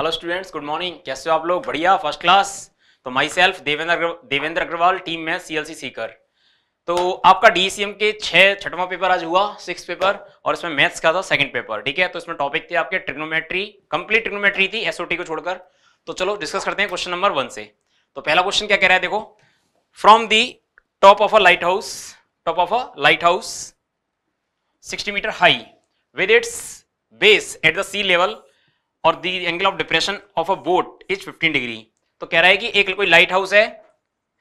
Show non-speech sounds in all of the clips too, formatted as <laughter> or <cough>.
Hello students good morning कैसे हो आप लोग बढ़िया फर्स्ट क्लास तो myself Devendra Devendra Agarwal team में सी एल सी सीकर तो आपका डीसीएम के छः छठवा पेपर आज हुआ सिक्स पेपर और इसमें मैथ्स का था सेकंड पेपर ठीक है तो इसमें टॉपिक थे आपके ट्रिग्नोमेट्री कंप्लीट ट्रिग्नोमेट्री थी एसओटी को छोड़कर तो चलो डिस्कस करते हैं क्वेश्चन नंबर वन से तो पहला क्वेश्चन क्या कह रहा है देखो from the top of a light top of a light sixty metre high with its base at the sea level और the angle of depression of a boat is 15 degree तो कह रहा है कि एक कोई light house है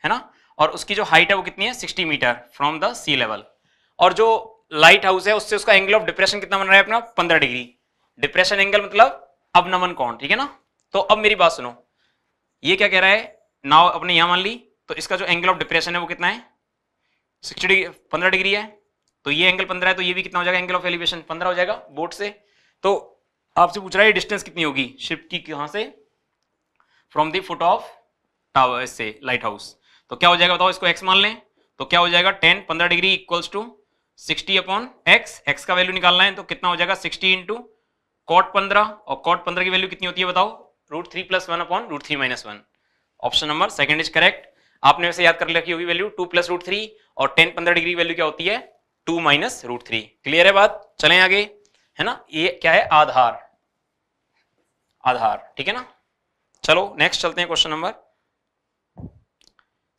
है ना और उसकी जो हाइट है वो कितनी है 60 metre from the sea level और जो लाइट हाउस है उससे उसका एंगल ऑफ डिप्रेशन कितना बन रहा है अपना 15 डिग्री डिप्रेशन एंगल मतलब अब नमन कौन ठीक है ना तो अब मेरी बात सुनो ये क्या कह रहा है नाव अपने यहाँ मान ली तो इसका जो एंगल ऑफ डिप्रेशन है वो कितना है सिक्सटी डिग्री पंद्रह डिग्री है तो ये एंगल पंद्रह है तो ये भी कितना हो जाएगा एंगल ऑफ एलिवेशन पंद्रह हो जाएगा बोट से तो आपसे पूछ रहा है डिस्टेंस कितनी होगी शिप की कहां से from the foot of tower से लाइट हाउस तो क्या हो जाएगा बताओ इसको एक्स मान लें तो क्या हो जाएगा टेन पंद्रह degree equals to sixty upon X X का वैल्यू निकालना है तो कितना हो जाएगा सिक्सटी इंटू कॉट पंद्रह और कॉट पंद्रह की वैल्यू कितनी होती है बताओ root three plus one upon root three minus one option number second is correct आपने वैसे याद कर लिखी होगी value two plus root three और टेन पंद्रह डिग्री वैल्यू क्या होती है two minus root three clear है बात चले आगे है ना ये क्या है आधार आधार ठीक है ना चलो नेक्स्ट चलते हैं क्वेश्चन नंबर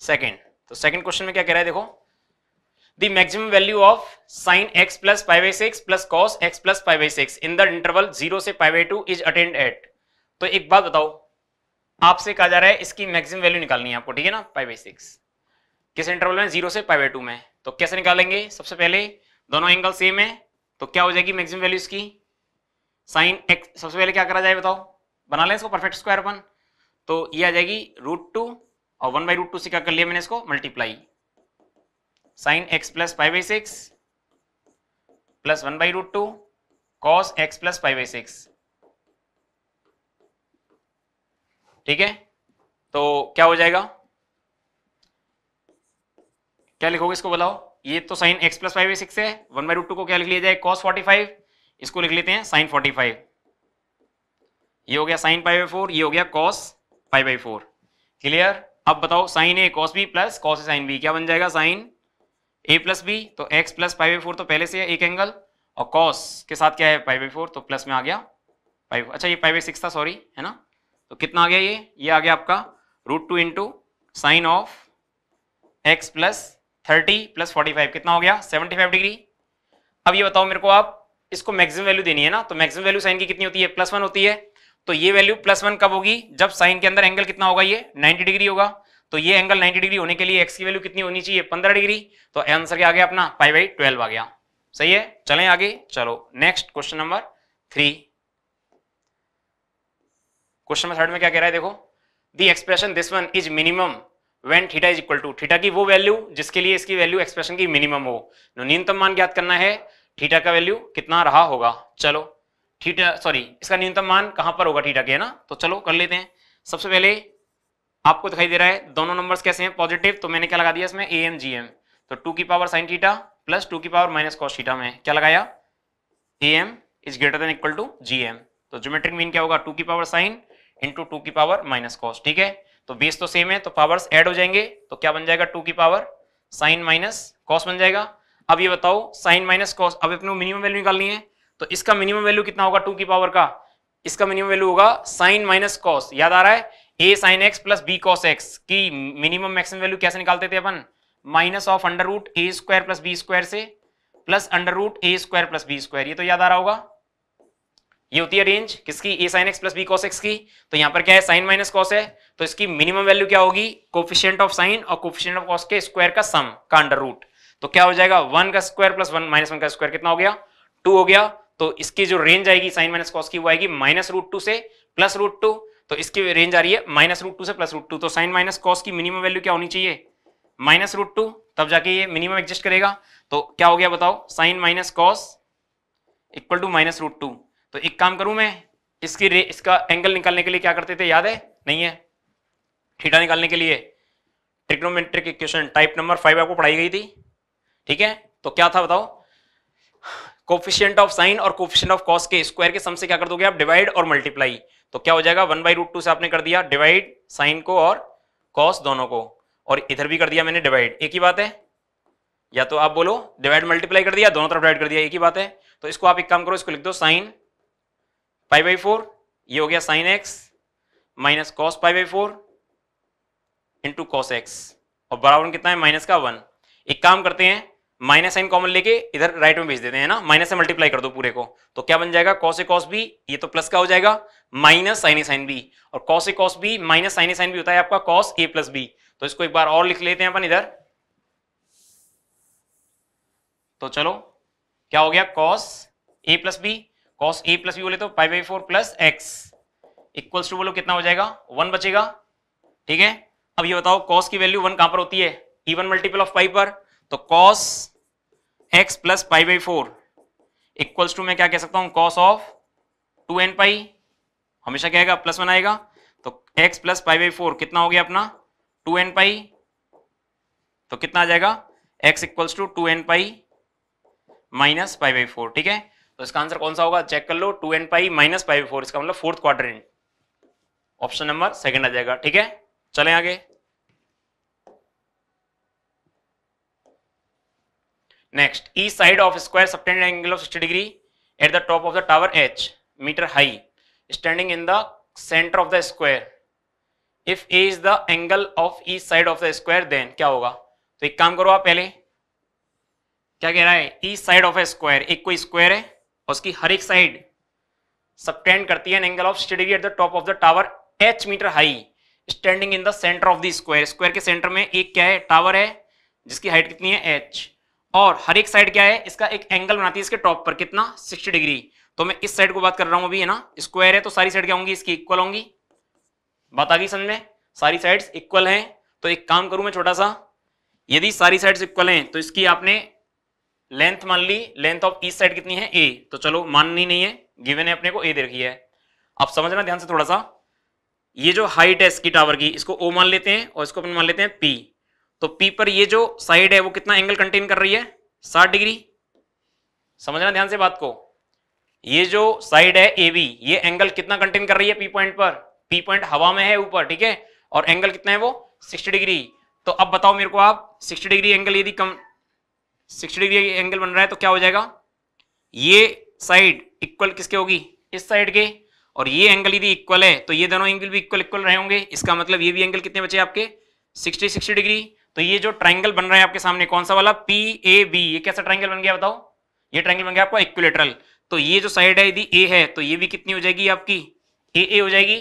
सेकंड तो सेकंड क्वेश्चन में क्या कह रहा है देखो the maximum value of sine x plus five by six plus cos x plus five by six in the interval zero से five by two is attained at तो एक बात बताओ आपसे कहा जा रहा है इसकी मैक्सिमम वैल्यू निकालनी है आपको ठीक है ना फाइव बाई सिक्स किस इंटरवल में जीरो से फाइव बाई टू में तो कैसे निकालेंगे सबसे पहले दोनों एंगल सेम है तो क्या हो जाएगी मैक्सिमम वैल्यू इसकी साइन एक्स सबसे पहले क्या करा जाए बताओ बना लें इसको परफेक्ट स्क्वायर अपन तो ये आ जाएगी रूट टू और वन बाई रूट टू से क्या कर लिया मैंने इसको multiply sine x plus five by six plus one by root two cos x plus five by six ठीक है तो क्या हो जाएगा क्या लिखोगे इसको बताओ ये तो sine x plus five six है वन बाई रूट टू को क्या लिख लिया जाए कॉस फोर्टी फाइव इसको लिख लेते हैं साइन फोर्टी फाइव ये हो गया साइन फाइव बाई फोर ये हो गया cos pi by four clear अब बताओ साइन ए कॉस बी प्लस कॉस ए साइन बी क्या बन जाएगा साइन ए प्लस बी तो X plus five by four तो पहले से है एक एंगल और कॉस के साथ क्या है फाइव बाई फोर तो प्लस में आ गया फाइव अच्छा ये फाइव बाई सिक्स था सॉरी है ना तो कितना आ गया ये ये आ गया आपका root two into sine of X plus thirty plus forty five कितना हो गया सेवेंटी फाइव डिग्री अब ये बताओ मेरे को आप इसको मैक्सिमम वैल्यू देनी है ना तो मैक्सिमम वैल्यू साइन की कितनी होती है प्लस वन होती है तो ये वैल्यू प्लस वन कब होगी जब साइन के अंदर एंगल कितना होगा ये 90 डिग्री होगा तो ये एंगल 90 डिग्री होने के लिए एक्स की वैल्यू कितनी होनी चाहिए पंद्रह डिग्री तो आंसर क्या आ गया अपना फाइव बाई ट्वेल्व आ गया सही है चले आगे चलो next question number three question number third में क्या कह रहा है देखो the expression this one is minimum when theta is equal to theta की वो वैल्यू जिसके लिए इसकी वैल्यू एक्सप्रेशन की मिनिमम हो तो न्यूनतम मान ज्ञात करना है थीटा का वैल्यू कितना रहा होगा चलो थीटा सॉरी इसका न्यूनतम मान कहां पर होगा थीटा के है ना तो चलो कर लेते हैं सबसे पहले आपको दिखाई दे रहा है दोनों नंबर्स कैसे हैं पॉजिटिव तो मैंने क्या लगा दिया इसमें ए एम जी एम तो टू की power sine theta plus two की पावर माइनस कॉस थीटा में क्या लगाया A M is greater than equal to G M तो जोमेट्रिक मीन क्या होगा टू की पावर साइन इंटू टू की पावर माइनस कॉस ठीक है तो बेस तो सेम है तो पावर्स ऐड हो जाएंगे तो क्या बन जाएगा टू की पावर साइन माइनस कॉस बन जाएगा अब ये बताओ साइन माइनस कॉस अब अपने मिनिमम वैल्यू निकालनी है तो इसका मिनिमम वैल्यू कितना होगा टू की पावर का इसका मिनिमम वैल्यू होगा साइन माइनस कॉस याद आ रहा है ए sine x plus B cos x की मिनिमम मैक्सिमम वैल्यू कैसे निकालते थे अपन minus of under root A square plus B square से plus under root A square plus B square ये तो याद आ रहा होगा ये होती है रेंज किसकी A sine x plus B cos x की तो यहां पर क्या है साइन माइनस कॉस है तो इसकी मिनिमम वैल्यू क्या होगी कोफिशियंट ऑफ साइन और कोफिशियंट ऑफ कॉस के स्क्वायर का सम का अंडर रूट तो क्या हो जाएगा वन का square plus one minus one का स्क्वायर कितना हो गया टू हो गया तो इसकी जो रेंज आएगी साइन माइनस कॉस की वो आएगी माइनस रूट टू से प्लस रूट टू तो इसकी रेंज आ रही है माइनस रूट टू से प्लस रूट टू तो साइन माइनस कॉस की मिनिमम वैल्यू क्या होनी चाहिए माइनस रूट टू तब जाके ये मिनिमम एग्जिस्ट करेगा तो क्या हो गया बताओ sine minus cos equal to minus root two तो एक काम करूं मैं इसकी इसका एंगल निकालने के लिए क्या करते थे याद है नहीं है थीटा निकालने के लिए trigonometric equation type number five आपको पढ़ाई गई थी ठीक है तो क्या था बताओ कोफिशियंट ऑफ साइन और कोफिशियंट ऑफ कॉस के स्क्वायर के सम से क्या कर दोगे आप डिवाइड और मल्टीप्लाई तो क्या हो जाएगा वन बाई रूट टू से आपने कर दिया डिवाइड साइन को और कॉस दोनों को और इधर भी कर दिया मैंने डिवाइड एक ही बात है या तो आप बोलो डिवाइड मल्टीप्लाई कर दिया दोनों तरफ डिवाइड कर दिया एक ही बात है तो इसको आप एक काम करो इसको लिख दो साइन पाई बाई फोर ये हो गया sine x minus cos pi by four into cos X और बराबर कितना है माइनस का वन एक काम करते हैं माइनस साइन कॉमन लेके इधर राइट में भेज देते हैं ना माइनस से मल्टीप्लाई कर दो पूरे को तो क्या बन जाएगा कॉस ए कॉस बी ये तो प्लस का हो जाएगा minus sine A sine B और cos A cos B minus sine A sine B होता है आपका कॉस ए प्लस बी तो इसको एक बार और लिख लेते हैं अपन इधर तो चलो क्या हो गया cos A plus B cos A plus B बोले तो five by four plus X equals to बोलो कितना हो जाएगा वन बचेगा ठीक है अब ये बताओ कॉस की वैल्यू वन कहां पर होती है इवन मल्टीपल ऑफ पाई पर तो cos x plus pi by four equals to मैं क्या कह सकता हूं cos of two N pi हमेशा क्या प्लस वन आएगा तो X plus pi by four कितना हो गया अपना टू एन पाई तो कितना आ जाएगा X equals to two N pi minus pi by four ठीक है तो इसका आंसर कौन सा होगा चेक कर लो two N pi minus pi by four इसका मतलब fourth quadrant option number second आ जाएगा ठीक है चले आगे Next, each side of square subtended angle of 60 degree at the top of the tower H, meter high, standing in the center of the square. If A is the angle of each side of the square, then क्या होगा तो एक काम करो आप पहले क्या कह रहा है each side of A square एक कोई स्क्वायर है उसकी हर एक साइड सबटेंड करती है angle of sixty degree at the top of the tower h metre high standing in the centre of the square square के सेंटर में एक क्या है टावर है जिसकी हाइट कितनी है एच और हर एक साइड क्या है इसका एक एंगल बनाती है इसके टॉप पर कितना 60 डिग्री तो मैं इस साइड को बात कर रहा हूं अभी है ना स्क्वायर है तो सारी साइड क्या होंगी इसकी इक्वल होंगी बात आ गई समझ में सारी साइड्स इक्वल हैं तो एक काम करूं मैं छोटा सा यदि सारी साइड्स इक्वल हैं तो इसकी आपने लेंथ मान ली लेंथ ऑफ ईस्ट साइड कितनी है ए तो चलो माननी नहीं है गिवन है अपने को ए दे रखी है आप समझना ध्यान से थोड़ा सा ये जो हाइट है इसकी टावर की इसको ओ मान लेते हैं और इसको अपने मान लेते हैं पी तो पी पर ये जो साइड है वो कितना एंगल कंटेन कर रही है साठ डिग्री समझना ध्यान से बात को ये जो साइड है ए बी ये एंगल कितना कंटेन कर रही है पी पॉइंट पर पी पॉइंट हवा में है ऊपर ठीक है और एंगल कितना है वो 60 डिग्री तो अब बताओ मेरे को आप 60 डिग्री एंगल यदि कम 60 डिग्री एंगल बन रहा है तो क्या हो जाएगा ये साइड इक्वल किसके होगी इस साइड के और ये एंगल यदि इक्वल है तो ये दोनों एंगल भी इक्वल इक्वल रहे होंगे इसका मतलब ये भी एंगल कितने बचे आपके सिक्सटी सिक्सटी डिग्री तो ये जो ट्राइंगल बन रहे हैं आपके सामने कौन सा वाला पी ए बी ये कैसा ट्राइंगल बन गया बताओ ये ट्राइंगल बन गया आपका इक्विलेटरल तो ये जो साइड है यदि ए है तो ये भी कितनी हो जाएगी आपकी ए ए हो जाएगी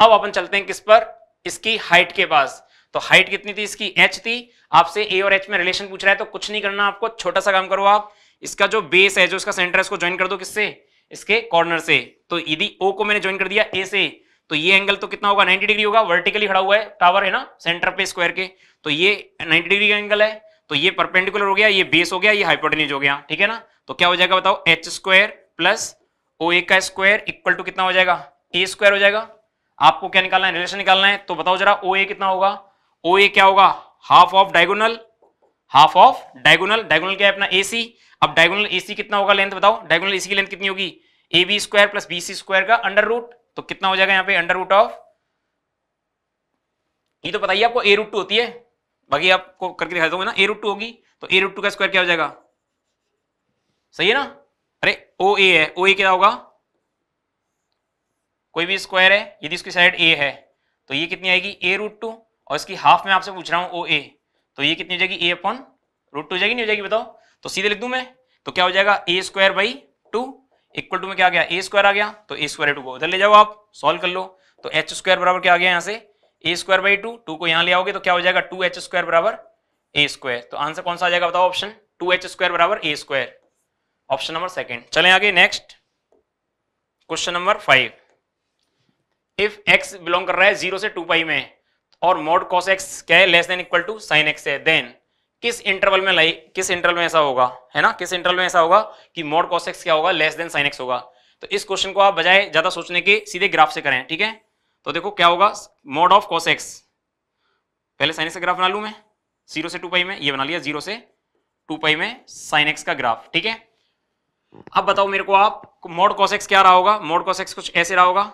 अब अपन चलते हैं किस पर इसकी हाइट के पास तो हाइट कितनी थी इसकी एच थी आपसे ए और एच में रिलेशन पूछ रहा है तो कुछ नहीं करना आपको छोटा सा काम करो आप इसका जो बेस है जो इसका सेंटर है इसको ज्वाइन कर दो किससे इसके कॉर्नर से तो यदि ओ को मैंने ज्वाइन कर दिया ए से तो ये एंगल तो कितना होगा 90 डिग्री होगा वर्टिकली खड़ा हुआ है टावर है ना सेंटर पे स्क्वायर के तो ये 90 डिग्री का एंगल है तो ये परपेंडिकुलर हो गया ये बेस हो गया ये हाइपोटेन्यूज हो गया ठीक है ना तो क्या हो जाएगा बताओ h square plus O A का स्क्वायर इक्वल टू कितना हो जाएगा ए स्क्वायर हो जाएगा आपको क्या निकालना है रिलेशन निकालना है तो बताओ जरा ओ ए कितना होगा ओ ए क्या होगा half of diagonal half of diagonal diagonal क्या है अपना ए सी अब डायगोनल ए सी कितना होगा लेंथ बताओ डायगोनल ए सी की लेंथ कितनी होगी A B square plus B C square का अंडर रूट तो कितना हो जाएगा यहाँ पे अंडर रूट ऑफ ये तो बताइए आपको ए रूट टू होती है बाकी आपको करके दिखा दूंगा ना ए रूट टू होगी तो ए रूट टू का स्क्वायर क्या हो जाएगा सही है ना अरे ओ ए है ओ ए क्या होगा कोई भी स्क्वायर है यदि इसकी साइड ए है तो ये कितनी आएगी ए रूट टू और इसकी हाफ में आपसे पूछ रहा हूँ ओ ए तो ये कितनी हो जाएगी ए अपॉन रूट टू हो जाएगी नहीं हो जाएगी बताओ तो सीधे लिख दू मैं तो क्या हो जाएगा ए square by two equal to में क्या गया ए स्क्वायर आ गया तो ए स्क्वायर टू को उधर ले जाओ आप सॉल्व कर लो तो एच स्क्वायर बराबर क्या आ गया यहाँ से a square by two two को यहाँ ले आओगे तो क्या हो जाएगा टू एच स्क्वायर बराबर ए स्क्वायर तो आंसर कौन सा आ जाएगा बताओ ऑप्शन टू एच स्क्वायर बराबर a square option number second चले आगे next question number five if x belong कर रहा है जीरो से टू पाई में और मोड कॉस एक्स क्या है less than equal to sign x है देन किस इंटरवल में लाई किस इंटरवल में ऐसा होगा है ना किस इंटरवल में ऐसा होगा कि मोड कॉसेक्स क्या होगा लेस देन एक्स होगा तो इस क्वेश्चन को आप बजाय ज्यादा सोचने के सीधे ग्राफ से करें ठीक है तो देखो क्या होगा मोड ऑफ कॉसेक्स पहले एक्स का ग्राफ बना लू मैं जीरो से टू पाई में ये बना लिया जीरो से टू पाई में साइनेक्स का ग्राफ ठीक है अब बताओ मेरे को आप मोड कॉसेक्स क्या रहा होगा मोड कॉसेक्स कुछ ऐसे रहा होगा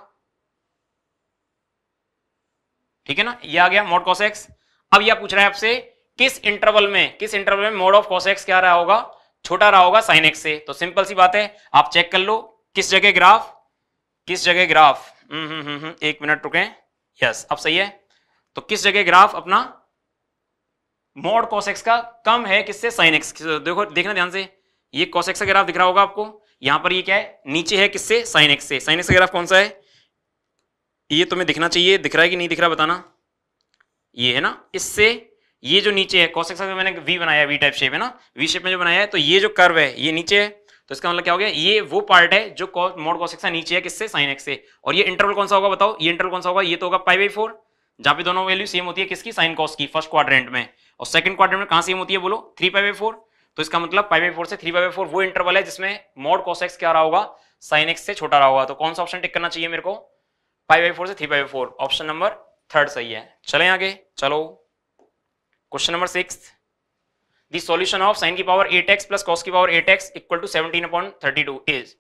ठीक है ना ये आ गया मोड कॉसेक्स अब यह पूछ रहा है आपसे किस इंटरवल में किस इंटरवल में मोड ऑफ कॉसेक्स क्या रहा होगा छोटा रहा होगा साइन एक्स से तो सिंपल सी बात है आप चेक कर लो किस जगह ग्राफ किस जगह ग्राफ हम्म हम्म, हम्म हम्म एक मिनट रुके यस अब सही है तो किस जगह ग्राफ अपना मोड कॉसेक्स का कम है किससे साइन एक्स देखो देखना ध्यान से ये कॉसेक्स का ग्राफ दिख रहा होगा आपको यहां पर ये क्या है नीचे है किससे साइन एक्स से साइन एक्स का ग्राफ कौन सा है ये तुम्हें दिखना चाहिए दिख रहा है कि नहीं दिख रहा बताना ये है ना इससे ये जो नीचे है कौशिक एक्स में मैंने वी बनाया वी टाइप शेप है ना वी शेप में जो बनाया है तो ये जो कर्व है ये नीचे है तो इसका मतलब क्या हो गया ये वो पार्ट है जो मोड कौशिक सा नीचे है किससे साइन एक्स से और ये इंटरवल कौन सा होगा बताओ ये इंटरवल कौन सा होगा ये तो होगा पाई बाई फोर जहां पर दोनों वैल्यू सेम होती है किसकी साइन कॉस की फर्स्ट क्वाड्रेंट में और सेकंड क्वाड्रेंट में कहां सेम होती है बोलो थ्री पाई बाई फोर तो इसका मतलब पाई बाई फोर से थ्री पाई बाई फोर वो इंटरवल है जिसमें मोड कॉस एक्स क्या रहा होगा साइन एक्स से छोटा रहा होगा तो कौन सा ऑप्शन टिक करना चाहिए मेरे को पाई बाई फोर से three pi by four option number third सही है चले आगे चलो question number six the solution of sine की power eight x plus cos की power eight x equal to seventeen 17 thirty two is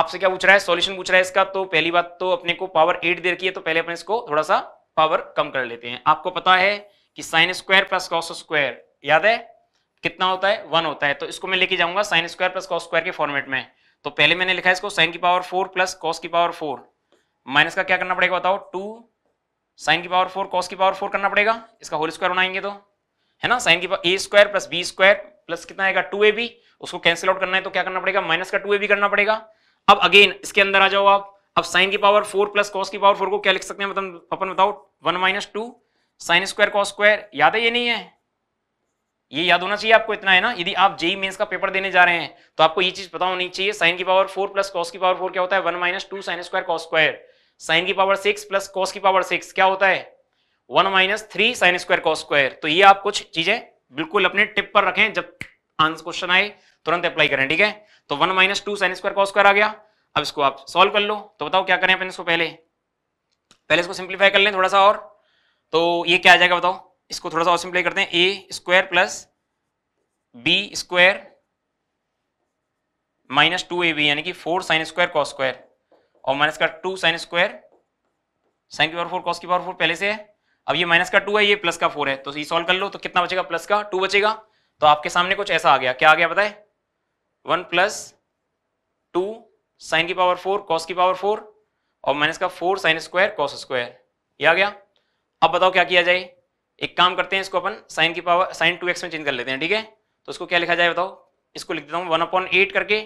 आपसे क्या पूछ रहा है सॉल्यूशन पूछ रहा है इसका तो पहली बात तो अपने को पावर एट दे रखी है तो पहले अपने इसको थोड़ा सा पावर कम कर लेते हैं आपको पता है कि sine square plus cos square याद है कितना होता है वन होता है तो इसको मैं लेके जाऊंगा sine square plus cos square के फॉर्मेट में तो पहले मैंने लिखा है इसको साइन की पावर फोर प्लस कॉस की पावर फोर माइनस का क्या करना पड़ेगा बताओ टू साइन की पावर फोर कॉस की पावर फोर करना पड़ेगा इसका होल स्क्वायर बनाएंगे तो है ना साइन की power a square plus B square plus कितना आएगा टू ए बी उसको कैंसिल आउट करना है तो क्या करना पड़ेगा माइनस का टू ए बी करना पड़ेगा अब अगेन इसके अंदर आ जाओ आप अब साइन की पावर फोर प्लस कॉस की पावर फोर को क्या लिख सकते हैं मतलब अपन बताओ one minus two sign square cos square याद है ये नहीं है ये याद होना चाहिए आपको इतना है ना यदि आप जेई मेंस e का पेपर देने जा रहे हैं तो आपको ये चीज पता होनी चाहिए साइन की पावर फोर प्लस कॉस की पावर फोर क्या होता है one minus two sign square cos square sine की पावर सिक्स प्लस कॉस की पावर सिक्स क्या होता है one minus three sine square cos square तो ये आप कुछ चीजें बिल्कुल अपने टिप पर रखें जब आंसर क्वेश्चन आए तुरंत अप्लाई करें ठीक है तो one minus two sign square cos square आ गया अब इसको आप सॉल्व कर लो तो बताओ क्या करें अपने इसको पहले पहले इसको सिंप्लीफाई कर लें थोड़ा सा और तो ये क्या आ जाएगा बताओ इसको थोड़ा सा और सिंप्लाई करते हैं a square plus B square minus two A b यानी कि four sine square cos square और माइनस का टू साइन स्क्वायर साइन की पावर फोर कॉस की पावर फोर पहले से है अब ये माइनस का टू है ये प्लस का फोर है तो ये सॉल्व कर लो तो कितना बचेगा प्लस का टू बचेगा तो आपके सामने कुछ ऐसा आ गया क्या आ गया बताए वन प्लस टू साइन की पावर फोर कॉस की पावर फोर और माइनस का four sine square cos square ये आ गया अब बताओ क्या किया जाए एक काम करते हैं इसको अपन साइन की पावर साइन टू एक्स में चेंज कर लेते हैं ठीक है तो उसको क्या लिखा जाए बताओ इसको लिख देता हूँ वन अपॉन एट करके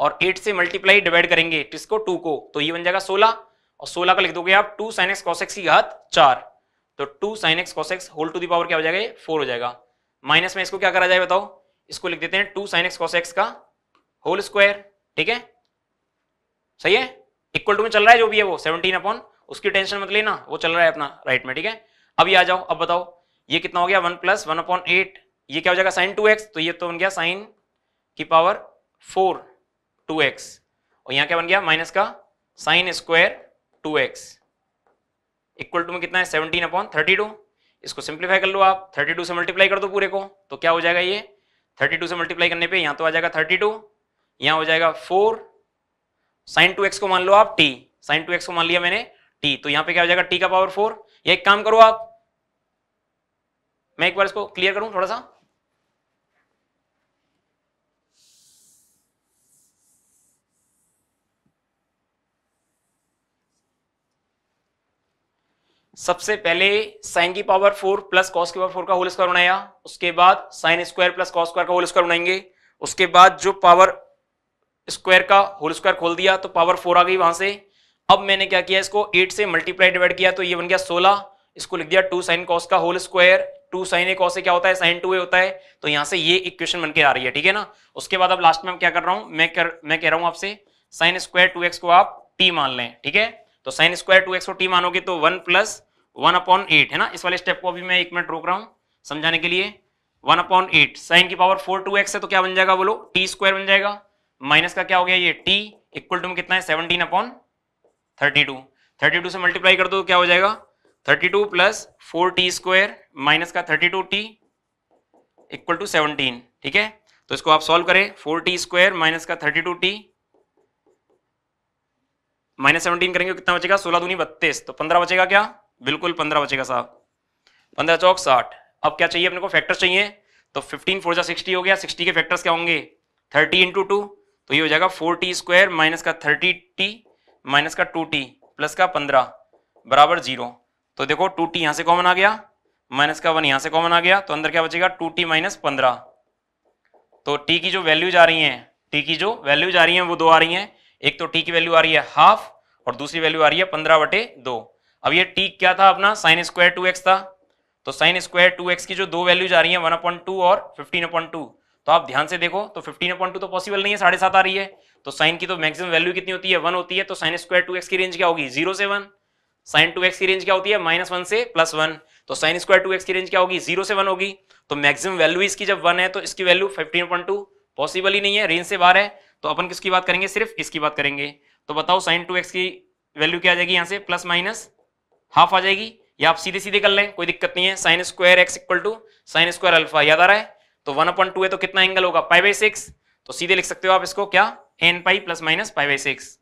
और एट से मल्टीप्लाई डिवाइड करेंगे किसको टू को तो ये बन जाएगा सोलह और सोलह का लिख दोगे आप टू साइन एक्स कॉसेक्स की घात चार तो two sign x cos x whole to power क्या हो जाएगा फोर हो जाएगा माइनस में इसको क्या करा जाए बताओ इसको लिख देते हैं टू साइन एक्स कॉसेक्स का होल स्क्वायर ठीक है सही है इक्वल टू में चल रहा है जो भी है वो सेवनटीन अपॉन उसकी टेंशन मत लेना वो चल रहा है अपना राइट में ठीक है अब ये आ जाओ अब बताओ ये कितना हो गया one plus one upon eight ये क्या हो जाएगा साइन टू एक्स तो ये तो बन गया साइन की पावर फोर टू एक्स और यहां क्या बन गया माइनस का sine square two x equal to में कितना है सेवनटीन अपॉन थर्टी टू इसको सिंप्लीफाई कर लो आप थर्टी टू से मल्टीप्लाई कर दो पूरे को तो क्या हो जाएगा ये थर्टी टू से मल्टीप्लाई करने पे यहां तो आ जाएगा थर्टी टू यहां हो जाएगा फोर साइन टू एक्स को मान लो आप टी साइन टू एक्स को मान लिया मैंने टी तो यहां पे क्या हो जाएगा टी का पावर फोर या एक काम करो आप मैं एक बार इसको क्लियर करूं थोड़ा सा सबसे पहले साइन की पावर फोर प्लस कॉस की पावर फोर का होल स्क्वायर बनाया उसके बाद sine square plus cos square का होल स्क्वायर बनाएंगे उसके बाद जो पावर स्क्वायर का होल स्क्वायर खोल दिया तो पावर फोर आ गई वहां से अब मैंने क्या किया इसको एट से मल्टीप्लाई डिवाइड किया तो ये बन गया सोलह इसको लिख दिया टू साइन कॉस का होल स्क्वायर टू साइन ए कॉस से क्या होता है साइन टू ए होता है तो यहाँ से ये इक्वेशन बनकर आ रही है ठीक है ना उसके बाद अब लास्ट में हम क्या कर रहा हूँ मैं कर मैं कह रहा हूँ आपसे साइन स्क्वायर टू एक्स को आप टी मान लें ठीक है तो साइन स्क्वायर टू एक्स को टी मानोगे तो one plus one upon eight है ना इस वाले स्टेप को अभी मैं एक मिनट रोक रहा हूँ समझाने के लिए वन अपॉन एट साइन की पावर फोर टू एक्स है तो क्या बन जाएगा बोलो टी स्क्वायर बन जाएगा माइनस का क्या हो गया ये टी इक्वल टू में कितना है seventeen upon thirty two thirty two से मल्टीप्लाई कर दो तो क्या हो जाएगा thirty two plus four t square minus का thirty two t equal to seventeen ठीक है तो इसको आप सॉल्व करें फोर टी स्क्वायर माइनस का thirty two t minus seventeen करेंगे तो कितना बचेगा सोलह दूनी बत्तीस तो पंद्रह बचेगा क्या बिल्कुल पंद्रह बचेगा साहब पंद्रह चौक साठ अब क्या चाहिए अपने को फैक्टर्स चाहिए तो फिफ्टीन फोर जा सिक्सटी हो गया सिक्सटी के फैक्टर्स क्या होंगे थर्टी इंटू टू तो ये हो जाएगा फोर टी स्क्वायर माइनस का थर्टी टी माइनस का टू टी प्लस का पंद्रह बराबर जीरो तो देखो टू टी यहाँ से कॉमन आ गया माइनस का वन यहाँ से कॉमन आ गया तो अंदर क्या बचेगा टू टी माइनस पंद्रह तो टी की जो वैल्यू जा रही है टी की जो वैल्यू जा रही है वो दो आ रही है एक तो टी की वैल्यू आ रही है हाफ और दूसरी वैल्यू आ रही है पंद्रह बटे दो अब ये टीक क्या था अपना साइन स्क्वायर टू एक्स था तो साइन स्क्वायर टू एक्स की जो दो वैल्यूज आ रही है वन अपॉइंट टू और फिफ्टीन अपॉइंट टू तो आप ध्यान से देखो तो फिफ्टीन अपॉइंट टू तो पॉसिबल नहीं है साढ़े सात आ रही है तो साइन की तो मैक्सिमम वैल्यू कितनी होती है वन होती है तो साइन स्क्वायर टू एक्स की रेंज क्या होगी जीरो से वन साइन टू एक्स की रेंज क्या होती है माइनस वन से प्लस वन तो साइन स्क्वायर टू एक्स की रेंज क्या होगी जीरो से वन होगी तो मैक्सिमम वैल्यू इसकी जब वन है तो इसकी value fifteen point two possible ही नहीं है रेंज से बाहर है तो अपन किसकी बात करेंगे सिर्फ इसकी बात करेंगे तो बताओ साइन टू एक्स की वैल्यू क्या आ जाएगी यहाँ से प्लस माइनस हाफ आ जाएगी या आप सीधे सीधे कर लें कोई दिक्कत नहीं है sine square x equal to sign square alpha याद आ रहा है तो वन अपॉइंट टू है तो कितना एंगल होगा पाई बाई सिक्स तो सीधे लिख सकते हो आप इसको क्या n pi plus minus pi by six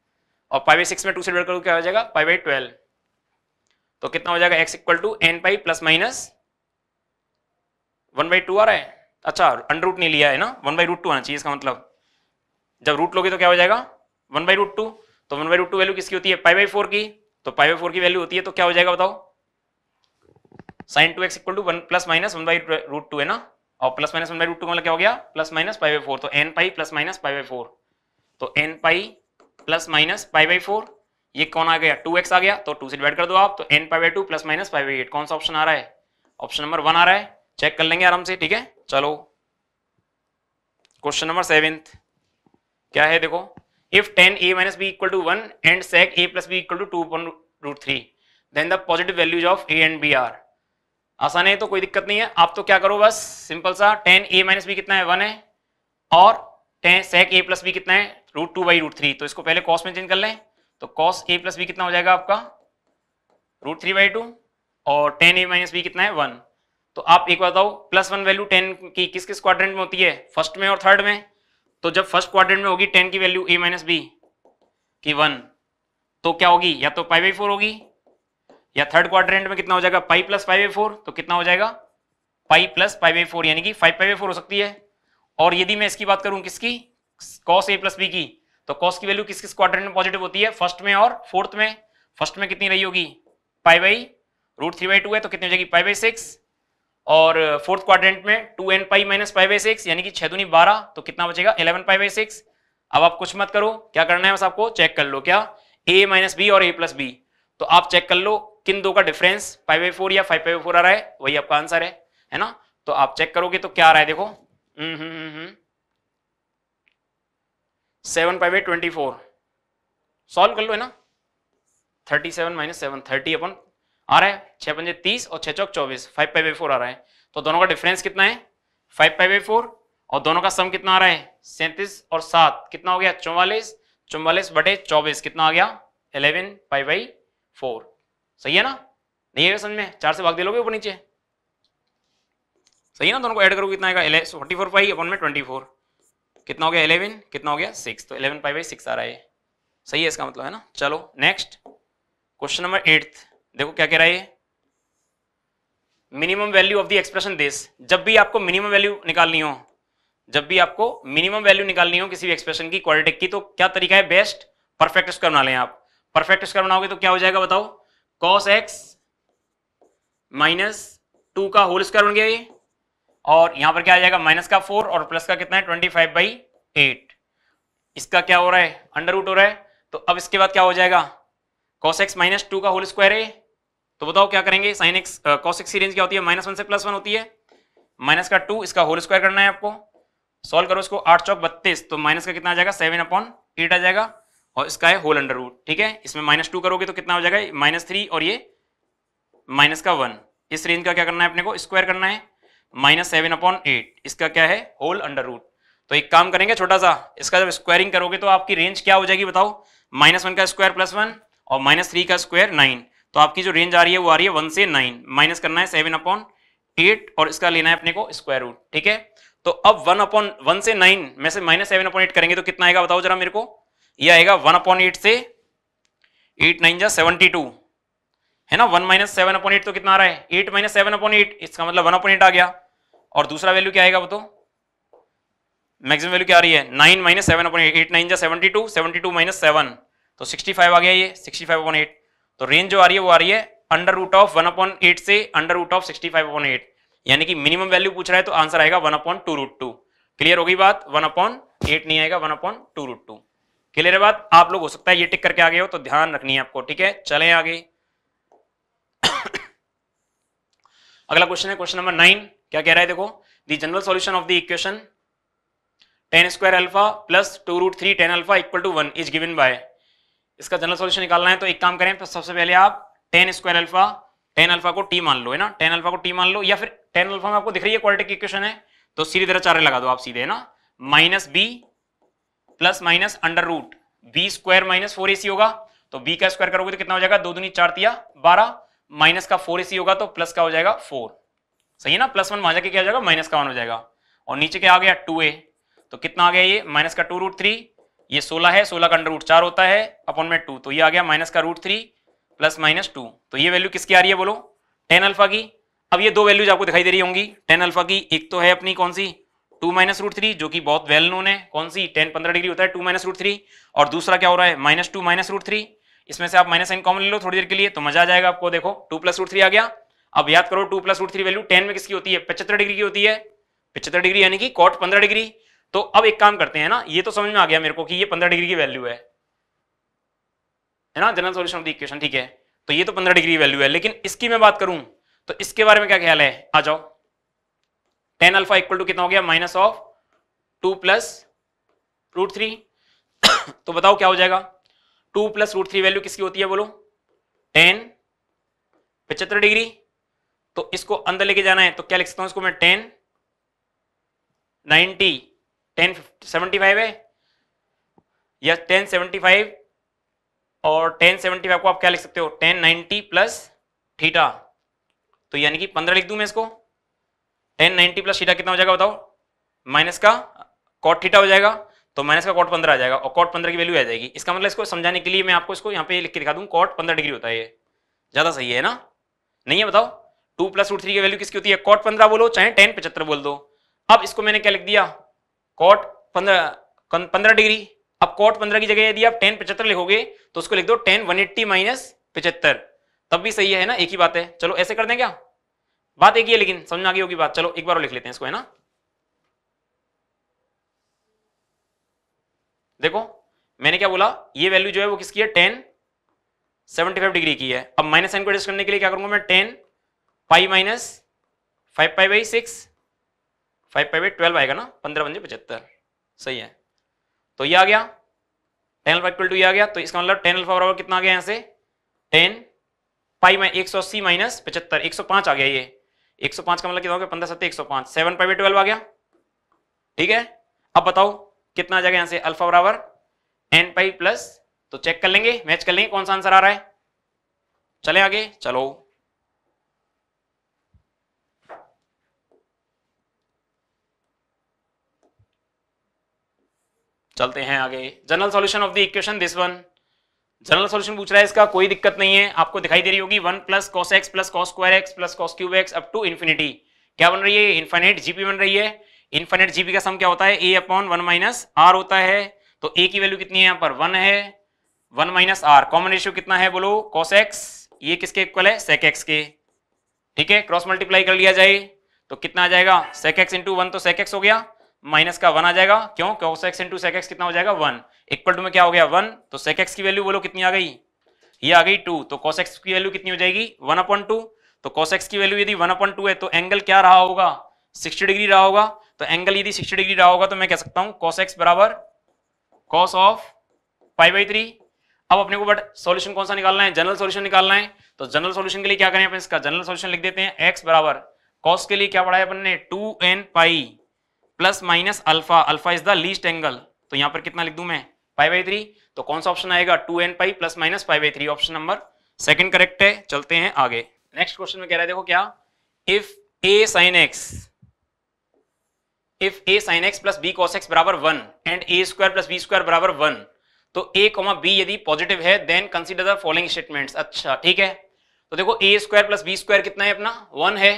और पाई बाई सिक्स में टू से डिवाइड करो क्या हो जाएगा पाई बाई ट्वेल्व तो कितना हो जाएगा x equal to N pi plus minus one by two आ रहा है अच्छा अंडर रूट नहीं लिया है ना वन बाई रूट टू आना चाहिए इसका मतलब जब रूट लोगे तो क्या हो जाएगा वन बाई रूट टू तो one by root two value किसकी होती है पाई बाई फोर की तो पाई बाई फोर की वैल्यू होती है तो क्या हो जाएगा बताओ sine two x equal to one plus minus one by root two है ना और plus minus one by root two मतलब क्या हो गया plus minus pi by four तो n pi plus minus pi by four तो n pi plus minus pi by four ये कौन आ गया टू एक्स आ गया तो टू से डिवाइड कर दो आप तो n pi by two plus minus pi by eight कौन सा ऑप्शन आ रहा है ऑप्शन नंबर वन आ रहा है चेक कर लेंगे आराम से ठीक है चलो क्वेश्चन नंबर सेवेंथ क्या है देखो if 10 a minus b equal to 1 and sec a plus b equal to 2 upon root 3 then the positive values of a and b are आसान है तो कोई दिक्कत नहीं है आप तो क्या करो बस सिंपल सा टेन ए माइनस बी कितना है वन है और 10 sec a प्लस बी कितना है root two by root three तो इसको पहले कॉस में चेंज कर लें तो कॉस ए प्लस बी कितना हो जाएगा आपका रूट थ्री बाई टू और टेन ए माइनस बी कितना है वन तो आप एक बताओ प्लस वन वैल्यू टेन की किस किस क्वाड्रेंट में होती है फर्स्ट में और थर्ड में तो जब फर्स्ट क्वार में होगी टेन की वैल्यू ए माइनस बी की वन तो क्या होगी या तो पाई बाई फोर होगी या थर्ड क्वार में कितना हो जाएगा pi plus pi by four तो कितना हो जाएगा pi plus pi by four यानी कि फाइव पाई बाई फोर हो सकती है और यदि मैं इसकी बात करूं किसकी कॉस ए प्लस बी की तो कॉस की वैल्यू किस किस क्वाड्रेंट में पॉजिटिव होती है फर्स्ट में और फोर्थ में फर्स्ट में कितनी रही होगी pi by root three by two है तो कितनी हो जाएगी पाई बाई सिक्स और फोर्थ क्वाड्रेंट में two N pi minus five by six यानी कि छह दुनी बारह तो कितना बचेगा इलेवन पाई बाई सिक्स अब आप कुछ मत करो क्या करना है बस आपको चेक कर लो क्या ए माइनस बी और ए प्लस बी तो आप चेक कर लो किन दो का डिफरेंस फाइव बाई फोर या फाइव बाई फोर आ रहा है वही आपका आंसर है है ना तो आप चेक करोगे तो क्या आ रहा है देखो हम्म, हम्म, हम्म, seven five by twenty four solve कर लो है ना thirty seven minus seven thirty अपन आ रहा है छह पंजे तीस और छह चौक चौबीस फाइव पाई बाई फोर आ रहा है तो दोनों का डिफरेंस कितना है फाइव पाई बाई फोर और दोनों का सम कितना आ रहा है सैंतीस और सात कितना हो गया चौवालीस चौवालीस बटे चौबीस कितना आ गया इलेवन पाई बाई फोर सही है ना नहीं है समझ में चार से भाग दे लोगे ऊपर नीचे सही है ना दोनों को ऐड करोगे कितना आएगा फोर्टी फोर पाई अपन में ट्वेंटी फोर कितना हो गया इलेवन कितना हो गया सिक्स तो इलेवन पाई बाई सिक्स आ रहा है सही है इसका मतलब है ना चलो नेक्स्ट क्वेश्चन नंबर एट्थ देखो क्या कह रहा है minimum value of the expression this जब भी आपको मिनिमम वैल्यू निकालनी हो जब भी आपको मिनिमम वैल्यू निकालनी हो किसी भी एक्सप्रेशन की क्वालिटी की तो क्या तरीका है बेस्ट परफेक्ट स्क्वायर बना लें आप परफेक्ट स्क्वायर बनाओगे तो क्या हो जाएगा बताओ कॉस एक्स माइनस टू का होल स्क्वायर बन गया ये और यहां पर क्या आ जाएगा माइनस का फोर और प्लस का कितना है ट्वेंटी फाइव बाई एट इसका क्या हो रहा है अंडर रूट हो रहा है तो अब इसके बाद क्या हो जाएगा कॉस एक्स माइनस टू का होल स्क्वायर है तो बताओ क्या करेंगे साइन एक्स कॉस एक्स की रेंज क्या होती है माइनस वन से प्लस वन होती है माइनस का टू इसका होल स्क्वायर करना है आपको सॉल्व करो इसको आठ चौक बत्तीस तो माइनस का कितना आ जाएगा सेवन अपॉन एट आ जाएगा और इसका है होल अंडर रूट ठीक है इसमें माइनस टू करोगे तो कितना हो जाएगा माइनस थ्री और ये माइनस का वन इस रेंज का क्या करना है अपने को स्क्वायर करना है माइनस सेवन अपॉन एट इसका क्या है होल अंडर रूट तो एक काम करेंगे छोटा सा इसका जब स्क्वायरिंग करोगे तो आपकी रेंज क्या हो जाएगी बताओ माइनस वन का स्क्वायर प्लस वन और माइनस थ्री का स्क्वायर नाइन तो आपकी जो रेंज आ रही है वो आ रही है वन से नाइन माइनस करना है सेवन अपॉन एट और इसका लेना है अपने को स्क्वायर रूट ठीक है तो अब वन अपॉन वन से नाइन में से माइनस सेवन अपॉन एट करेंगे तो कितना आएगा बताओ जरा मेरे को ये आएगा वन अपॉन एट से एट नाइन जा सेवनटी टू है ना one minus seven upon eight तो कितना आ रहा है eight minus seven upon eight इसका मतलब वन अपॉन एट आ गया और दूसरा वैल्यू क्या आएगा बताओ मैक्सिमम वैल्यू क्या आ रही है nine minus seven upon eight eight nine जा seventy two seventy two minus seven तो सिक्सटी फाइव आ गया ये सिक्सटी फाइव अपॉन एट तो रेंज जो आ रही है वो आ रही है under root of one upon eight से under root of sixty five upon eight यानी कि मिनिमम वैल्यू पूछ रहा है तो आंसर आएगा one upon two root two clear होगी बात वन अपॉन एट नहीं आएगा one upon two root two clear बात आप लोग हो सकता है ये टिक करके आगे हो तो ध्यान रखनी है आपको ठीक है चले आगे <coughs> अगला क्वेश्चन है क्वेश्चन नंबर नाइन क्या कह रहा है देखो the general solution of the equation tan square alpha plus two root three tan alpha equal to one is given by इसका जनरल सोल्यूशन निकालना है तो एक काम करें तो सबसे पहले आप tan square alpha tan alpha को टी मान लो है ना टेन अल्फा को टी मान लो या फिर टेन अल्फा में आपको दिख रही है क्वालिटी की इक्वेशन है तो सीधी तरह चार लगा दो आप सीधे है ना minus B plus minus under root B square minus four c होगा तो बी का स्क्वायर करोगे तो कितना हो जाएगा दो दुनी चार दिया बारह माइनस का फोर सी होगा तो प्लस का हो जाएगा फोर सही है ना प्लस वन वहां जाके क्या हो जाएगा माइनस का वन हो जाएगा और नीचे क्या आ गया टू ए तो कितना आ गया ये माइनस का टू रूट थ्री ये 16 है 16 का अंडर रूट चार होता है अपॉन में टू तो ये आ गया माइनस का root three plus minus two तो ये वैल्यू किसकी आ रही है बोलो टेन अल्फा की अब ये दो वैल्यूज आपको दिखाई दे रही होंगी टेन अल्फा की एक तो है अपनी कौन सी टू माइनस रूट थ्री जो कि बहुत वेल नोन है कौन सी टेन पंद्रह डिग्री होता है टू माइनस रूट थ्री और दूसरा क्या हो रहा है minus two minus root three इसमें से आप माइनस एन कॉमन ले लो थोड़ी देर के लिए तो मजा आ जाएगा आपको देखो टू प्लस रूट थ्री आ गया अब याद करो two plus root three value tan में किसकी होती है पचहत्तर डिग्री की होती है पचहत्तर डिग्री यानी कि कॉट पंद्रह डिग्री तो अब एक काम करते हैं ना ये तो समझ में आ गया मेरे को कि ये पंद्रह डिग्री की वैल्यू है है ना general solution of the equation ठीक है तो ये तो पंद्रह डिग्री वैल्यू है लेकिन इसकी मैं बात करूं तो इसके बारे में क्या ख्याल है आ जाओ टेन अल्फा इक्वल टू कितना हो गया minus of two plus root three तो बताओ क्या हो जाएगा two plus root three value किसकी होती है बोलो टेन पचहत्तर डिग्री तो इसको अंदर लेके जाना है तो क्या लिख सकता हूं इसको मैं tan ninety tan seventy five है या टेन सेवेंटी फाइव और टेन सेवेंटी फाइव को आप क्या लिख सकते हो टेन नाइन्टी प्लस थीटा तो यानी कि पंद्रह लिख दूं मैं इसको टेन नाइन्टी प्लस थीटा कितना हो जाएगा बताओ माइनस का कॉट थीटा हो जाएगा तो माइनस का कॉट पंद्रह आ जाएगा और कॉट पंद्रह की वैल्यू आ जाएगी इसका मतलब इसको समझाने के लिए मैं आपको इसको यहाँ पे लिख के दिखा दूँ कॉट पंद्रह डिग्री होता है ये ज़्यादा सही है ना नहीं है बताओ टू प्लस रूट थ्री की वैल्यू किसकी होती है कॉट पंद्रह बोलो चाहे टेन पचहत्तर बोल दो अब इसको मैंने क्या लिख दिया कॉट पंद्रह पंद्रह डिग्री अब कॉट पंद्रह की जगह यदि आप टेन पचहत्तर लिखोगे तो उसको लिख दो टेन वन एट्टी माइनस पचहत्तर तब भी सही है ना एक ही बात है चलो ऐसे कर दें क्या बात एक ही है लेकिन समझ में आ गई होगी बात चलो एक बार और लिख लेते हैं इसको है ना देखो मैंने क्या बोला ये वैल्यू जो है वो किसकी है टेन सेवेंटी फाइव डिग्री की है अब माइनस साइन को एडजस्ट करने के लिए क्या करूंगा मैं tan pi minus five pi by six five five eight twelve आएगा ना पंद्रह पंजे पचहत्तर सही है तो ये आ गया टेन अल्फा इक्वल टू ये आ गया तो इसका मतलब टेन अल्फा बराबर कितना आ गया यहाँ से टेन पाई में एक सौ अस्सी माइनस पचहत्तर एक सौ पाँच आ गया ये एक सौ पाँच का मतलब कितना हो गया पंद्रह सत्तर एक सौ पाँच सेवन पाई ट्वेल्व आ गया ठीक है अब बताओ कितना आ जाएगा यहाँ से अल्फा बराबर एन पाई प्लस तो चेक कर लेंगे मैच कर लेंगे कौन सा आंसर आ रहा है चले आगे चलो चलते हैं आगे general solution of the equation this one general solution पूछ रहा है इसका कोई दिक्कत नहीं है आपको दिखाई दे रही होगी one plus cos x plus cos square x plus cos cube x up to infinity क्या बन रही है इन्फाइनेट जीपी बन रही है इन्फाइनेट जीपी का सम क्या होता है a upon one minus r होता है तो ए की वैल्यू कितनी है यहाँ पर वन है one minus r common ratio कितना है बोलो कॉस एक्स ये किसके इक्वल है सेक एक्स के ठीक है क्रॉस मल्टीप्लाई कर लिया जाए तो कितना आ जाएगा सेक एक्स इंटू वन तो सेक एक्स हो गया माइनस का वन आ जाएगा क्यों क्यों सेक्स इंटू सेक कितना हो जाएगा वन इक्वल टू में क्या हो गया वन तो सेक एक्स की वैल्यू बोलो कितनी आ गई ये आ गई टू तो कॉस एक्स की वैल्यू कितनी हो जाएगी वन अपॉन टू तो कॉस एक्स की वैल्यू यदि वन अपॉन टू है तो एंगल क्या रहा होगा सिक्सटी डिग्री रहा होगा तो एंगल यदि सिक्सटी डिग्री रहा होगा तो मैं कह सकता हूँ एक्स बराबर cos of five by three अब अपने को बट सोल्यूशन कौन सा निकालना है जनरल सोल्यूशन निकालना है तो जनरल सोल्यूशन के लिए क्या करें अपन इसका जनरल सोल्यूशन लिख देते हैं एक्स बराबर कॉस के लिए क्या पढ़ा है अपन ने two N pi plus minus alpha alpha is the least angle तो यहां पर कितना लिख दू मैं पाई बाई थ्री तो कौन सा ऑप्शन आएगा two N pi plus minus five by three option number second correct है चलते हैं आगे नेक्स्ट क्वेश्चन में कह रहा है देखो क्या if a sine x if a sine x plus B cos x बराबर one and a square plus B square बराबर वन तो ए कॉमा बी यदि पॉजिटिव है then consider the following statements अच्छा ठीक है तो देखो a square plus B square कितना है अपना वन है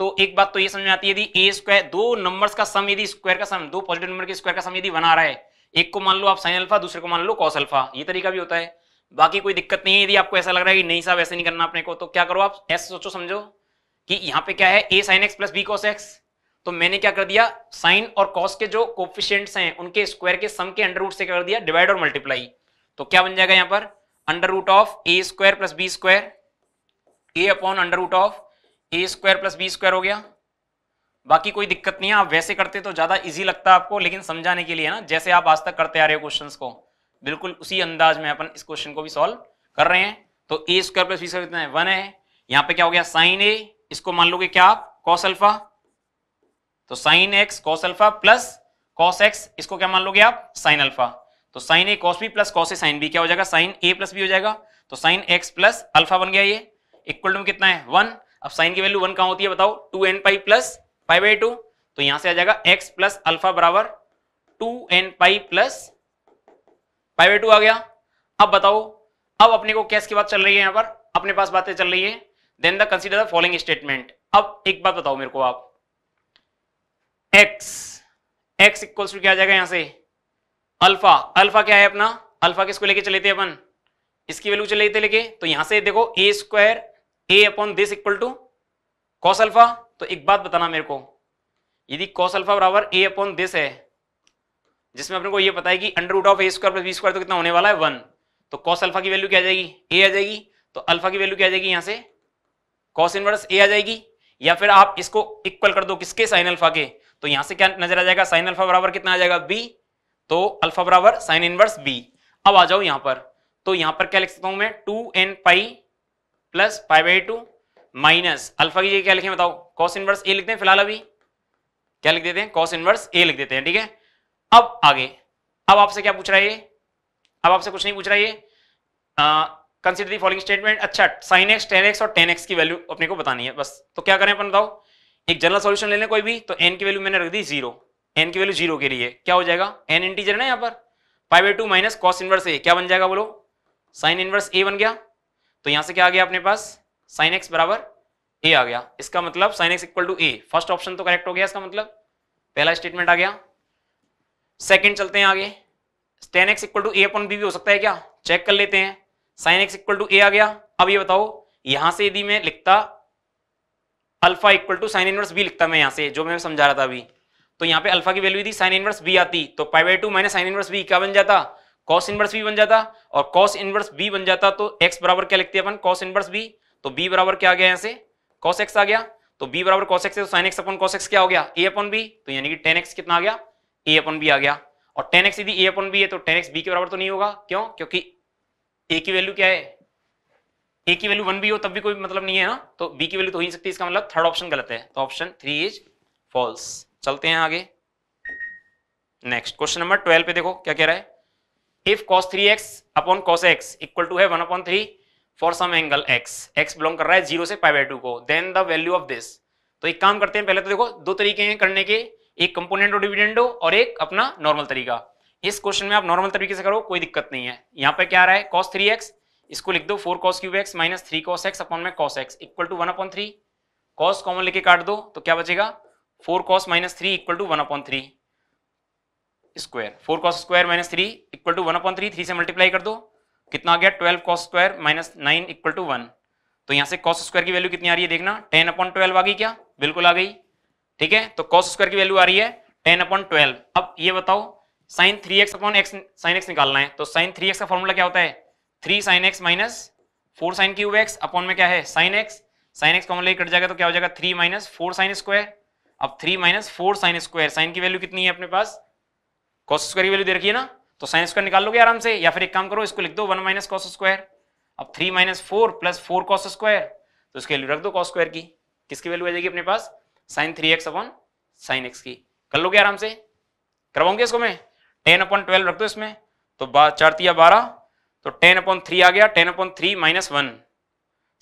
तो एक बात तो ये समझ में आती है ए स्क्वायर दो नंबर्स का सम यदि स्क्वायर का सम दो पॉजिटिव नंबर के स्क्वायर का सम यदि बना रहा है एक को मान लो आप साइन अल्फा दूसरे को मान लो कॉस अल्फा ये तरीका भी होता है बाकी कोई दिक्कत नहीं है यदि आपको ऐसा लग रहा है कि नहीं साहब ऐसे नहीं करना अपने को तो क्या करो आप ऐसे सोचो समझो कि यहाँ पे क्या है ए sine x plus B cos x तो मैंने क्या कर दिया साइन और कॉस के जो कोफिशियंट्स हैं उनके स्क्वायर के सम के अंडर रूट से क्या कर दिया डिवाइड और मल्टीप्लाई तो क्या बन जाएगा यहाँ पर under root of A square plus B square a upon under root of A square plus B square हो गया बाकी कोई दिक्कत नहीं है आप वैसे करते तो ज़्यादा इजी लगता है आपको लेकिन समझाने के लिए ना जैसे आप आज तक करते आ रहे हो क्वेश्चन को बिल्कुल उसी अंदाज में अपन इस क्वेश्चन को भी सॉल्व कर रहे हैं तो ए स्क्वायर प्लस बी स्क्वायर है वन है यहाँ पे क्या हो गया साइन ए इसको मान कि क्या आप कॉस अल्फा तो sine x cos alpha plus cos x इसको क्या मान लोगे आप साइन अल्फा तो साइन ए कॉस बी प्लस कॉस ए साइन बी क्या हो जाएगा साइन ए प्लस बी हो जाएगा तो साइन एक्स प्लस अल्फा बन गया ये इक्वल टू कितना है वन अब साइन की वैल्यू वन कहा होती है बताओ two N pi plus five by two तो यहां से आ जाएगा एक्स प्लस अल्फा बराबर two N pi plus five by two आ गया अब बताओ अब अपने को कैस की बात चल रही है यहां पर अपने पास बातें चल रही है then the consider the following statement अब एक बात बताओ मेरे को आप एक्स एक्स इक्वल टू क्या आ जाएगा यहां से अल्फा अल्फा क्या है अपना अल्फा किसको लेके चले थे अपन इसकी वैल्यू चले थे लेके तो यहां से देखो a square a upon this equal to cos alpha तो एक बात बताना मेरे को यदि कॉस अल्फा बराबर ए अपॉन दिस है जिसमें अपने को ये पता है कि under root of A square plus B square तो कितना होने वाला है वन तो कॉस अल्फा की वैल्यू क्या आ जाएगी ए आ जाएगी तो अल्फा की वैल्यू क्या आ जाएगी यहाँ से कॉस इनवर्स ए आ जाएगी या फिर आप इसको इक्वल कर दो किसके साइन अल्फा के तो यहाँ से क्या नजर आ जाएगा साइन अल्फा बराबर कितना आ जाएगा बी तो अल्फा बराबर साइन इनवर्स बी अब आ जाओ यहाँ पर तो यहाँ पर क्या लिख सकता हूँ मैं two N pi plus five by two minus alpha की जगह क्या लिखें बताओ कॉस इनवर्स ए लिखते हैं फिलहाल अभी क्या लिख देते हैं कॉस इनवर्स ए लिख देते हैं ठीक है अब आगे अब आपसे क्या पूछ रहा है ये अब आपसे कुछ नहीं पूछ रहा है ये कंसिडर दी फॉलोइंग स्टेटमेंट अच्छा साइन एक्स टेन एक्स और टेन एक्स की वैल्यू अपने को बतानी है बस तो क्या करें अपन बताओ एक जनरल सॉल्यूशन ले लें कोई भी तो एन की वैल्यू मैंने रख दी जीरो एन की वैल्यू जीरो के लिए क्या हो जाएगा एन इंटीजर है ना यहाँ पर five by two minus cos inverse a क्या बन जाएगा बोलो साइन इनवर्स ए बन गया तो यहां से क्या आ गया अपने पास साइन एक्स बराबर ए आ गया इसका मतलब sine x equal to a first option तो करेक्ट हो गया इसका मतलब पहला स्टेटमेंट आ गया सेकंड चलते हैं आगे tan x equal to a अपन बी भी हो सकता है क्या चेक कर लेते हैं sine x equal to a आ गया अब ये बताओ यहां से यदि मैं लिखता alpha equal to sine inverse b लिखता मैं यहां से जो मैं समझा रहा था अभी तो यहाँ पे अल्फा की वैल्यू थी साइन इनवर्स बी आती तो pi by two minus sine inverse b क्या बन जाता कॉस इनवर्स बी बन जाता और कॉस इनवर्स बी बन जाता तो एक्स बराबर क्या लिखते अपन कॉस इनवर्स बी तो बी बराबर क्या आ गया यहाँ से कॉस एक्स आ गया तो बी बराबर कॉस एक्स है तो साइन एक्स अपन कॉस एक्स क्या हो गया ए अपन बी तो यानी कि टेन एक्स कितना आ गया ए अपन बी आ गया और टेन एक्स यदि ए अपन बी है तो टेन एक्स बी के बराबर तो नहीं होगा क्यों क्योंकि ए की वैल्यू क्या है ए की वैल्यू वन भी हो तब भी कोई मतलब नहीं है ना हाँ? तो बी की वैल्यू तो हो ही सकती है इसका मतलब थर्ड ऑप्शन गलत है तो ऑप्शन थ्री इज फॉल्स चलते हैं आगे नेक्स्ट क्वेश्चन नंबर ट्वेल्व पे देखो क्या कह रहा है if cos three x upon cos x equal to है one upon three for some angle x x belong कर रहा है जीरो से पाई बाई टू को then the value of this तो एक काम करते हैं पहले तो देखो दो तरीके हैं करने के एक कंपोनेंट और डिविडेंडो और एक अपना नॉर्मल तरीका इस क्वेश्चन में आप नॉर्मल तरीके से करो कोई दिक्कत नहीं है यहाँ पे क्या आ रहा है कॉस थ्री एक्स इसको लिख दो four cos cube x minus three cos x upon में cos x equal to one upon three cos common लेके काट दो तो क्या बचेगा four cos minus three equal to one upon three square four cos square minus three equal to one upon three three से multiply कर दो कितना आ गया twelve cos square minus nine equal to one तो यहाँ से कॉस स्क्वायर की वैल्यू कितनी आ रही है देखना टेन अपॉन ट्वेल्व आ गई क्या बिल्कुल आ गई ठीक है तो कॉस स्क्वायर की वैल्यू आ रही है टेन अपॉन ट्वेल्व अब ये बताओ sine three x upon x sine x निकालना है तो साइन थ्री एक्स का फॉर्मूला क्या होता है three sine x minus four sine cube x upon में क्या है sine x sine x common लेकर कट जाएगा तो क्या हो जाएगा three minus four sine square अब three minus four sine square sine की वैल्यू कितनी है अपने पास कॉस स्क्वायर वैल्यू दे रखी है ना तो साइन स्क्वायर निकाल लोगे आराम से या फिर एक काम करो इसको लिख दो वन माइनस कॉस स्क्वायर अब three minus four plus four cos square तो इसकी वैल्यू रख दो कॉस स्क्वायर की किसकी वैल्यू आ जाएगी अपने पास sine three x upon sine x की कर लोगे आराम से करवाऊंगे इसको मैं टेन अपॉन ट्वेल्व रख दो इसमें तो चार तिया बारह तो टेन अपॉन थ्री आ गया ten upon three minus one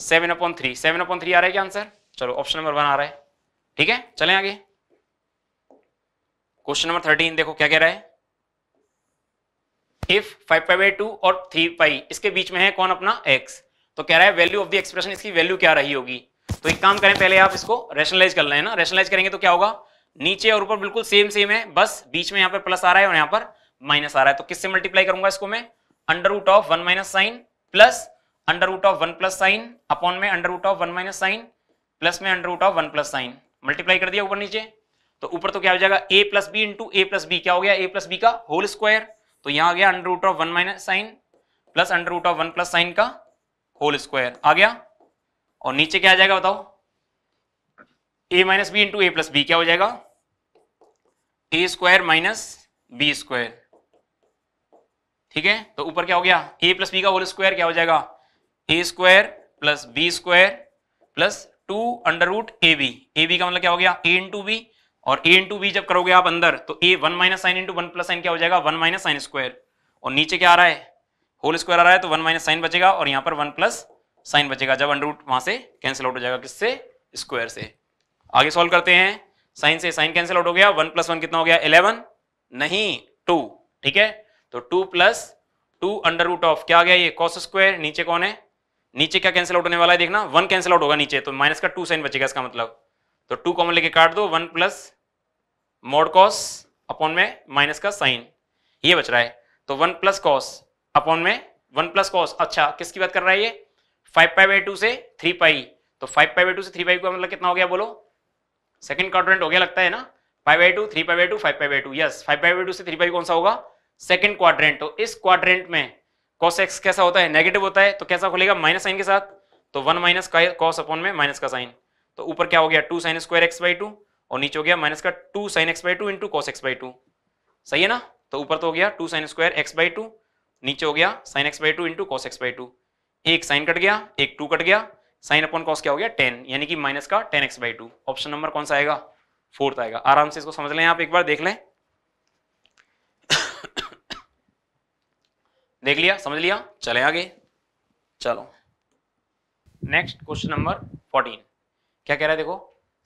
seven upon three seven upon three आ रहा है क्या आंसर चलो ऑप्शन नंबर वन आ रहा है ठीक है चले आगे क्वेश्चन नंबर थर्टीन देखो क्या कह रहा है if five pi by two और थ्री पाई इसके बीच में है कौन अपना एक्स तो कह रहा है वैल्यू ऑफ द एक्सप्रेशन इसकी वैल्यू क्या रही होगी तो एक काम करें पहले आप इसको रेशनलाइज कर लें ना रेशनलाइज करेंगे तो क्या होगा नीचे और ऊपर बिल्कुल सेम सेम है बस बीच में यहाँ पर प्लस आ रहा है और यहाँ पर माइनस आ रहा है तो किससे मल्टीप्लाई करूंगा इसको मैं under root of one minus sin plus under root of one plus sin upon में under root of one minus sin plus में under root of one plus sin multiply कर दिया ऊपर नीचे तो ऊपर तो क्या हो जाएगा a plus b into A plus b क्या हो गया ए प्लस बी का होल स्क्वायर तो यहां आ गया under root of one minus sin plus under root of one plus sin का होल स्क्वायर आ गया और नीचे क्या आ जाएगा बताओ a minus B into A plus b क्या हो जाएगा ए स्क्वायर माइनस बी स्क्वायर ठीक है तो ऊपर क्या हो गया ए प्लस बी का होल स्क्वायर क्या हो जाएगा ए square plus B square plus two under root a b a b का मतलब क्या हो गया ए इंटू बी और ए इंटू बी जब करोगे आप अंदर तो a one minus sin into one plus sin क्या हो जाएगा वन माइनस साइन स्क्वायर और नीचे क्या आ रहा है होल स्क्वायर आ रहा है तो वन माइनस साइन बचेगा और यहाँ पर वन प्लस साइन बचेगा जब अंडर रूट वहां से कैंसिल आउट हो जाएगा किससे स्क्वायर से आगे सॉल्व करते हैं साइन से साइन कैंसिल आउट हो गया वन प्लस वन कितना हो गया इलेवन नहीं टू ठीक है तो two plus two under root of क्या आ गया ये कॉस स्क्वायर नीचे कौन है नीचे क्या कैंसिल आउट होने वाला है देखना वन कैंसिल आउट होगा नीचे तो माइनस का टू साइन बचेगा इसका मतलब तो टू कॉमन लेके काट दो one plus mod cos upon में माइनस का साइन ये बच रहा है तो वन प्लस कॉस अपॉन में वन प्लस कॉस अच्छा किसकी बात कर रहा है ये फाइव पाई बाई टू से थ्री पाई तो फाइव पाई बाई टू से थ्री पाई का मतलब कितना हो गया बोलो सेकंड क्वाड्रेंट हो गया लगता है ना five by two three pi by two five pi by two yes five pi by two से थ्री पाई कौन सा होगा सेकंड क्वाड्रेंट तो इस क्वाड्रेंट में कॉस एक्स कैसा होता है नेगेटिव होता है तो कैसा खुलेगा माइनस साइन के साथ तो वन माइनस कॉस अपॉन में माइनस का साइन तो ऊपर क्या हो गया two sign square x by two और नीचे हो गया माइनस का two sign x by two into cos x by two सही है ना तो ऊपर तो हो गया two sign square x by two नीचे हो गया sign x by two into cos x by two एक साइन कट गया एक टू कट गया साइन अपॉन कॉस क्या हो गया टेन यानी कि माइनस का tan x by two option number कौन सा आएगा फोर्थ आएगा आराम से इसको समझ लें आप एक बार देख लें <coughs> देख लिया समझ लिया चले आगे चलो नेक्स्ट क्वेश्चन नंबर फोर्टीन क्या कह रहा है देखो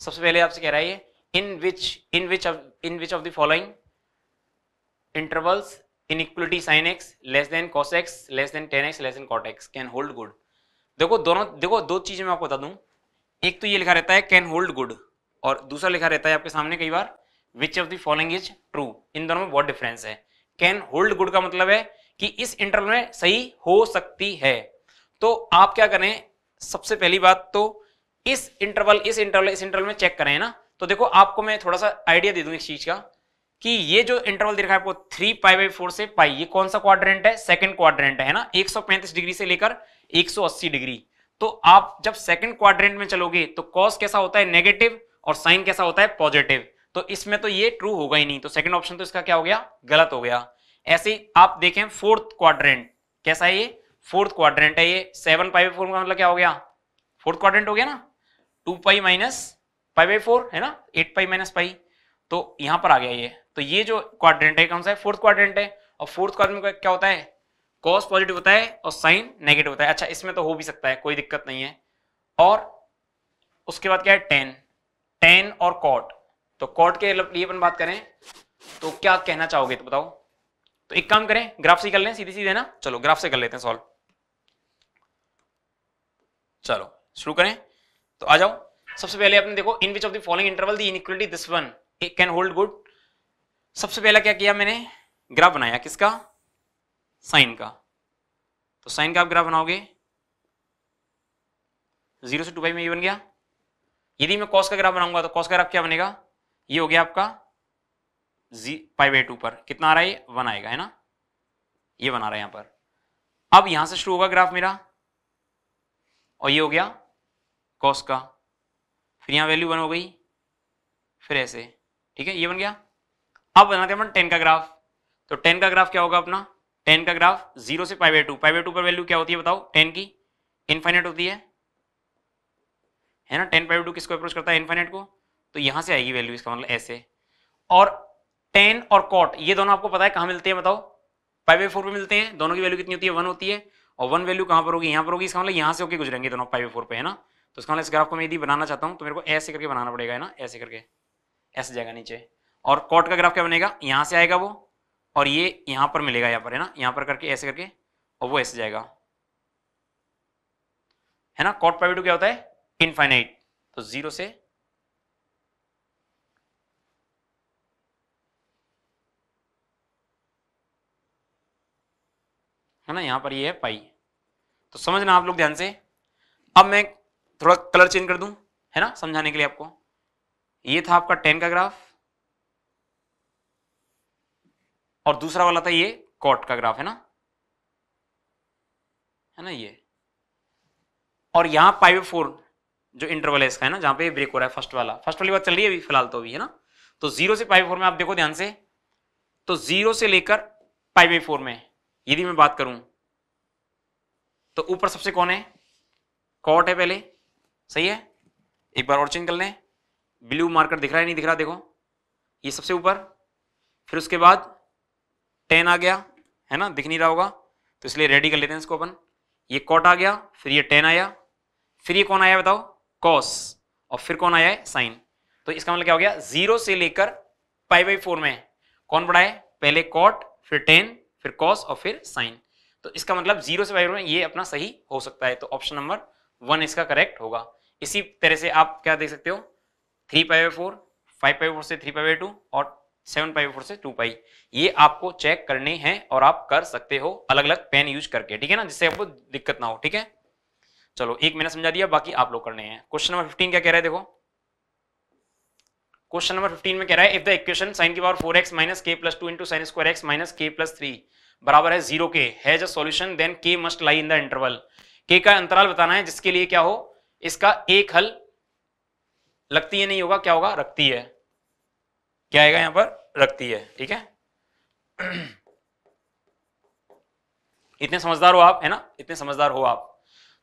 सबसे पहले आपसे कह रहा है ये in which in which of in which of the following intervals inequality sin x less than cos x less than tan x less than cot x can hold good देखो दोनों देखो दो चीजें मैं आपको बता दूं एक तो ये लिखा रहता है कैन होल्ड गुड और दूसरा लिखा रहता है आपके सामने कई बार which of the following is true इन दोनों में बहुत डिफरेंस है कैन होल्ड गुड का मतलब है कि इस इंटरवल में सही हो सकती है तो आप क्या करें सबसे पहली बात तो इस इंटरवल इस इंटरवल इस इंटरवल में चेक करें ना तो देखो आपको मैं थोड़ा सा आइडिया दे दूं इस चीज का कि ये जो इंटरवल देखा है आपको थ्री पाई बाई फोर से पाई ये कौन सा क्वाड्रेंट है सेकंड क्वाड्रेंट है ना 135 डिग्री से लेकर 180 डिग्री तो आप जब सेकंड क्वाड्रेंट में चलोगे तो कॉस कैसा होता है नेगेटिव और साइन कैसा होता है पॉजिटिव तो इसमें तो ये ट्रू होगा ही नहीं तो सेकंड ऑप्शन तो इसका क्या हो गया गलत हो गया ऐसे आप देखें फोर्थ क्वाड्रेंट कैसा है ये फोर्थ क्वाड्रेंट है ये सेवन पाई बाई फोर का मतलब क्या हो गया फोर्थ क्वाड्रेंट हो गया ना two pi minus pi by four है ना एट पाई माइनस पाई तो यहां पर आ गया ये तो ये जो क्वाड्रेंट है कौन सा है फोर्थ क्वाड्रेंट है और फोर्थ क्वाड्रेंट का क्या होता है कॉस पॉजिटिव होता है और साइन नेगेटिव होता है अच्छा इसमें तो हो भी सकता है कोई दिक्कत नहीं है और उसके बाद क्या है टेन टेन और कॉट तो कॉट के लिए अपन बात करें तो क्या कहना चाहोगे तो बताओ तो एक काम करें ग्राफ से कर लें सीधे सीधे ना चलो ग्राफ से कर लेते हैं सॉल्व चलो शुरू करें तो आ जाओ सबसे पहले आपने देखो in which of the following interval the inequality this one can hold good सबसे पहला क्या किया मैंने ग्राफ बनाया किसका साइन का तो साइन का आप ग्राफ बनाओगे जीरो से टू बाई में ये बन गया यदि मैं कॉस का ग्राफ बनाऊंगा तो कॉस का ग्राफ क्या बनेगा ये हो गया आपका जी फाइव बाई टू पर कितना आ रहा है ये वन आएगा है ना ये बना रहा है यहां पर अब यहां से शुरू होगा ग्राफ मेरा और ये हो गया कॉस का फिर यहाँ वैल्यू वन हो गई फिर ऐसे ठीक है ये बन गया अब बनाते हैं अपन टेन का ग्राफ तो टेन का ग्राफ क्या होगा अपना टेन का ग्राफ जीरो से pi by two pi by two पर वैल्यू क्या होती है बताओ टेन की इन्फाइनेट होती है है ना टेन पाई टू किसको अप्रोच करता है इन्फाइनेट को तो यहाँ से आएगी वैल्यू इसका मतलब ऐसे और टेन और कॉट ये दोनों आपको पता है कहाँ मिलते हैं बताओ पाई बाई फोर पे मिलते हैं दोनों की वैल्यू कितनी होती है वन होती है और वन वैल्यू कहाँ पर होगी यहाँ पर होगी इसका मतलब यहाँ से होकर गुजरेंगे दोनों पाई बाई फोर पे है ना तो इसका मतलब इस ग्राफ को मैं यदि बनाना चाहता हूँ तो मेरे को ऐसे करके बनाना पड़ेगा ना ऐसे करके ऐसे जाएगा नीचे और कॉट का ग्राफ क्या बनेगा यहाँ से आएगा वो और ये यहाँ पर मिलेगा यहाँ पर है ना यहाँ पर करके ऐसे करके और वो ऐसे जाएगा है ना कॉट पाई टू क्या होता है इनफाइनाइट तो जीरो से है ना यहां पर ये है पाई तो समझना आप लोग ध्यान से अब मैं थोड़ा कलर चेंज कर दूं है ना समझाने के लिए आपको ये था आपका टेन का ग्राफ और दूसरा वाला था ये कॉट का ग्राफ है ना है ना ये और यहां पाइव फोर जो इंटरवल है इसका है ना जहां पे ब्रेक हो रहा है फर्स्ट वाला फर्स्ट वाली बात चल रही है अभी फिलहाल तो अभी है ना तो जीरो से पाइव फोर में आप देखो ध्यान से तो जीरो से लेकर पाइव फोर में यदि मैं बात करूं तो ऊपर सबसे कौन है कॉट है पहले सही है एक बार और चेंज कर लें ब्लू मार्कर दिख रहा है नहीं दिख रहा देखो ये सबसे ऊपर फिर उसके बाद टेन आ गया है ना दिख नहीं रहा होगा तो इसलिए रेडी कर लेते हैं इसको अपन ये कॉट आ गया फिर ये टेन आया फिर ये कौन आया बताओ कॉस और फिर कौन आया है साइन तो इसका मतलब क्या हो गया जीरो से लेकर पाई बाई फोर में कौन बढ़ा है पहले कॉट फिर टेन फिर कॉस और फिर साइन तो इसका मतलब जीरो से पाई फोर में ये अपना सही हो सकता है तो ऑप्शन नंबर वन इसका करेक्ट होगा इसी तरह से आप क्या देख सकते हो three pi by four five pi four से थ्री पाई बाई टू और सेवन पाई फोर से टू पाई ये आपको चेक करने हैं और आप कर सकते हो अलग अलग पेन यूज करके ठीक है ना जिससे आपको दिक्कत ना हो ठीक है चलो एक मैंने समझा दिया बाकी आप लोग करने हैं क्वेश्चन नंबर फिफ्टीन क्या कह रहा है देखो क्वेश्चन नंबर फिफ्टीन में कह रहा है इफ द इक्वेशन साइन की power four x minus k plus two into sign square x minus k plus three बराबर है zero k has a solution then k must lie in the interval k का अंतराल बताना है जिसके लिए क्या हो इसका एक हल लगती है नहीं होगा क्या होगा रखती है क्या आएगा यहां पर रखती है ठीक है <clears throat> इतने समझदार हो आप है ना इतने समझदार हो आप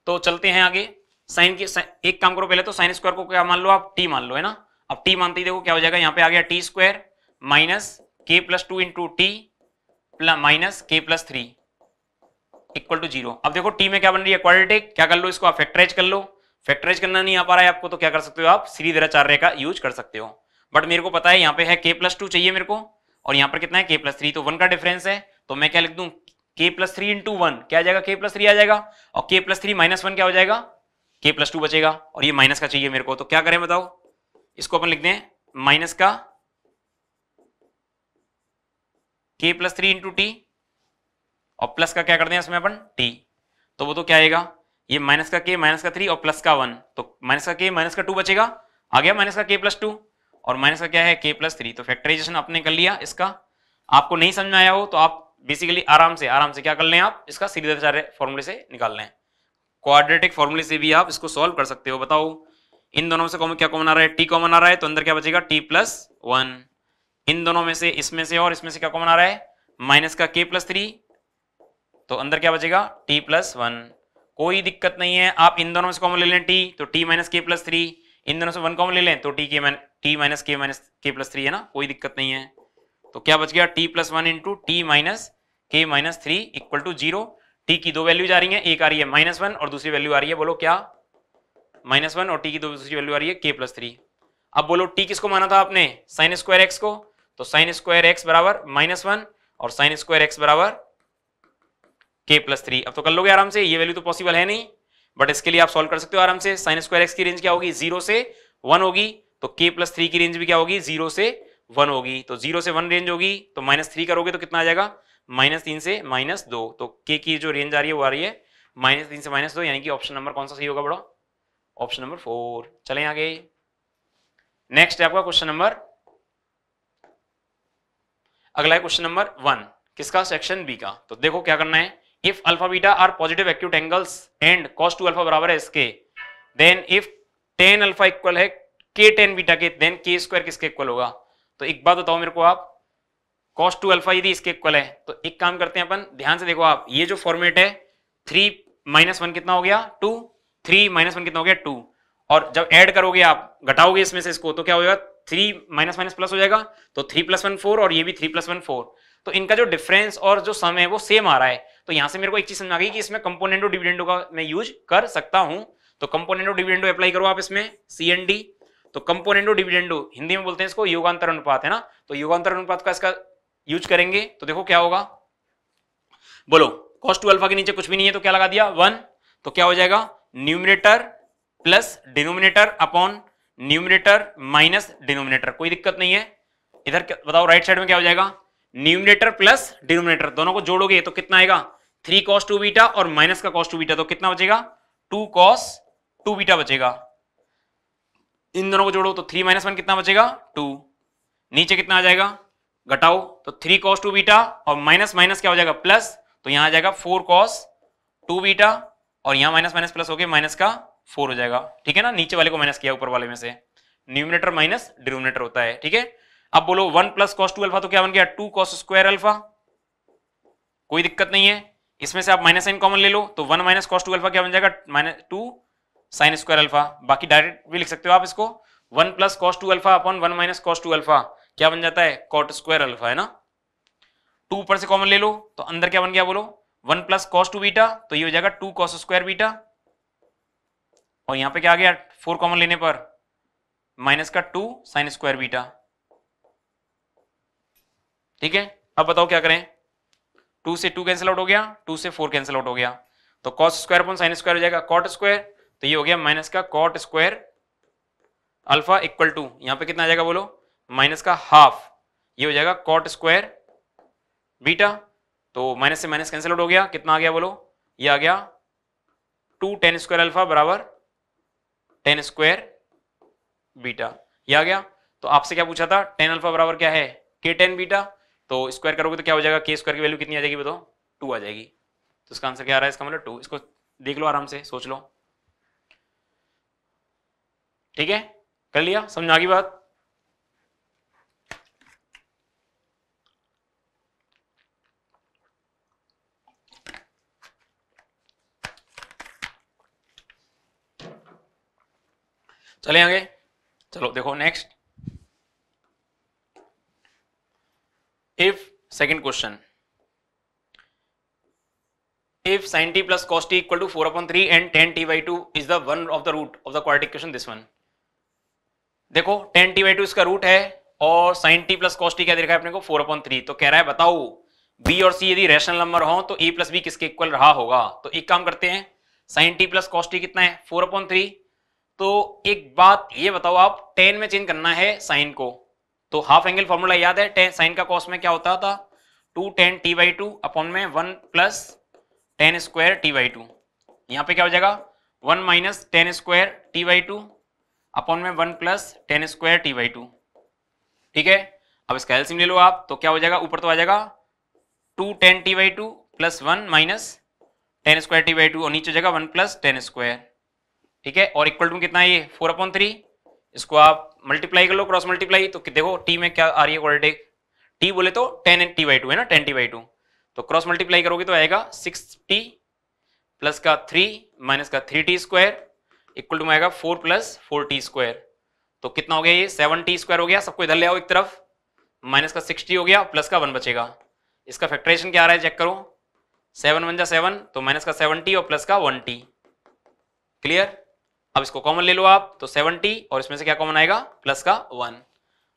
तो चलते हैं आगे साइन के साइन, एक काम करो पहले तो साइन स्क्वायर को क्या मान लो आप टी मान लो है ना अब टी मानते ही देखो क्या हो जाएगा यहां पे आ गया T square minus k plus two into t minus k plus three equal to zero अब देखो टी में क्या बन रही है क्वाड्रेटिक क्या कर लो इसको आप फैक्टराइज कर लो फैक्टराइज करना नहीं आ पा रहा है आपको तो क्या कर सकते हो आप श्रीधराचार्य का यूज कर सकते हो बट मेरे को पता है यहाँ पे है के प्लस टू चाहिए मेरे को और यहाँ पर कितना है के प्लस थ्री तो वन का डिफरेंस है तो मैं क्या लिख दू के प्लस थ्री इंटू वन क्या आ जाएगा के प्लस थ्री आ जाएगा और के प्लस थ्री माइनस वन क्या हो जाएगा के प्लस टू बचेगा और ये माइनस का चाहिए मेरे को तो क्या करें बताओ इसको अपन लिख दें माइनस का k plus three into t और प्लस का क्या कर दें इसमें अपन टी तो वो तो क्या आएगा ये माइनस का के माइनस का थ्री और प्लस का वन तो माइनस का के माइनस का टू बचेगा आ गया माइनस का के प्लस टू और माइनस का क्या है के प्लस थ्री तो फैक्टराइजेशन आपने कर लिया इसका आपको नहीं समझ में आया हो तो आप बेसिकली आराम से आराम से क्या कर लें आप इसका सीरीधाचार्य फॉर्मूले से निकाल लें क्वाड्रेटिक फॉर्मूले से भी आप इसको सॉल्व कर सकते हो बताओ इन दोनों से कॉमन क्या कॉमन आ रहा है टी कॉमन आ रहा है तो अंदर क्या बचेगा टी प्लस वन इन दोनों में से इसमें से और इसमें से क्या कॉमन आ रहा है माइनस का के प्लस थ्री तो अंदर क्या बचेगा टी प्लस वन कोई दिक्कत नहीं है आप इन दोनों से कॉमन ले लें टी तो t minus k plus three इन दोनों से वन कॉमन ले लें तो टी के t minus k minus k plus three है ना कोई दिक्कत नहीं है तो क्या बच गया t plus one into t minus k minus three equal to zero t की दो वैल्यूज आ रही है एक आ रही है माइनस वन और दूसरी वैल्यू आ रही है बोलो क्या माइनस वन और टी की दो दूसरी वैल्यू आ रही है के प्लस थ्री अब बोलो टी किसको माना था आपने साइन स्क्वायर एक्स को तो साइन स्क्वायर एक्स बराबर माइनस वन और साइन स्क्वायर एक्स बराबर के प्लस थ्री अब तो कर लोगे आराम से ये वैल्यू तो पॉसिबल है नहीं बट इसके लिए आप सॉल्व कर सकते हो आराम से साइन स्क्वायर एक्स की रेंज क्या होगी जीरो से वन होगी तो के प्लस थ्री की रेंज भी क्या होगी जीरो से वन होगी तो जीरो से वन रेंज होगी तो माइनस थ्री करोगे तो कितना आ जाएगा माइनस तीन से माइनस दो तो के की जो रेंज आ रही है वो आ रही है माइनस तीन से माइनस दो यानी कि ऑप्शन नंबर कौन सा सही होगा बड़ा ऑप्शन नंबर फोर चले आगे नेक्स्ट है आपका क्वेश्चन नंबर अगला है क्वेश्चन नंबर वन किसका सेक्शन बी का तो देखो क्या करना है if alpha beta are positive acute angles and cos two alpha बराबर है इसके then if tan alpha equal है k tan beta k then k square किसके इक्वल होगा तो एक बात बताओ मेरे को आप कॉस टू अल्फा यदि इसके इक्वल है तो एक काम करते हैं अपन ध्यान से देखो आप ये जो फॉर्मेट है थ्री माइनस वन कितना हो गया टू थ्री माइनस वन कितना हो गया टू और जब ऐड करोगे आप घटाओगे इसमें से इसको तो क्या होगा थ्री माइनस माइनस प्लस हो जाएगा तो थ्री प्लस वन फोर और ये भी थ्री प्लस वन फोर तो इनका जो डिफरेंस और जो सम है वो सेम आ रहा है तो यहां से मेरे को एक चीज समझ आ गई कि इसमें कंपोनेंट और डिविडेंडो का मैं यूज कर सकता हूं तो कंपोनेंट और डिविडेंडो अप्लाई करो आप इसमें सी एन डी तो कंपोनेंटो डिविडेंडो हिंदी में बोलते हैं इसको योगांतर अनुपात है ना तो योगांतर अनुपात का इसका यूज करेंगे तो देखो क्या होगा बोलो कॉस्ट टू अल्फा के नीचे कुछ भी नहीं है तो क्या लगा दिया वन तो क्या हो जाएगा numerator plus denominator upon numerator minus denominator कोई दिक्कत नहीं है इधर बताओ राइट साइड में क्या हो जाएगा न्यूमिनेटर प्लस डिनोमिनेटर दोनों को जोड़ोगे तो कितना आएगा थ्री कॉस टू बीटा और माइनस का कॉस टू बीटा तो कितना बचेगा टू कॉस टू बीटा बचेगा इन दोनों को जोड़ो तो थ्री माइनस वन कितना बचेगा टू नीचे कितना आ जाएगा घटाओ तो थ्री कॉस टू बीटा और माइनस माइनस क्या हो जाएगा प्लस तो यहां आ जाएगा फोर कॉस टू बीटा और यहां माइनस माइनस प्लस हो गया माइनस का फोर हो जाएगा ठीक है ना नीचे वाले को माइनस किया ऊपर वाले में से न्यूमिनेटर माइनस डिनोमिनेटर होता है ठीक है अब बोलो one plus cos two alpha तो क्या बन गया टू कॉस स्क्वायर अल्फा कोई दिक्कत नहीं है इसमें से आप माइनस साइन कॉमन ले लो तो one minus cos two alpha क्या बन जाएगा minus two sign square alpha बाकी डायरेक्ट भी लिख सकते हो आप इसको one plus cos two alpha upon one minus cos two alpha क्या बन जाता है कॉट स्क्वायर अल्फा है ना टू ऊपर से कॉमन ले लो तो अंदर क्या बन गया बोलो one plus cos two beta तो ये हो जाएगा टू कॉस स्क्वायर बीटा और यहां पे क्या आ गया फोर कॉमन लेने पर माइनस का टू साइन स्क्वायर बीटा ठीक है अब बताओ क्या करें टू से टू कैंसिल आउट हो गया टू से फोर कैंसिल आउट हो गया तो cos square upon sin square हो जाएगा कॉट स्क्वायर तो ये हो गया माइनस का cot square alpha equal to यहां पे कितना आ जाएगा बोलो माइनस का हाफ ये हो जाएगा कॉट स्क्वायर बीटा तो माइनस से माइनस कैंसिल आउट हो गया कितना आ गया बोलो ये आ गया टू टेन स्क्वायर अल्फा बराबर टेन स्क्वायर बीटा ये आ गया तो आपसे क्या पूछा था टेन अल्फा बराबर क्या है के टेन बीटा तो स्क्वायर करोगे तो क्या हो जाएगा के स्क्वायर की वैल्यू कितनी आ जाएगी बताओ टू आ जाएगी तो इसका आंसर क्या आ रहा है इसका मतलब टू इसको देख लो आराम से सोच लो ठीक है कर लिया समझ आ गई बात चले आगे चलो देखो next second question if sin t plus cos t equal to 4 upon 3 and tan t by 2 is the one of the root of the quadratic equation this one देखो tan t by 2 इसका root है और sin t plus cos t क्या देखा है अपने को 4 upon 3 तो कह रहा है बताओ b और c यदि रैशनल नंबर हो तो a plus b किसके इक्वल रहा होगा तो एक काम करते हैं sin t plus cos t कितना है 4 upon 3 तो एक बात ये बताओ आप tan में चेंज करना है sin को तो हाफ एंगल फॉर्मूला याद है tan sin का cos में क्या होता था two tan T by two upon में one plus tan square T by two यहाँ पे क्या हो जाएगा one minus tan square T by two upon में one plus tan square T by two ठीक है अब इसका एल्सियम ले लो आप तो क्या हो जाएगा ऊपर तो आ जाएगा two tan T by two plus one minus tan square T by two और नीचे हो जाएगा वन प्लस टेन स्क्वायर ठीक है और इक्वल टू कितना है ये फोर अपॉन थ्री इसको आप मल्टीप्लाई कर लो क्रॉस मल्टीप्लाई तो देखो टी में क्या आ रही है क्वालिटी टी बोले तो टेन टी बाई टू है ना टेन टी बाई टू तो क्रॉस मल्टीप्लाई करोगे तो आएगा सिक्स टी प्लस का थ्री माइनस का three t square equal to में आएगा four plus four t square तो कितना हो गया ये सेवन टी स्क्वायर हो गया सबको इधर ले आओ एक तरफ माइनस का सिक्सटी हो गया प्लस का वन बचेगा इसका फैक्ट्रेशन क्या आ रहा है चेक करो सेवन वन जा सेवन तो माइनस का सेवन टी और प्लस का वन टी क्लियर अब इसको कॉमन ले लो आप तो सेवन टी और इसमें से क्या कॉमन आएगा प्लस का वन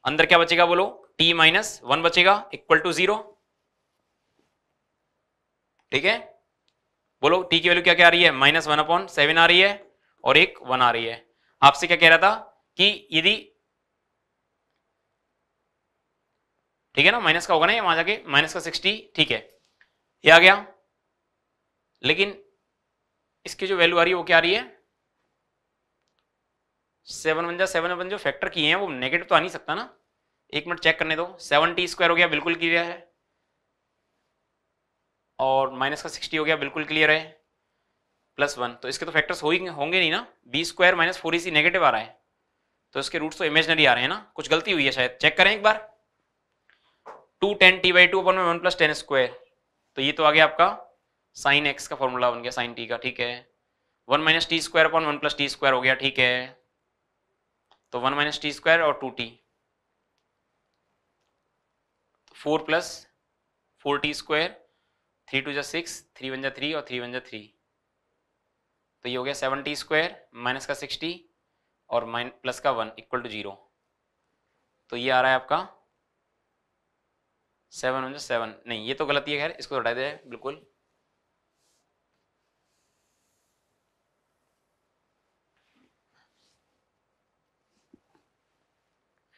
अंदर क्या बचेगा बोलो टी माइनस वन बचेगा इक्वल टू जीरो ठीक है बोलो टी की वैल्यू क्या क्या आ रही है माइनस वन अपॉन सेवन आ रही है और एक वन आ रही है आपसे क्या कह रहा था कि यदि ठीक है ना माइनस का होगा ना ये वहां जाके माइनस का सिक्सटी ठीक है ये आ गया लेकिन इसकी जो वैल्यू आ रही है वो क्या आ रही है सेवन वन जा सेवन वन जो फैक्टर किए हैं वो नेगेटिव तो आ नहीं सकता ना एक मिनट चेक करने दो सेवन टी स्क्वायर हो गया बिल्कुल क्लियर है और माइनस का सिक्सटी हो गया बिल्कुल क्लियर है प्लस वन तो इसके तो फैक्टर्स हो ही होंगे नहीं ना b square minus four e c negative आ रहा है तो इसके रूट्स तो इमेजनरी आ रहे हैं ना कुछ गलती हुई है शायद चेक करें एक बार two tan T by two upon में वन प्लस टेन स्क्वायर तो ये तो आ गया आपका साइन एक्स का फॉर्मूला बन गया साइन टी का ठीक है one minus t square upon one plus T square हो गया ठीक है तो वन माइनस टी स्क्वायर और टू टी तो four plus four t square three two जा सिक्स थ्री वन जा थ्री और थ्री वन जा थ्री तो ये हो गया सेवन टी स्क्वायर माइनस का सिक्सटी और माइन प्लस का वन इक्वल टू जीरो तो ये आ रहा है आपका सेवन वन जा सेवन नहीं ये तो गलती है खैर इसको हटा दे बिल्कुल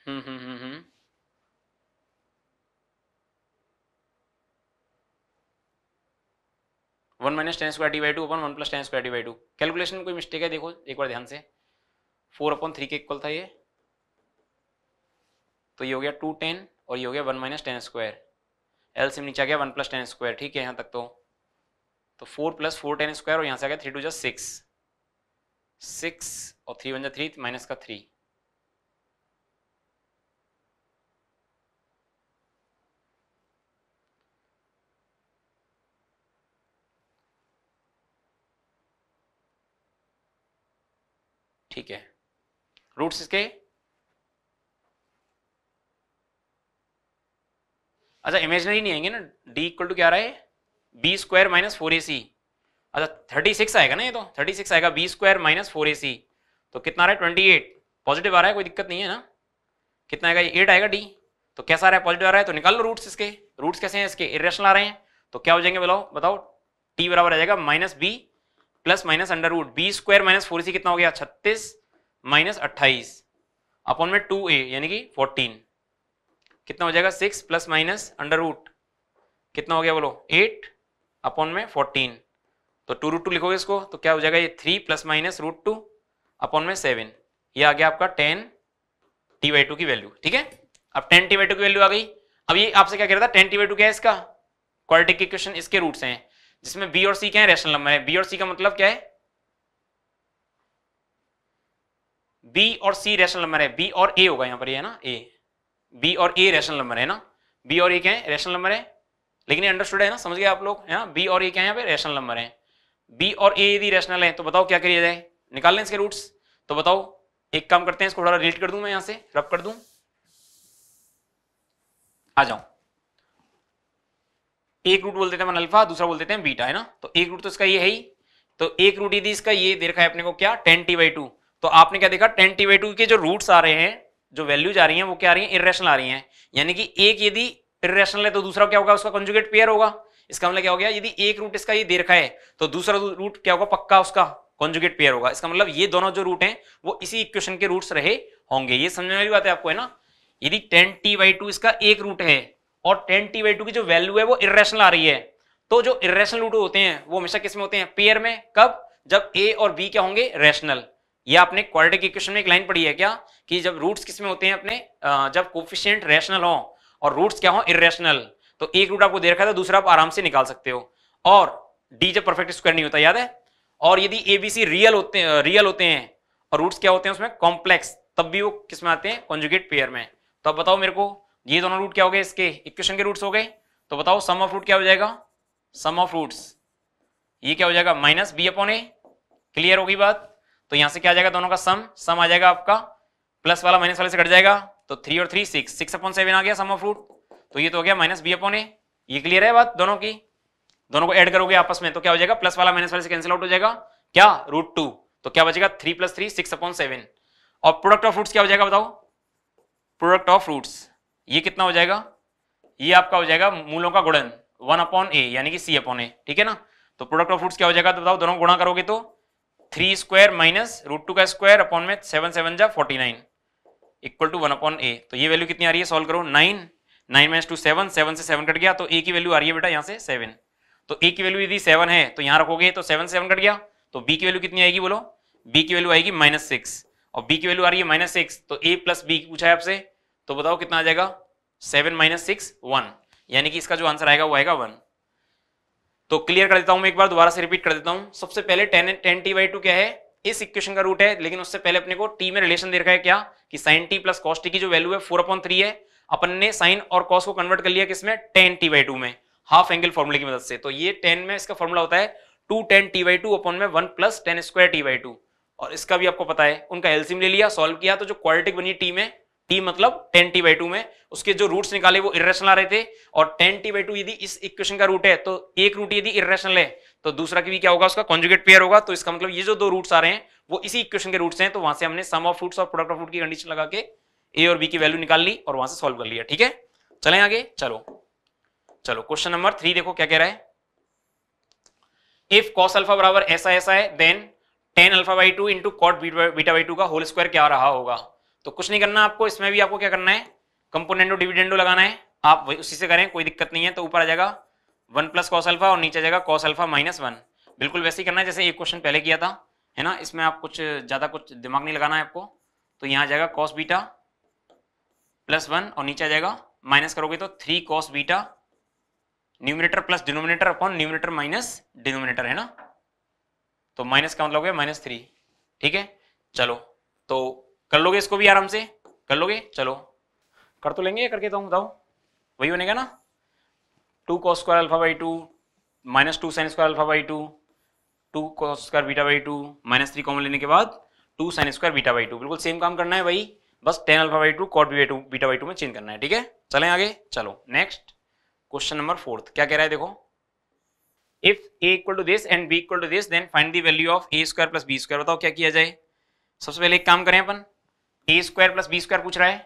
हम्म, हम्म हम्म one minus tan square divide two upon one plus tan square divide two calculation में कोई मिस्टेक है देखो एक बार ध्यान से फोर अपन थ्री के इक्वल था ये तो ये हो गया टू टेन और ये हो गया वन माइनस टेन स्क्वायर एल सिम नीचे आ गया वन प्लस टेन स्क्वायर ठीक है यहाँ तक तो तो four plus four tan square और यहाँ से आ गया three two just six six और थ्री वन जै थ्री माइनस का थ्री ठीक है रूट्स इसके अच्छा इमेजनरी नहीं आएंगे ना डी इक्वल टू क्या रहा है B square minus four A C अच्छा थर्टी सिक्स आएगा ना ये तो थर्टी सिक्स आएगा B square minus four A C तो कितना आ रहा है ट्वेंटी एट पॉजिटिव आ रहा है कोई दिक्कत नहीं है ना कितना आएगा ये एट आएगा डी तो कैसा आ रहा है पॉजिटिव आ रहा है तो निकाल लो रूट्स इसके रूट्स कैसे हैं इसके इरेशनल आ रहे हैं तो क्या हो जाएंगे बताओ बताओ टी बराबर आ जाएगा minus B plus minus under root B square minus four C कितना हो गया छत्तीस माइनस अट्ठाईस अपॉन में टू ए यानी कि फोर्टीन कितना हो जाएगा six plus minus under root कितना हो गया बोलो एट अपॉन में फोर्टीन तो टू रूट टू लिखोगे इसको तो क्या हो जाएगा ये three plus minus root two upon में सेवन ये आ गया आपका टेन टी वाई टू की वैल्यू ठीक है अब टेन टी वाई टू की वैल्यू आ गई अब ये आपसे क्या कह रहा था टेन टी वाई टू क्या है इसका क्वालिटी के क्वेश्चन इसके रूट्स हैं जिसमें बी और सी क्या है रेशनल नंबर है बी और सी का मतलब क्या है बी और सी रेशनल नंबर है बी और ए होगा यहां पर ये है ना ए बी और ए रेशनल नंबर है ना बी और ए क्या है रेशनल नंबर है लेकिन ये अंडरस्टूड है ना समझ गए आप लोग है ना बी और ए क्या है रेशनल नंबर है बी और ए यदि रेशनल है तो बताओ क्या करिए जाए निकाल लें इसके रूट्स तो बताओ एक काम करते हैं इसको थोड़ा रिलेट कर दूं मैं यहां से रब कर दूं आ जाऊं एक रूट बोल देते हैं अल्फा दूसरा बोल देते हैं बीटा है ना तो एक रूट तो इसका ये है ही तो एक रूट यदि इसका ये देखा है अपने को क्या टेन टी बाई टू तो आपने क्या देखा टेन टी बाई टू के जो रूट्स आ रहे हैं जो वैल्यूज आ रही हैं वो क्या आ रही हैं इरेशनल आ रही हैं यानी कि एक यदि इरेशनल है तो दूसरा क्या होगा उसका कंजुगेट पेयर होगा इसका मतलब क्या हो गया यदि एक रूट इसका ये दे रखा है तो दूसरा रूट क्या होगा पक्का उसका कॉन्जुगेट पेयर होगा इसका मतलब ये दोनों जो रूट हैं वो इसी इक्वेशन के रूट्स रहे होंगे ये समझने वाली बात है आपको है ना यदि टेन टी बाई टू इसका एक रूट है और टेन टी बाई टू की जो वैल्यू है वो इेशनल आ रही है तो जो इेशनल रूट होते हैं वो हमेशा किस में होते हैं पेयर में कब जब ए और बी क्या होंगे रेशनल ये आपने क्वालिटी इक्वेशन में एक लाइन पढ़ी है क्या कि जब रूट्स किस में होते हैं अपने जब कोफिशियंट रेशनल हो और रूट्स क्या हो इेशनल तो एक रूट आपको दे रखा था तो दूसरा आप आराम से निकाल सकते हो और डी जब परफेक्ट स्क्वायर नहीं होता याद है और यदि ए बी सी रियल होते हैं रियल होते हैं और रूट्स क्या होते हैं उसमें कॉम्प्लेक्स तब भी वो किसमें आते हैं कॉन्जुगेट पेयर में तो आप बताओ मेरे को ये दोनों रूट क्या हो गए इसके इक्वेशन के रूट्स हो गए तो बताओ सम ऑफ रूट क्या हो जाएगा सम ऑफ रूट्स ये क्या हो जाएगा minus B upon A clear होगी बात तो यहां से क्या आ जाएगा दोनों का सम सम आ जाएगा आपका प्लस वाला माइनस वाले से कट जाएगा तो थ्री और three six six upon seven आ गया सम ऑफ रूट तो ये तो हो गया माइनस बी अपॉन ए ये क्लियर है बात दोनों की दोनों को ऐड करोगे आपस में तो क्या हो जाएगा प्लस वाला माइनस वाले से कैंसिल आउट हो जाएगा क्या रूट टू तो क्या बचेगा three plus three six upon seven और प्रोडक्ट ऑफ रूट्स क्या हो जाएगा बताओ प्रोडक्ट ऑफ रूट्स ये कितना हो जाएगा ये आपका हो जाएगा मूलों का गुणन वन अपॉन ए यानी कि सी अपॉन ए ठीक है ना तो प्रोडक्ट ऑफ रूट्स क्या हो जाएगा तो बताओ दोनों गुणा करोगे तो three square minus root two का स्क्वायर अपॉन में सेवन सेवन जा forty nine equal to one upon A तो ये वैल्यू कितनी आ रही है सॉल्व करो nine nine minus two seven seven से सेवन कट गया तो ए की वैल्यू आ रही है बेटा यहाँ से सेवन तो ए की वैल्यू यदि सेवन है तो यहाँ रखोगे तो सेवन सेवन कट गया तो बी की वैल्यू कितनी आएगी बोलो बी की वैल्यू आएगी माइनस सिक्स और बी की वैल्यू आ रही है माइनस सिक्स तो ए प्लस बी पूछा है आपसे तो बताओ कितना आ जाएगा सेवन माइनस सिक्स वन यानी कि इसका जो आंसर आएगा वो आएगा वन तो क्लियर कर देता हूं मैं एक बार दोबारा से रिपीट कर देता हूं सबसे पहले tan tan T by two क्या है इस इक्वेशन का रूट है लेकिन उससे पहले अपने को टी में रिलेशन दे रखा है क्या कि साइन टी प्लस कॉस की जो वैल्यू है फोर अपॉन थ्री है अपन ने साइन और कॉस को कन्वर्ट कर लिया किसमें टेन टी बाई टू में हाफ एंगल फॉर्मुले की मदद से तो ये टेन में इसका फॉर्मूला होता है two tan T by two upon में one plus tan square T by two और इसका भी आपको पता है उनका एल्सियम ले लिया सॉल्व किया तो जो क्वालिटिक बनी टी में टी मतलब टेन टी बाई टू में उसके जो रूट्स निकाले वो इेशनल आ रहे थे और टेन टी बाई टू यदि इस इक्वेशन का रूट है तो एक रूट यदि इेशनल है तो दूसरा की भी क्या होगा उसका कॉन्जुगेट पेयर होगा तो इसका मतलब ये जो दो रूट्स आ रहे हैं वो इसी इक्वेशन के रूट्स हैं तो वहां से हमने सम ऑफ रूट्स और प्रोडक्ट ऑफ रूट की कंडीशन लगा के ए और बी की वैल्यू निकाल ली और वहां से सॉल्व कर लिया ठीक है चले आगे चलो चलो क्वेश्चन नंबर थ्री देखो क्या कह रहा है इफ कॉस अल्फा बराबर ऐसा ऐसा है then tan alpha by two into cot beta by two का होल स्क्वायर क्या रहा होगा तो कुछ नहीं करना आपको इसमें भी आपको क्या करना है कंपोनेंटो डिविडेंडो लगाना है आप उसी से करें कोई दिक्कत नहीं है तो ऊपर आ जाएगा वन प्लस कॉस अल्फा और नीचे जाएगा कॉस अल्फा माइनस वन बिल्कुल वैसे ही करना है जैसे एक क्वेश्चन पहले किया था है ना इसमें आप कुछ ज़्यादा कुछ दिमाग नहीं लगाना है आपको तो यहाँ आ जाएगा कॉस बीटा प्लस वन और नीचे आ जाएगा माइनस करोगे तो three cos beta numerator plus denominator upon numerator minus denominator है ना तो माइनस का मतलब माइनस थ्री ठीक है चलो तो कर लोगे इसको भी आराम से कर लोगे चलो कर तो लेंगे करके तो बताओ वही बनेगा ना two cos square alpha by two minus two sign square alpha by two two cos square beta by two minus three common लेने के बाद two sign square beta by two बिल्कुल सेम काम करना है भाई बस tan alpha by two cot beta beta by two में चेंज करना है ठीक है चलें आगे चलो नेक्स्ट क्वेश्चन नंबर फोर्थ क्या कह रहा है देखो if A equal to this and B equal to this then find the value of A square plus B square बताओ क्या किया जाए सबसे पहले एक काम करें अपन A square plus B square पूछ रहा है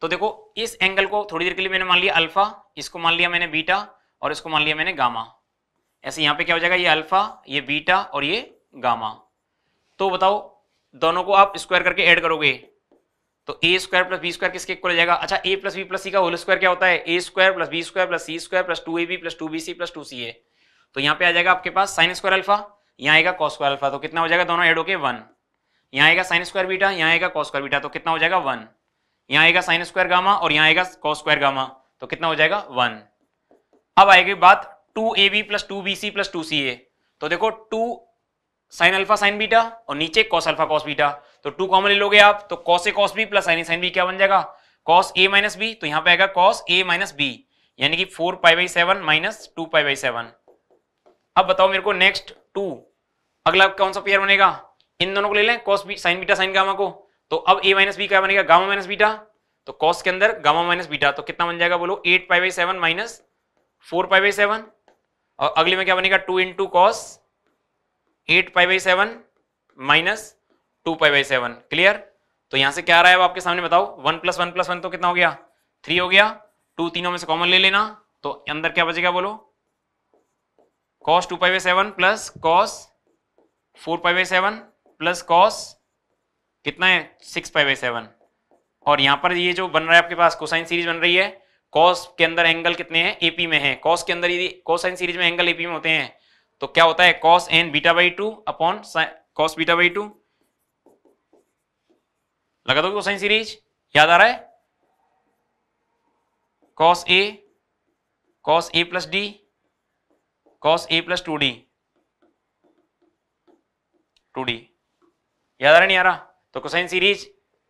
तो देखो इस एंगल को थोड़ी देर के लिए मैंने मान लिया अल्फा इसको मान लिया मैंने बीटा और इसको मान लिया मैंने गामा ऐसे यहाँ पे क्या हो जाएगा ये अल्फा ये बीटा और ये गामा तो बताओ दोनों को आप स्क्वायर करके ऐड करोगे तो ए स्क्वायर प्लस बी स्क्वायर किसके इक्वल हो जाएगा अच्छा A plus B plus C का होल स्क्वायर क्या होता है A square plus B square plus C square plus two A B plus two B C plus two C A तो यहाँ पे आ जाएगा आपके पास साइन स्क्वायर अल्फा यहाँ आएगा कॉस स्क्वायर अल्फा तो कितना हो जाएगा दोनों ऐड होके वन यहाँ आएगा साइन स्क्वायर बीटा यहाँ आएगा कॉस स्क्वायर बीटा तो कितना हो जाएगा वन यहाँ आएगा साइन स्क्वायर गामा और यहाँ आएगा कॉस स्क्वायर गामा तो कितना हो जाएगा वन अब आएगी बात two A B plus two B C plus two C A तो देखो two sine alpha sine beta और नीचे कॉस अल्फा कॉस बीटा तो टू कॉमन ले लोगे आप तो cos A cos B plus sine A sine B क्या बन जाएगा कॉस ए माइनस बी तो यहाँ पे आएगा कॉस ए माइनस बी यानी कि four pi by seven minus two pi by seven अब बताओ मेरे को नेक्स्ट टू अगला कौन सा पेयर बनेगा इन दोनों को ले लें cos B sine beta sine gamma को तो अब ए माइनस बी क्या बनेगा गामा माइनस बीटा तो कॉस के अंदर गामा माइनस बीटा तो कितना बन जाएगा बोलो eight pi by seven minus four pi by seven और अगले में क्या बनेगा two into cos eight pi by seven minus two pi by seven clear तो यहां से क्या आ रहा है अब आपके सामने बताओ one plus one plus one तो कितना हो गया थ्री हो गया टू तीनों में से कॉमन ले लेना तो अंदर क्या बचेगा बोलो cos two pi by seven plus cos four pi by seven plus cos कितना है सिक्स फाइव बाई सेवन और यहां पर ये जो बन रहा है आपके पास कोसाइन सीरीज बन रही है कॉस के अंदर एंगल कितने हैं एपी में है कॉस के अंदर यदि कोसाइन सीरीज में एंगल एपी में होते हैं तो क्या होता है cos N beta by two upon cos beta by two लगा दो कोसाइन सीरीज याद आ रहा है cos A cos A plus D cos A plus two D two D याद आ रहा नहीं आ रहा तो कोसाइन सीरीज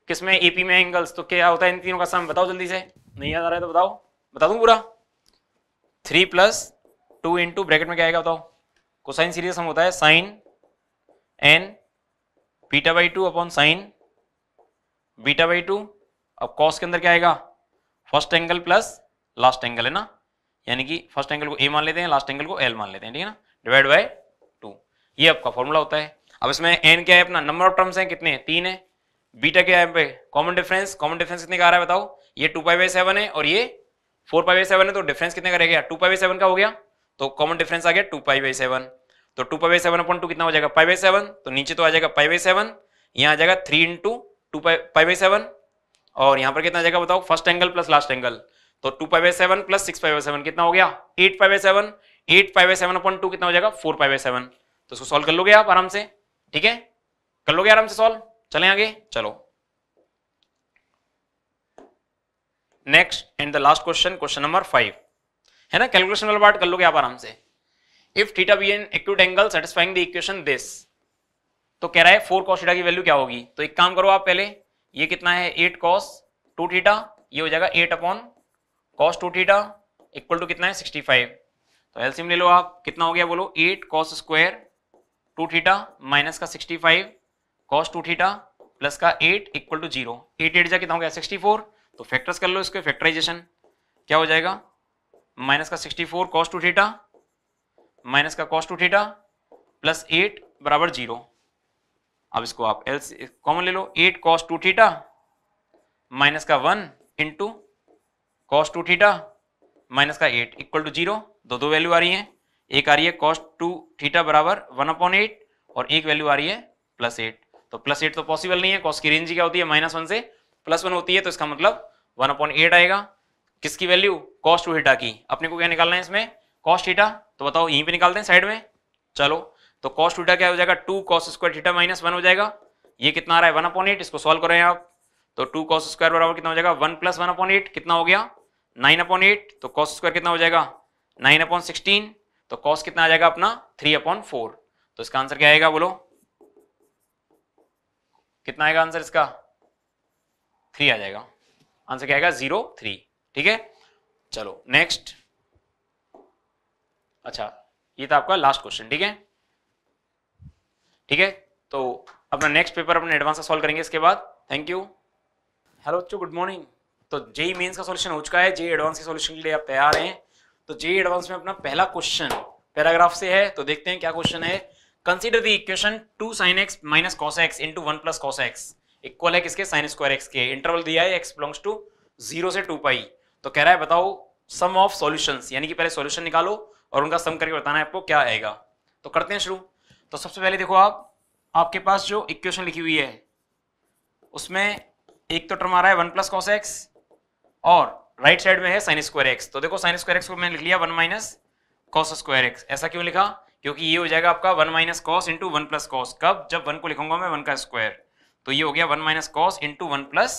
किसमें एपी में एंगल्स तो क्या होता है इन तीनों का सम बताओ जल्दी से नहीं याद आ रहा है तो बताओ बता दूं पूरा three plus two into bracket में क्या आएगा बताओ कोसाइन सीरीज सम होता है sine N beta by two upon sine beta by two अब कॉस के अंदर क्या आएगा first angle plus last angle है ना यानी कि फर्स्ट एंगल को ए मान लेते हैं लास्ट एंगल को एल मान लेते हैं ठीक है ना डिवाइड बाय टू ये आपका फॉर्मूला होता है अब इसमें एन क्या है अपना नंबर ऑफ टर्म्स हैं कितने तीन है बीटा क्या है पे कॉमन डिफरेंस कॉमन डिफरेंस कितने का आ रहा है बताओ ये टू पाई बाई सेवन है और ये फोर पाई बाई सेवन है तो डिफरेंस कितने का रह गया टू पाई बाई सेवन का हो गया तो कॉमन डिफरेंस आ गया टू पाई बाई सेवन तो two pi by seven upon two कितना हो जाएगा पाई बाई सेवन तो नीचे तो आ जाएगा पाई बाई सेवन यहाँ आ जाएगा three into two pi by seven और यहाँ पर कितना आ जाएगा बताओ first angle plus last angle तो two pi by seven plus six pi by seven कितना हो गया eight pi by seven eight pi by seven upon two कितना हो जाएगा फोर पाई बाई सेवन तो इसको सॉल्व कर लोगे आप आराम से ठीक है कर लोगे आराम से सॉल्व चले आगे चलो next and the last question question number five है ना कैलकुलेशन वाला पार्ट कर लोगे आप आराम से if theta be an acute angle satisfying the equation this तो कह रहा है फोर कॉस थीटा की वैल्यू क्या होगी तो एक काम करो आप पहले ये कितना है एट कॉस टू थीटा ये हो जाएगा eight upon cos two theta equal to कितना है सिक्सटी फाइव तो एल्सियम ले लो आप कितना हो गया बोलो eight cos square two theta minus का sixty five cos two theta plus का eight equal to zero eight eight जा कितना हो गया सिक्सटी फोर तो फैक्टर्स कर लो इसके फैक्टराइजेशन क्या हो जाएगा माइनस का sixty four cos two theta minus का cos two theta plus eight बराबर जीरो अब इसको आप एल कॉमन ले लो eight cos two theta minus का one into cos two theta minus का एट इक्वल टू जीरो दो दो वैल्यू आ रही हैं एक आ रही है कॉस्ट टू थीटा बराबर वन अपॉन एट और एक वैल्यू आ रही है प्लस एट तो प्लस एट तो पॉसिबल नहीं है कॉस्ट की रेंज क्या होती है माइनस वन से प्लस वन होती है तो इसका मतलब वन अपॉन एट आएगा किसकी वैल्यू कॉस्ट टू हीटा की अपने को क्या निकालना है इसमें कॉस्ट हीटा तो बताओ यहीं पर निकालते हैं साइड में चलो तो कॉस्ट हीटा क्या हो जाएगा two cos square theta minus one हो जाएगा ये कितना आ रहा है वन अपॉन एट इसको सॉल्व करें आप तो टू कॉस स्क्वायर बराबर कितना हो जाएगा one plus one upon eight कितना हो गया नाइन अपॉन एट तो कॉस स्क्वायर कितना हो जाएगा नाइन अपॉन सिक्सटीन तो कॉस कितना आ जाएगा अपना थ्री अपॉन फोर तो इसका आंसर क्या आएगा बोलो कितना आएगा आंसर इसका थ्री आ जाएगा आंसर क्या आएगा जीरो थ्री ठीक है चलो नेक्स्ट अच्छा ये था आपका लास्ट क्वेश्चन ठीक है ठीक है तो अपना नेक्स्ट पेपर अपने एडवांस का सॉल्व करेंगे इसके बाद थैंक यू हेलो बच्चों गुड मॉर्निंग तो जेई मेंस e का सॉल्यूशन हो चुका है जेई एडवांस e के सॉल्यूशन के लिए आप तैयार हैं तो जे एडवांस में अपना पहला क्वेश्चन पैराग्राफ से है तो देखते हैं क्या क्वेश्चन है consider the equation two sine x minus cos X into one plus cos x equal है किसके साइन स्क्वायर एक्स के इंटरवल दिया है एक्स बिलोंग्स टू जीरो से टू पाई तो कह रहा है बताओ सम ऑफ सोल्यूशन यानी कि पहले सोल्यूशन निकालो और उनका सम करके बताना है आपको क्या आएगा तो करते हैं शुरू तो सबसे पहले देखो आप आपके पास जो इक्वेशन लिखी हुई है उसमें एक तो टर्म आ रहा है वन प्लस कॉस एक्स और राइट साइड में है साइन स्क्वायर एक्स तो देखो साइन स्क्वायर एक्स को मैंने लिख लिया one minus cos square X ऐसा क्यों लिखा क्योंकि ये हो जाएगा आपका one minus cos into one plus cos कब जब वन को लिखूंगा मैं वन का स्क्वायर तो ये हो गया one minus cos into one plus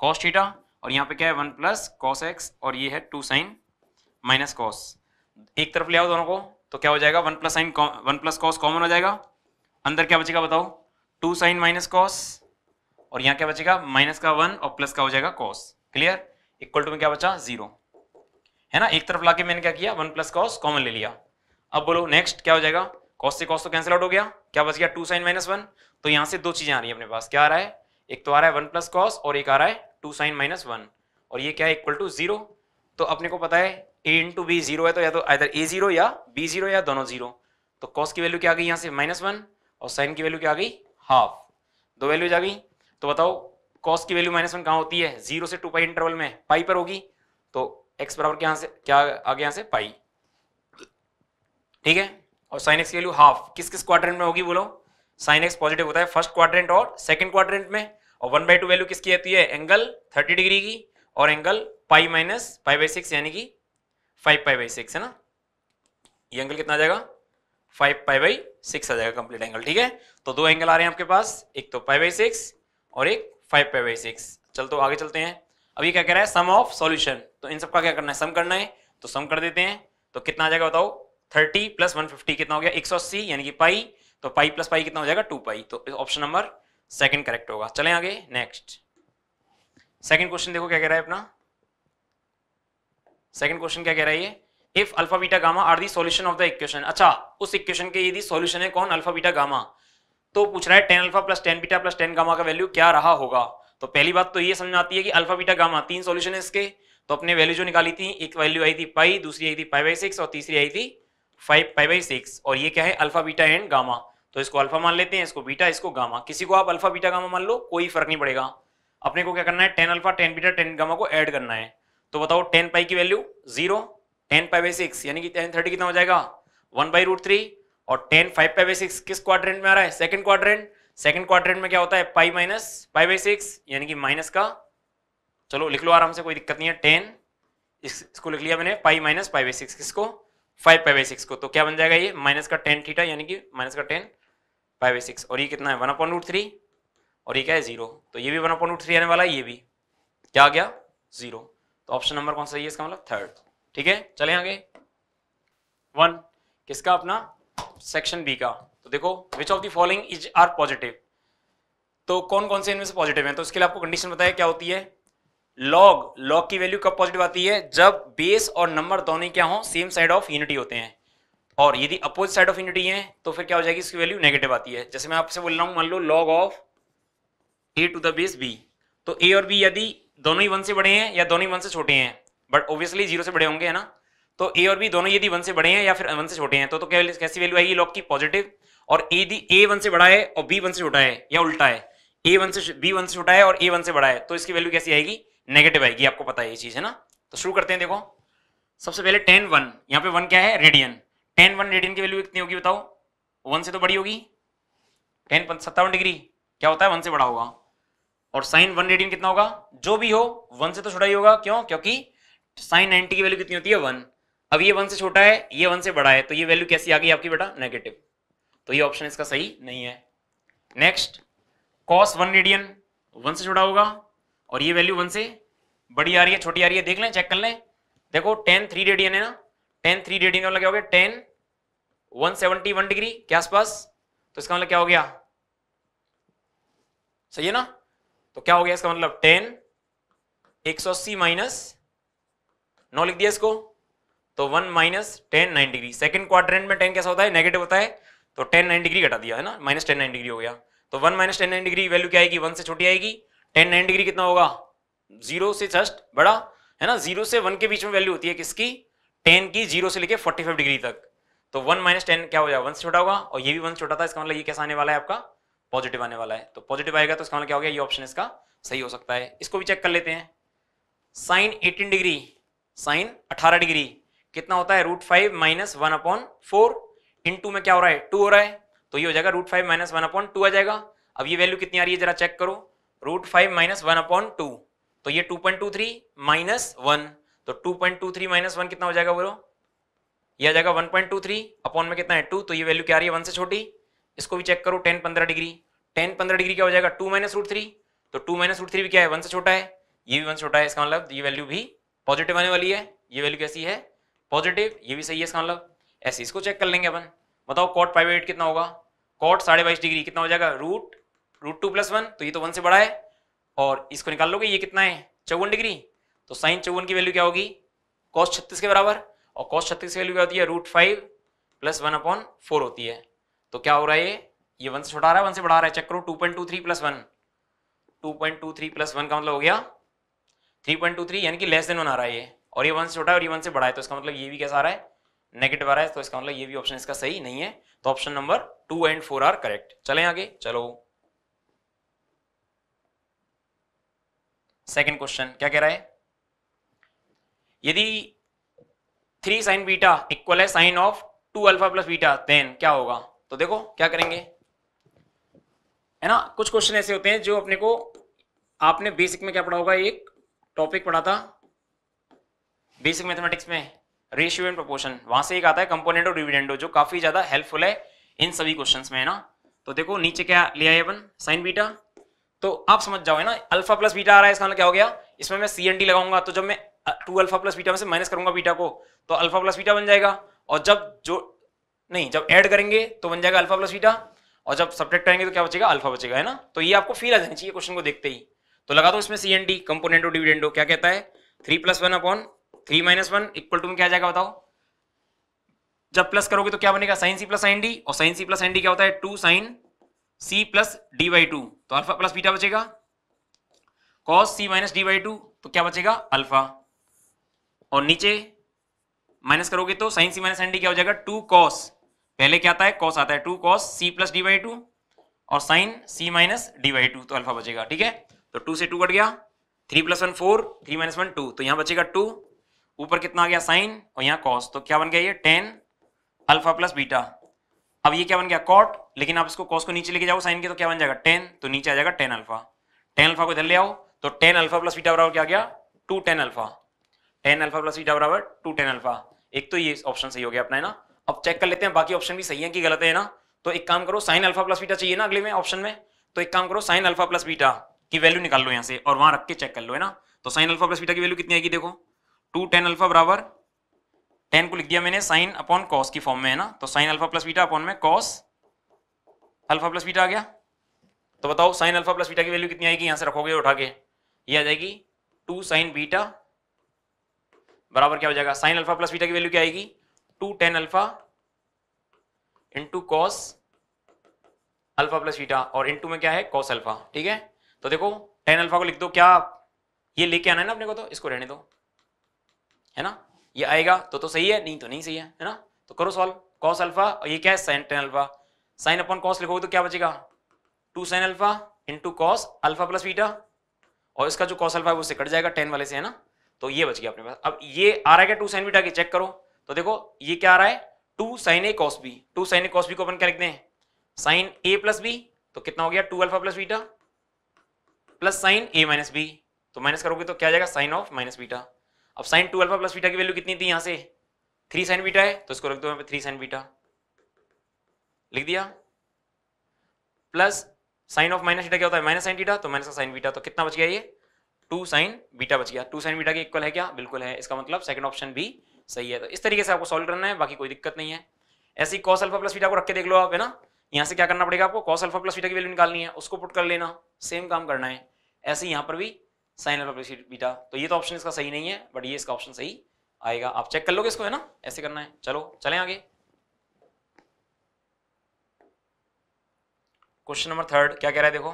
cos theta और यहाँ पे क्या है वन प्लस कॉस एक्स और ये है टू साइन माइनस कॉस एक तरफ ले आओ दोनों को तो क्या हो जाएगा one plus sine one plus cos common हो जाएगा अंदर क्या बचेगा बताओ टू साइन माइनस कॉस और यहाँ क्या बचेगा माइनस का वन और प्लस का हो जाएगा कॉस क्लियर इक्वल टू में क्या बचा जीरो है ना एक तरफ लाके मैंने क्या किया वन प्लस कॉस कॉमन ले लिया अब बोलो नेक्स्ट क्या हो जाएगा कॉस से कॉस तो कैंसिल आउट हो गया क्या बच गया टू साइन माइनस वन तो यहाँ से दो चीजें आ रही है अपने पास क्या आ रहा है एक तो आ रहा है वन प्लस कॉस और एक आ रहा है टू साइन माइनस वन और ये क्या है इक्वल टू जीरो तो अपने को पता है A into B zero है तो या तो आइर ए जीरो या बी जीरो या दोनों जीरो तो कॉस की वैल्यू क्या आ गई यहाँ से माइनस वन और साइन की वैल्यू क्या आ गई हाफ दो वैल्यूज आ गई तो बताओ कॉस की वैल्यू माइनस वन कहाँ होती है जीरो से टू पाई इंटरवल में पाई पर होगी तो एक्स बराबर क्या से क्या आगे यहाँ से पाई ठीक है और साइन एक्स की वैल्यू हाफ किस किस क्वाड्रेंट में होगी बोलो साइन एक्स पॉजिटिव होता है फर्स्ट क्वाड्रेंट और सेकंड क्वाड्रेंट में और वन बाई टू वैल्यू किसकी रहती है एंगल थर्टी डिग्री की और angle pi minus five by six यानी कि फाइव पाई बाई सिक्स है ना ये एंगल कितना आ जाएगा फाइव पाई बाई सिक्स आ जाएगा कंप्लीट एंगल ठीक है तो दो एंगल आ रहे हैं आपके पास एक तो पाई बाई सिक्स और एक फाइव पे बाई सिक्स चल तो आगे चलते हैं अभी क्या कह रहा है सम ऑफ सॉल्यूशन तो इन सबका क्या करना है सम करना है तो सम कर देते हैं तो कितना आ जाएगा बताओ थर्टी प्लस वन फिफ्टी कितना हो गया एक सौ अस्सी यानी कि पाई तो पाई प्लस पाई कितना हो जाएगा टू पाई तो ऑप्शन नंबर सेकंड करेक्ट होगा चले आगे नेक्स्ट सेकंड क्वेश्चन देखो क्या कह रहा है अपना सेकंड क्वेश्चन क्या कह रहा है ये if alpha beta gamma are the solution of the equation अच्छा उस इक्वेशन के यदि सॉल्यूशन है कौन अल्फा बीटा गामा तो पूछ रहा है tan alpha plus tan beta plus tan gamma का वैल्यू क्या रहा होगा तो पहली बात तो ये समझ आती है कि अल्फा बीटा गामा तीन सोल्यूशन है इसके तो अपने वैल्यू जो निकाली थी एक वैल्यू आई थी पाई दूसरी आई थी पाई बाई सिक्स और तीसरी आई थी फाइव पाई बाई सिक्स और ये क्या है अल्फा बीटा एंड गामा तो इसको अल्फा मान लेते हैं इसको बीटा इसको गामा किसी को आप अल्फा बीटा गामा मान लो कोई फर्क नहीं पड़ेगा अपने को क्या करना है tan alpha tan beta tan gamma को एड करना है तो बताओ टेन पाई की value zero tan pi by six यानी कि टेन थर्टी कितना हो जाएगा वन बाई रूट थ्री और tan five pi by six किस क्वाड्रेंट में आ रहा है सेकंड क्वाड्रेंट सेकंड क्वाड्रेंट में क्या होता है pi minus pi by six यानी कि माइनस का चलो लिख लो आराम से कोई दिक्कत नहीं है टेन इसको लिख लिया मैंने pi minus pi by six किसको फाइव पाई बाई सिक्स को तो क्या बन जाएगा ये माइनस का टेन थीटा यानी कि माइनस का टेन पाई बाई सिक्स और ये कितना है वन अपॉन रूट थ्री और ये क्या है जीरो तो ये भी वन अपॉन रूट थ्री आने वाला है ये भी क्या आ गया जीरो तो ऑप्शन नंबर कौन सा है इसका मतलब थर्ड ठीक है चले आगे वन किसका अपना सेक्शन बी का तो देखो which of the following is are positive तो कौन कौन से इनमें से पॉजिटिव हैं तो इसके लिए आपको कंडीशन बताया क्या होती है लॉग लॉग की वैल्यू कब पॉजिटिव आती है जब बेस और नंबर दोनों क्या हो सेम साइड ऑफ यूनिटी होते हैं और यदि अपोजिट साइड ऑफ यूनिटी है तो फिर क्या हो जाएगी इसकी वैल्यू नेगेटिव आती है जैसे मैं आपसे बोल रहा हूँ मान लो log of A to the base B तो ए और बी यदि दोनों ही वन से बड़े हैं या दोनों ही वन से छोटे हैं बट ऑब्वियसली जीरो से बड़े होंगे है ना तो ए और बी दोनों यदि वन से बड़े हैं या फिर वन से छोटे हैं तो, तो कैसी वैल्यू आएगी लॉक की पॉजिटिव और दी ए वन से बड़ा है और बी वन से छोटा है या उल्टा है ए वन से बी वन से छोटा है और ए वन से बड़ा है तो इसकी वैल्यू कैसी आएगी नेगेटिव आएगी आपको पता है ये चीज है ना तो शुरू करते हैं देखो सबसे पहले टेन वन यहाँ पे वन क्या है रेडियन टेन वन रेडियन की वैल्यू कितनी होगी बताओ वन से तो बड़ी होगी टेन सत्तावन डिग्री क्या होता है वन से बड़ा होगा और साइन वन रेडियन कितना होगा जो भी हो वन से तो छोटा ही होगा क्यों क्योंकि साइन नाइनटी की वैल्यू कितनी होती है वन अब ये वन से छोटा है ये वन से बड़ा है तो ये वैल्यू कैसी आ गई आपकी बेटा नेगेटिव तो ये ऑप्शन इसका सही नहीं है next cos one radian one से छोटा होगा और ये वैल्यू वन से बड़ी आ रही है छोटी आ रही है देख लें चेक कर लें देखो टेन थ्री रेडियन है ना टेन थ्री रेडियन का मतलब क्या हो गया tan one seventy one degree के आसपास तो इसका मतलब क्या हो गया सही है ना तो क्या हो गया इसका मतलब टेन एक सौ अस्सी माइनस नौ लिख दिया इसको तो one minus tan nine degree second quadrant में टेन कैसा होता है नेगेटिव होता है तो टेन नाइन डिग्री घटा दिया है ना माइनस टेन नाइन डिग्री हो गया तो one minus tan nine degree value क्या आएगी वन से छोटी आएगी टेन नाइन डिग्री कितना होगा जीरो से जस्ट बड़ा है ना जीरो से वन के बीच में वैल्यू होती है किसकी टेन की जीरो से लेके फोर्टी डिग्री तक तो वन माइनस क्या हो जाएगा वन से छोटा होगा और ये भी वन छोटा था इसका मतलब ये कैसा आने वाला है आपका पॉजिटिव आने वाला है तो पॉजिटिव आएगा तो इसका मतलब क्या हो गया ये ऑप्शन इसका सही हो सकता है इसको भी चेक कर लेते हैं साइन एटीन डिग्री साइन अठारह डिग्री कितना होता है root five minus one upon four into में क्या हो रहा है टू हो रहा है तो ये हो जाएगा root five minus one upon two आ जाएगा अब ये वैल्यू कितनी आ रही है जरा चेक करो root five minus one upon two तो ये two point two three minus one तो two point two three minus one कितना हो जाएगा बोलो ये आ जाएगा one point two three upon में कितना है टू तो ये वैल्यू क्या आ रही है वन से छोटी इसको भी चेक करो टेन पंद्रह डिग्री टेन पंद्रह डिग्री क्या हो जाएगा टू माइनस रूट थ्री तो टू माइनस रूट थ्री भी क्या है वन से छोटा है ये भी वन से छोटा है इसका मतलब ये वैल्यू भी पॉजिटिव आने वाली है ये वैल्यू कैसी है पॉजिटिव ये भी सही है इसका मतलब ऐसे इसको चेक कर लेंगे अपन बताओ कॉट फाइव एट कितना होगा कॉट साढ़े बाईस डिग्री कितना हो जाएगा root root two plus one तो ये तो वन से बड़ा है और इसको निकाल लोगे ये कितना है चौवन डिग्री तो साइन चौवन की वैल्यू क्या होगी कॉस छत्तीस के बराबर और कॉस छत्तीस की वैल्यू क्या होती है root five plus one upon four होती है तो क्या हो रहा है ये ये वन से छोटा रहा है वन से बढ़ा रहा है चेक करो two point two three plus one two point two three plus one का मतलब हो गया थ्री पॉइंट टू थ्री यानी कि लेस देन वन आ रहा है ये और ये वन से छोटा है और ये वन से बड़ा है तो इसका मतलब ये भी कैसा आ रहा है नेगेटिव आ रहा है तो इसका मतलब ये भी ऑप्शन इसका सही नहीं है तो option number two and four are correct चले आगे चलो सेकेंड क्वेश्चन क्या कह रहा है यदि थ्री साइन बीटा इक्वल है sine of two alpha plus beta then क्या होगा तो देखो क्या करेंगे है ना कुछ क्वेश्चन ऐसे होते हैं जो अपने को आपने बेसिक में क्या पढ़ा होगा एक टॉपिक पढ़ा था बेसिक मैथमेटिक्स में रेशियो एंड प्रोपोर्शन वहां से एक आता है कंपोनेंट और डिविडेंडो जो काफी ज्यादा हेल्पफुल है इन सभी क्वेश्चन में है ना तो देखो नीचे क्या लिया है अपन साइन बीटा तो आप समझ जाओ है ना अल्फा प्लस बीटा आ रहा है इसका मतलब क्या हो गया इसमें मैं सी एन डी लगाऊंगा तो जब मैं टू अल्फा प्लस बीटा में से माइनस करूंगा बीटा को तो अल्फा प्लस बीटा बन जाएगा और जब जो नहीं जब ऐड करेंगे तो बन जाएगा अल्फा प्लस बीटा और जब सब्ट्रैक्ट करेंगे तो क्या बचेगा अल्फा बचेगा है ना तो ये आपको फील आ जानी चाहिए क्वेश्चन को देखते ही तो लगा दो इसमें C and D componendo dividendo क्या कहता है three plus one upon three minus one equal to में क्या जाएगा बताओ जब प्लस करोगे तो क्या बनेगा sine C plus sine D और sine C plus sine D क्या होता है two sine C plus D by two तो अल्फा प्लस बीटा बचेगा cos C minus D by two तो क्या बचेगा अल्फा और नीचे माइनस करोगे तो sine C minus sine D क्या हो जाएगा टू कॉस पहले क्या आता है कॉस आता है two cos C plus D by two और sine C minus D by two तो अल्फा बचेगा ठीक है तो टू से टू कट गया three plus one four three minus one two तो यहाँ बचेगा टू ऊपर कितना आ गया साइन और यहाँ कॉस तो क्या बन गया ये टेन अल्फा प्लस बीटा अब ये क्या बन गया कॉट लेकिन आप इसको कॉस को नीचे लेके जाओ साइन के तो क्या बन जाएगा टेन तो नीचे आ जाएगा टेन अल्फा टेन अल्फा को इधर ले आओ तो टेन अल्फा प्लस बीटा बराबर क्या गया two tan alpha tan alpha plus beta बराबर टू टेन अल्फा एक तो ये ऑप्शन सही हो गया अपना है ना अब चेक कर लेते हैं बाकी ऑप्शन भी सही है कि गलत है ना तो एक काम करो साइन अल्फा प्लस बीटा चाहिए ना अगले में ऑप्शन में तो एक काम करो साइन अल्फा प्लस बीटा की वैल्यू निकाल लो यहाँ से और वहां रख के चेक कर लो है ना तो साइन अल्फा प्लस बीटा की वैल्यू कितनी आएगी देखो टू टेन अल्फा बराबर टेन को लिख दिया मैंने साइन अपॉन कॉस की फॉर्म में है ना तो sine alpha plus beta upon में कॉस अल्फा प्लस बीटा आ गया तो बताओ साइन अल्फा प्लस बीटा की वैल्यू कितनी आएगी यहां से रखोगे उठा के ये आ जाएगी टू साइन बीटा बराबर क्या हो जाएगा साइन अल्फा प्लस बीटा की वैल्यू क्या आएगी two tan alpha into cos alpha plus beta और इंटू में क्या है कॉस अल्फा ठीक है तो देखो टेन अल्फा को लिख दो क्या ये लेके आना है ना अपने को तो इसको रहने दो है ना ये आएगा तो तो सही है नहीं तो नहीं सही है है ना तो करो सॉल्व कॉस अल्फा और ये क्या है sine tan alpha sine upon cos लिखोगे तो क्या बचेगा two sine alpha into cos alpha plus beta और इसका जो कॉस अल्फा है वो से कट जाएगा टेन वाले से है ना तो ये बच गया अपने पास अब ये आ रहा है क्या टू साइन बीटा के चेक करो तो देखो ये क्या आ रहा है टू साइन ए कॉस बी टू साइन ए कॉस बी को अपन क्या लिखते हैं साइन ए प्लस बी तो कितना हो गया two alpha plus beta plus sine A minus B तो माइनस करोगे तो क्या जाएगा साइन ऑफ माइनस बीटा अब sine two alpha plus beta की वैल्यू कितनी थी यहां से थ्री साइन बीटा है तो इसको रख दो यहां पे थ्री साइन बीटा लिख दिया plus sine of minus beta क्या होता है माइनस साइन बीटा तो माइनस साइन बीटा तो कितना बच गया ये टू साइन बीटा बच गया टू साइन बीटा के इक्वल है क्या बिल्कुल है इसका मतलब सेकंड ऑप्शन भी सही है तो इस तरीके से आपको सॉल्व करना है बाकी कोई दिक्कत नहीं है ऐसी कॉस अल्फा प्लस बीटा को रख के देख लो आप है ना यहाँ से क्या करना पड़ेगा आपको कॉस अल्फा प्लस बीटा की वैल्यू निकालनी है उसको पुट कर लेना सेम काम करना है ऐसे यहाँ पर भी साइन अल्फा प्लस बीटा तो ये तो ऑप्शन इसका सही नहीं है बट ये इसका ऑप्शन सही आएगा आप चेक कर लोगे इसको है ना ऐसे करना है चलो चलें आगे क्वेश्चन नंबर थर्ड क्या कह रहा है देखो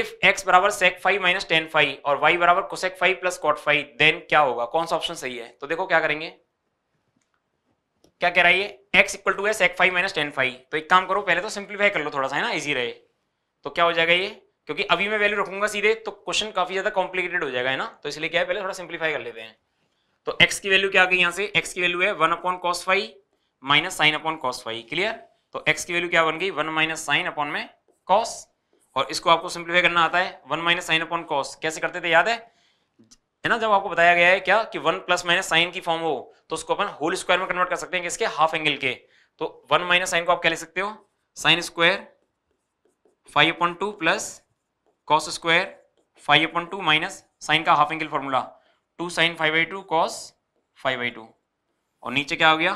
इफ एक्स बराबर sec five minus tan five और वाई बराबर cosec five plus cot five then क्या होगा कौन सा ऑप्शन सही है तो देखो क्या करेंगे क्या कह रहा है ये एक्स इक्वल टू है sec five minus tan five तो एक काम करो पहले तो सिंप्लीफाई कर लो थोड़ा सा है ना इजी रहे तो क्या हो जाएगा ये क्योंकि अभी मैं वैल्यू रखूंगा सीधे तो क्वेश्चन काफी ज्यादा कॉम्प्लिकेटेड हो जाएगा है ना तो इसलिए क्या है पहले थोड़ा सिंप्लीफाई कर लेते हैं तो एक्स की वैल्यू क्या आ गई यहाँ से एक्स की वैल्यू है one upon cos five minus sine upon cos five clear तो एक्स की वैल्यू क्या बन गई वन माइनस साइन अपॉन में कॉस और इसको आपको सिंप्लीफाई करना आता है one minus sine upon cos कैसे करते थे याद है है ना जब आपको बताया गया है क्या कि वन प्लस माइनस साइन की फॉर्म हो तो उसको अपन होल स्क्वायर में कन्वर्ट कर सकते हैं किसके हाफ एंगल के तो वन माइनस साइन को आप क्या ले सकते हो sine square five upon two plus cos square five upon two minus sine का half angle formula two sine five by two cos five by two और नीचे क्या हो गया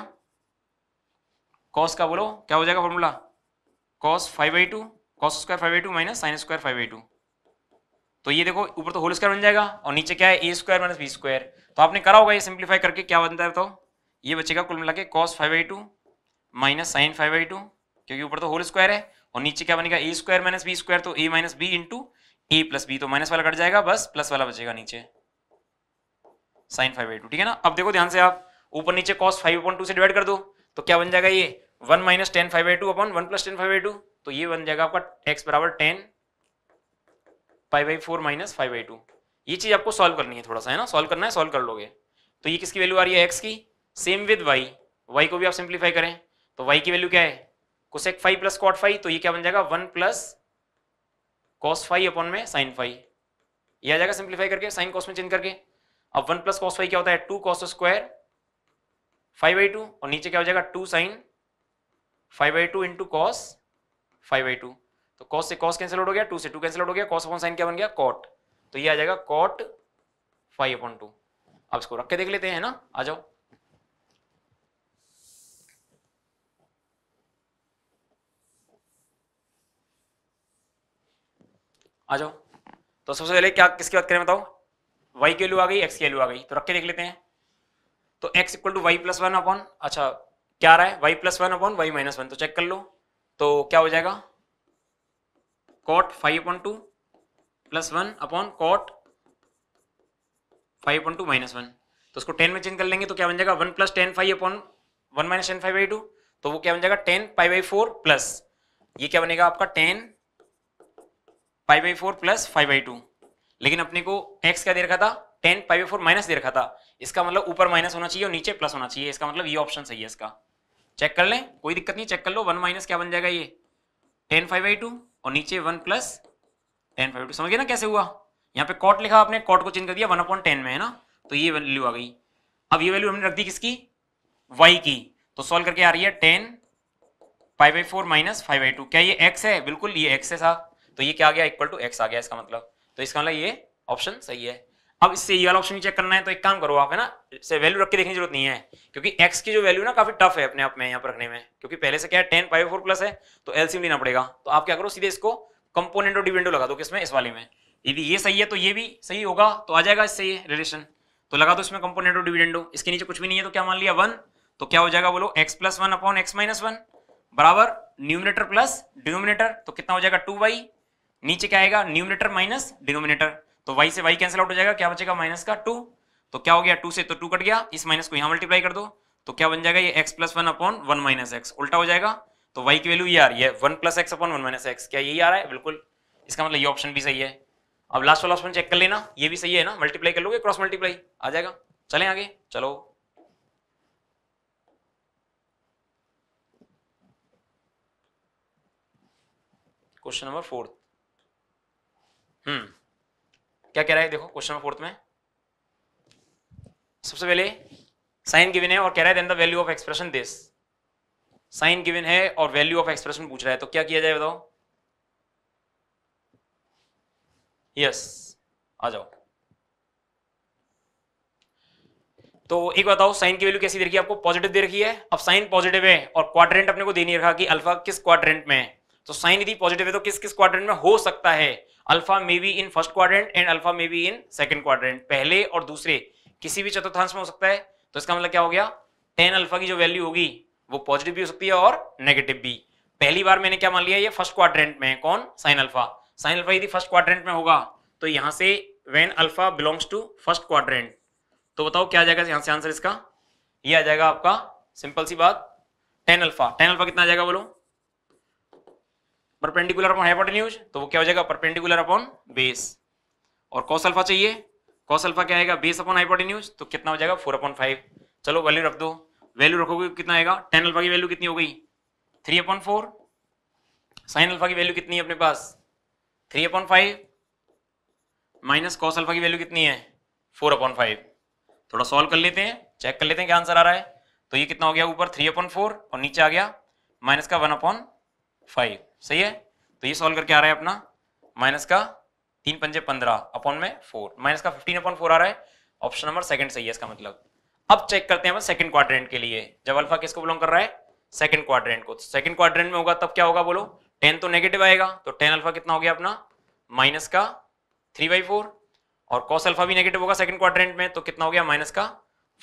कॉस का बोलो क्या हो जाएगा formula cos five by two cos square five by two minus sine square five by two तो ये देखो ऊपर तो होल स्क्वायर बन जाएगा और नीचे क्या है A square minus B square तो आपने करा होगा ये सिंप्लीफाई करके क्या बनता है तो ये बचेगा कुल मिला के cos five by two minus sine five by two क्योंकि ऊपर तो होल स्क्वायर है और नीचे क्या बनेगा A square minus B square तो ए माइनस बी इंटू ए प्लस बी तो माइनस वाला कट जाएगा बस प्लस वाला बचेगा नीचे साइन फाइव बाई ठीक है ना अब देखो ध्यान से आप ऊपर नीचे कॉस फाइव अपॉन टू से डिवाइड कर दो तो क्या बन जाएगा ये one minus tan five by two upon one plus tan five by two तो ये बन जाएगा आपका एक्स बराबर tan five by four minus five by two ये चीज़ आपको सॉल्व करनी है थोड़ा सा है ना सॉल्व करना है सॉल्व कर लोगे तो ये किसकी वैल्यू आ रही है एक्स की सेम विद वाई वाई को भी आप सिंप्लीफाई करें तो वाई की वैल्यू क्या है cosec five plus cot five तो ये क्या बन जाएगा one plus cos five upon में साइन फाइव यह आ जाएगा सिंप्लीफाई करके साइन कॉस में चेंज करके अब वन प्लस कॉस फाइव क्या होता है two cos square five by two और नीचे क्या हो जाएगा two sine five by two into cos five by two तो कॉस से कॉस कैंसिल आउट हो गया टू से टू कैंसिल आउट हो गया कॉस अपॉन साइन क्या बन गया कॉट तो ये आ जाएगा कॉट फाइव अपॉन टू अब इसको रख के देख लेते हैं ना आ जाओ आ जाओ तो सबसे पहले क्या किसकी बात करें बताओ वाई की वैल्यू आ गई एक्स की वैल्यू आ गई तो रख के देख लेते हैं तो X equal to Y plus one upon अच्छा क्या रहा है Y plus one upon Y minus one तो चेक कर लो तो क्या हो जाएगा cot five upon two plus one upon cot five upon two minus one तो उसको टेन में चेंज कर लेंगे तो क्या बन जाएगा one plus tan five upon one minus tan five by two तो वो क्या बन जाएगा tan five by four plus ये क्या बनेगा आपका tan five by four plus five by two लेकिन अपने को एक्स क्या दे रखा था tan five by four minus दे रखा था इसका मतलब ऊपर माइनस होना चाहिए और नीचे प्लस होना चाहिए इसका मतलब ये ऑप्शन सही है इसका चेक कर लें कोई दिक्कत नहीं चेक कर लो वन माइनस क्या बन जाएगा ये टेन फाइव बाई टू और नीचे one plus tan five two समझिए ना कैसे हुआ यहाँ पे कॉट लिखा आपने कॉट को चेंज कर दिया वन अपॉइंट टेन में है ना तो ये वैल्यू आ गई अब ये वैल्यू हमने रख दी किसकी वाई की तो सॉल्व करके आ रही है tan five by four minus five by two क्या ये एक्स है बिल्कुल ये एक्स है साहब तो ये क्या आ गया इक्वल टू एक्स आ गया इसका मतलब तो इसका मतलब ये ऑप्शन सही है अब इससे ये वाला ऑप्शन चेक करना है तो एक काम करो आप है ना इससे वैल्यू रख के देखने की जरूरत नहीं है क्योंकि एक्स की जो वैल्यू ना काफी टफ है अपने आप में यहाँ पर रखने में क्योंकि पहले से क्या है टेन फाइव फोर प्लस है तो एलसीएम लेना पड़ेगा तो आप क्या करो सीधे इसको कंपोनेंट और डिविडेंडो लगा दो किसमें इस वाले में यदि ये सही है तो ये भी सही होगा तो आ जाएगा इससे ये रिलेशन तो लगा दो इसमें कंपोनेंट और डिविडेंडो इसके नीचे कुछ भी नहीं है तो क्या मान लिया वन तो क्या हो जाएगा बोलो X plus one upon X minus one बराबर न्यूमिनेटर प्लस डिनोमिनेटर तो कितना हो जाएगा टू बाई नीचे क्या आएगा न्यूमिनेटर माइनस डिनोमिनेटर तो वाई से वाई कैंसिल आउट हो जाएगा क्या बचेगा माइनस का टू तो क्या हो गया टू से तो टू कट गया इस माइनस को यहाँ मल्टीप्लाई कर दो तो क्या बन जाएगा ये X plus one upon one minus X उल्टा हो जाएगा तो वाई की वैल्यू ये आ रही है one plus X upon one minus X क्या यही आ रहा है बिल्कुल इसका मतलब ये ऑप्शन भी सही है अब लास्ट वाला ऑप्शन चेक कर लेना ये भी सही है ना मल्टीप्लाई कर लोगे क्रॉस मल्टीप्लाई आ जाएगा चले आगे चलो क्वेश्चन नंबर फोर्थ हम्म क्या कह रहा है देखो क्वेश्चन फोर्थ में सबसे पहले साइन गिवन है और कह रहा है then the value of expression this sine given है और वैल्यू ऑफ एक्सप्रेशन पूछ रहा है तो क्या किया जाए बताओ यस आ जाओ तो एक बताओ साइन की वैल्यू कैसी दे रखी है आपको पॉजिटिव दे रखी है अब साइन पॉजिटिव है और क्वाड्रेंट अपने को दे नहीं रखा कि अल्फा किस क्वाड्रेंट में है तो साइन यदि पॉजिटिव है तो किस किस क्वाड्रेंट में हो सकता है alpha may be in first quadrant and alpha may be in second quadrant पहले और दूसरे किसी भी चतुर्थांश में हो सकता है तो इसका मतलब क्या हो गया टेन अल्फा की जो वैल्यू होगी वो पॉजिटिव भी हो सकती है और नेगेटिव भी पहली बार मैंने क्या मान लिया ये फर्स्ट क्वाड्रेंट में कौन साइन अल्फा साइन अल्फा यदि फर्स्ट क्वाड्रेंट में होगा तो यहां से when alpha belongs to first quadrant तो बताओ क्या आ जाएगा यहां से आंसर इसका ये आ जाएगा आपका सिंपल सी बात टेन अल्फा टेन अल्फा कितना आ जाएगा बोलो परपेंडिकुलर अपॉन हाइपोटेन्यूज तो वो क्या हो जाएगा परपेंडिकुलर अपॉन बेस और कॉस अल्फा चाहिए कॉस अल्फा क्या आएगा बेस अपॉन हाइपोटेन्यूज तो कितना हो जाएगा फोर अपॉन फाइव चलो वैल्यू रख दो वैल्यू रखोगे कितना आएगा टेन अल्फा की वैल्यू कितनी हो गई three upon four sine alpha की वैल्यू कितनी है अपने पास three upon five minus cos alpha की वैल्यू कितनी है फोर अपॉन फाइव थोड़ा सॉल्व कर लेते हैं चेक कर लेते हैं क्या आंसर आ रहा है तो ये कितना हो गया ऊपर थ्री अपॉन फोर और नीचे आ गया माइनस का वन अपॉन फाइव सही है तो ये सॉल्व करके आ रहा है अपना माइनस का तीन पंजे पंद्रह अपॉन में फोर माइनस का फिफ्टीन अपॉन फोर आ रहा है ऑप्शन नंबर सेकंड सही है इसका मतलब अब चेक करते हैं सेकंड क्वाड्रेंट के लिए जब अल्फा किसको बिलोंग कर रहा है सेकंड क्वाड्रेंट को सेकंड तो क्वाड्रेंट में होगा तब क्या होगा बोलो टेन तो नेगेटिव आएगा तो टेन अल्फा कितना हो गया अपना माइनस का थ्री बाई फोर और कॉस अल्फा भी नेगेटिव होगा सेकंड क्वाड्रेंट में तो कितना हो गया माइनस का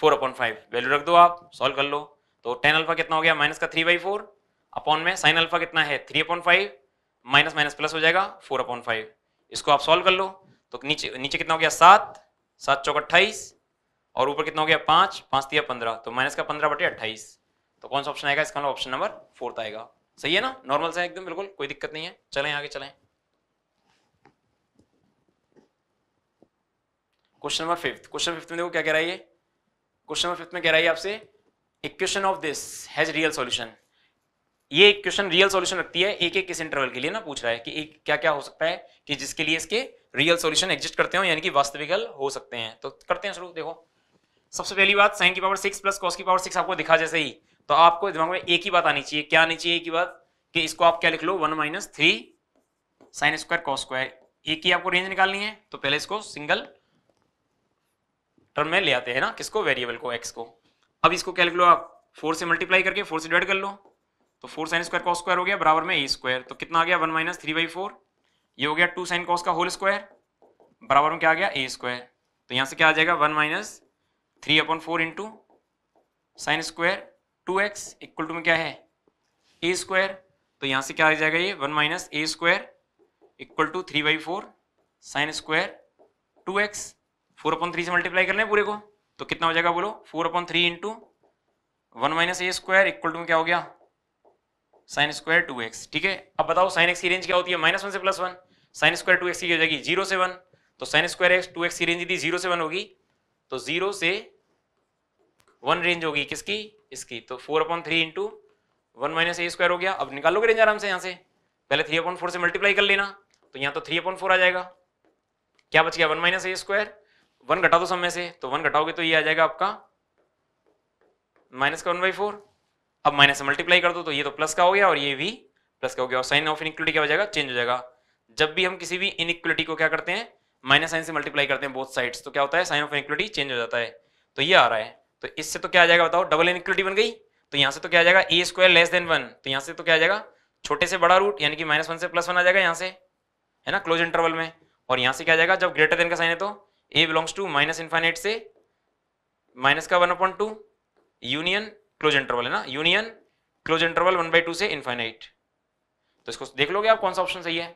फोर अपॉन फाइव वैल्यू रख दो आप सॉल्व कर लो तो टेन अल्फा कितना हो गया माइनस का थ्री बाई फोर अपॉन में साइन अल्फा कितना है three upon five minus minus plus हो जाएगा फोर अपॉन फाइव इसको आप सॉल्व कर लो तो नीचे नीचे कितना हो गया सात सात चौक अट्ठाईस और ऊपर कितना हो गया पाँच पाँच दिया पंद्रह तो माइनस का पंद्रह बटे अट्ठाईस तो कौन सा ऑप्शन आएगा इसका ऑप्शन नंबर फोर्थ आएगा सही है ना नॉर्मल से एकदम बिल्कुल कोई दिक्कत नहीं है चलें आगे चलें question number fifth question fifth में देखो क्या कह रहा है क्वेश्चन नंबर फिफ्थ में कह रहा है आपसे equation of this has real solution ये क्वेश्चन रियल सॉल्यूशन रखती है एक एक किस इंटरवल के लिए ना पूछ रहा है कि एक क्या क्या हो सकता है कि जिसके लिए इसके रियल सॉल्यूशन एग्जिस्ट करते हो यानी कि वास्तविक हल हो सकते हैं तो करते हैं शुरू देखो सबसे पहली बात साइन की पावर सिक्स प्लस कॉस की पावर सिक्स आपको दिखा जैसे ही तो आपको दिमाग में एक ही बात आनी चाहिए क्या आनी चाहिए एक ही बात कि इसको आप क्या लिख लो one minus three sine square cos square एक ही आपको रेंज निकालनी है तो पहले इसको सिंगल टर्म में ले आते हैं ना किसको वेरिएबल को एक्स को अब इसको क्या लिख लो आप फोर से मल्टीप्लाई करके फोर से डिवाइड कर लो तो four sine square cos square हो गया बराबर में ए स्क्वायर तो कितना आ गया one minus three by four ये हो गया टू साइन कॉस का होल स्क्वायर बराबर में क्या आ गया ए स्क्वायर तो यहाँ से क्या आ जाएगा one minus three upon four into sign square two x equal to में क्या है ए स्क्वायर तो यहाँ से क्या आ जाएगा ये one minus A square equal to three by four sine square two X four upon three से मल्टीप्लाई करना है पूरे को तो कितना हो जाएगा बोलो four upon three into one minus A square equal to में क्या हो गया साइन स्क्वायर टू एक्स ठीक है अब बताओ साइन एक्स की रेंज क्या होती है माइनस वन से plus one sine square two x की हो जाएगी जीरो से वन तो sign square X two x की रेंज यदि जीरो से वन होगी तो जीरो से वन रेंज होगी किसकी इसकी तो four upon three into one minus A square हो गया अब निकालोगे रेंज आराम से यहाँ से पहले थ्री अपॉइंट फोर से मल्टीप्लाई कर लेना तो यहाँ तो थ्री अपॉइंट फोर आ जाएगा क्या बच गया one minus A square one घटा दो सब में से तो वन घटाओगे तो ये आ जाएगा आपका माइनस का वन बाई फोर अब माइनस से मल्टीप्लाई कर दो तो ये तो प्लस का हो गया और ये भी प्लस का हो गया और साइन ऑफ इनिक्वलिटी क्या हो जाएगा चेंज हो जाएगा जब भी हम किसी भी इनिक्वलिटी को क्या करते हैं माइनस साइन से मल्टीप्लाई करते हैं बोथ साइड्स तो क्या होता है साइन ऑफ इनिक्वलिटी चेंज हो जाता है तो ये आ रहा है तो इससे तो क्या आ जाएगा बताओ डबल इनिक्वलिटी बन गई तो यहाँ से तो क्या आ जाएगा ए स्क्वायर लेस देन वन तो यहाँ से तो क्या आ जाएगा छोटे से बड़ा रूट यानी कि माइनस वन से प्लस वन आ जाएगा यहाँ से है ना क्लोज इंटरवल में और यहाँ से क्या जाएगा जब ग्रेटर देन का साइन है तो A belongs to minus infinite से माइनस का one upon two union close interval है ना union close interval one by two से इनफाइनाइट तो इसको देख लोगे आप कौन सा ऑप्शन सही है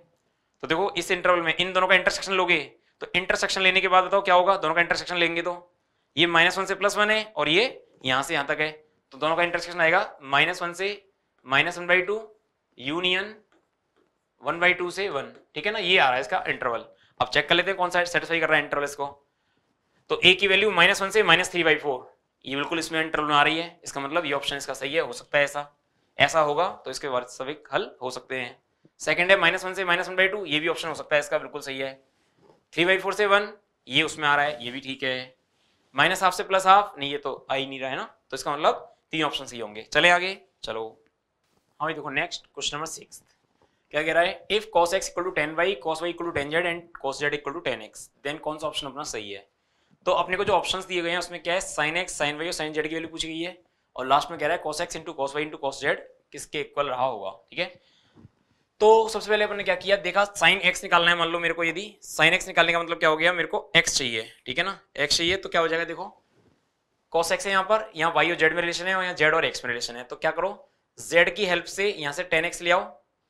तो देखो इस इंटरवल में इन दोनों का इंटरसेक्शन लोगे तो इंटरसेक्शन लेने के बाद बताओ क्या होगा दोनों का इंटरसेक्शन लेंगे तो ये माइनस वन से प्लस वन है और ये यहां से यहां तक है तो दोनों का इंटरसेक्शन आएगा माइनस वन से minus one by two union one by two से वन ठीक है ना ये आ रहा है इसका इंटरवल अब चेक कर लेते हैं कौन सा सेटिस्फाई कर रहा है इंटरवल इसको तो ए की वैल्यू माइनस वन से माइनस थ्री बाई फोर ये बिल्कुल इसमें इंटरवल में आ रही है इसका मतलब ये ऑप्शन इसका सही है हो सकता है ऐसा ऐसा होगा तो इसके वास्तविक हल हो सकते हैं सेकंड है माइनस वन से माइनस वन बाई टू ये भी ऑप्शन हो सकता है इसका बिल्कुल सही है थ्री बाई फोर से वन ये उसमें आ रहा है ये भी ठीक है माइनस हाफ से प्लस हाफ नहीं ये तो आ ही नहीं रहा है ना तो इसका मतलब तीन ऑप्शन सही होंगे चले आगे चलो हाँ देखो नेक्स्ट क्वेश्चन नंबर सिक्स क्या कह रहा है if cos x equal to tan Y cos Y equal to tan Z and cos Z equal to tan X then कौन सा ऑप्शन अपना सही है तो अपने को जो ऑप्शन दिए गए हैं उसमें क्या है साइन एक्स साइन वाई और साइन जेड की वैल्यू पूछी गई है और लास्ट में कह रहा है cos X into cos Y into cos Z किसके इक्वल रहा होगा ठीक है तो सबसे पहले अपने क्या किया देखा साइन एक्स निकालना है मान लो मेरे को यदि साइन एक्स निकालने का मतलब क्या हो गया मेरे को एक्स चाहिए ठीक है ना एक्स चाहिए तो क्या हो जाएगा देखो कॉस एक्स है यहाँ पर यहाँ वाई और जेड में रिलेशन है और यहाँ जेड और एक्स में रिलेशन है तो क्या करो जेड की हेल्प से यहाँ से टेन एक्स ले आओ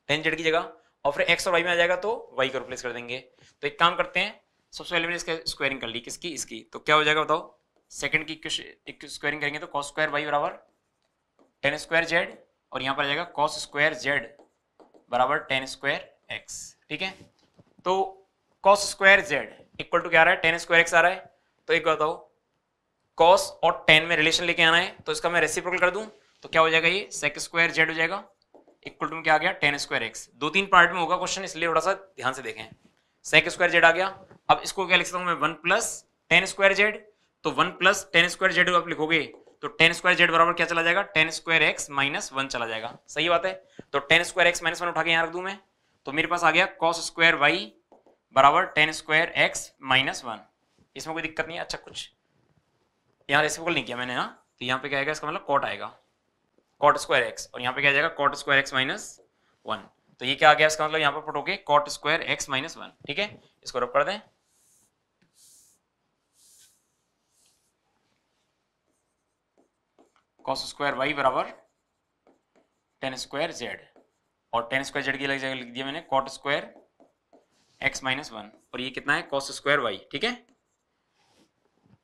टेन जेड की जगह और फिर एक्स और वाई में आ जाएगा तो वाई को रिप्लेस कर देंगे तो एक काम करते हैं सबसे पहले मैंने इसका स्क्वायरिंग कर ली किसकी इसकी तो क्या हो जाएगा बताओ सेकंड की स्क्वायरिंग करेंगे तो कॉस स्क्वायर वाई बराबर टेन स्क्वायर जेड और यहाँ पर आ जाएगा कॉस स्क्वायर जेड बराबर टेन स्क्वायर एक्स ठीक है तो cos square Z equal to क्या आ रहा है टेन स्क्वायर एक्स आ रहा है तो एक बताओ कॉस और टेन में रिलेशन लेके आना है तो इसका मैं रेसिप्रोकल कर दूं तो क्या हो जाएगा ये सेक स्क्वायर जेड हो जाएगा इक्वल टू में क्या आ गया टेन स्क्वायर एक्स दो तीन पार्ट में होगा क्वेश्चन इसलिए थोड़ा सा ध्यान से देखें सेक स्क्वायर जेड आ गया अब इसको क्या लिख सकता हूँ मैं one plus tan square Z तो one plus tan square Z आप लिखोगे तो टेन स्क्वायर जेड बराबर क्या चला जाएगा tan square x minus one चला जाएगा सही बात है तो tan square x minus one उठा के यहाँ रख दूँ मैं तो मेरे पास आ गया कॉस स्क्वायर वाई बराबर tan square x minus one इसमें कोई दिक्कत नहीं है अच्छा कुछ यहाँ रेसिप्रोकल नहीं किया मैंने यहाँ तो यहाँ पे क्या आएगा इसका मतलब कॉट आएगा कॉट स्क्वायर एक्स और यहाँ पे क्या जाएगा cot square x minus one तो ये क्या आ गया इसका मतलब यहाँ पर पटोगे cot square x minus one ठीक है इसको रब कर दें कॉस स्क्वायर वाई बराबर टेन स्क्वायर जेड और टेन स्क्वायर जेड की अलग जगह लिख दिया मैंने cot square x minus one और ये कितना है कॉस स्क्वायर वाई ठीक है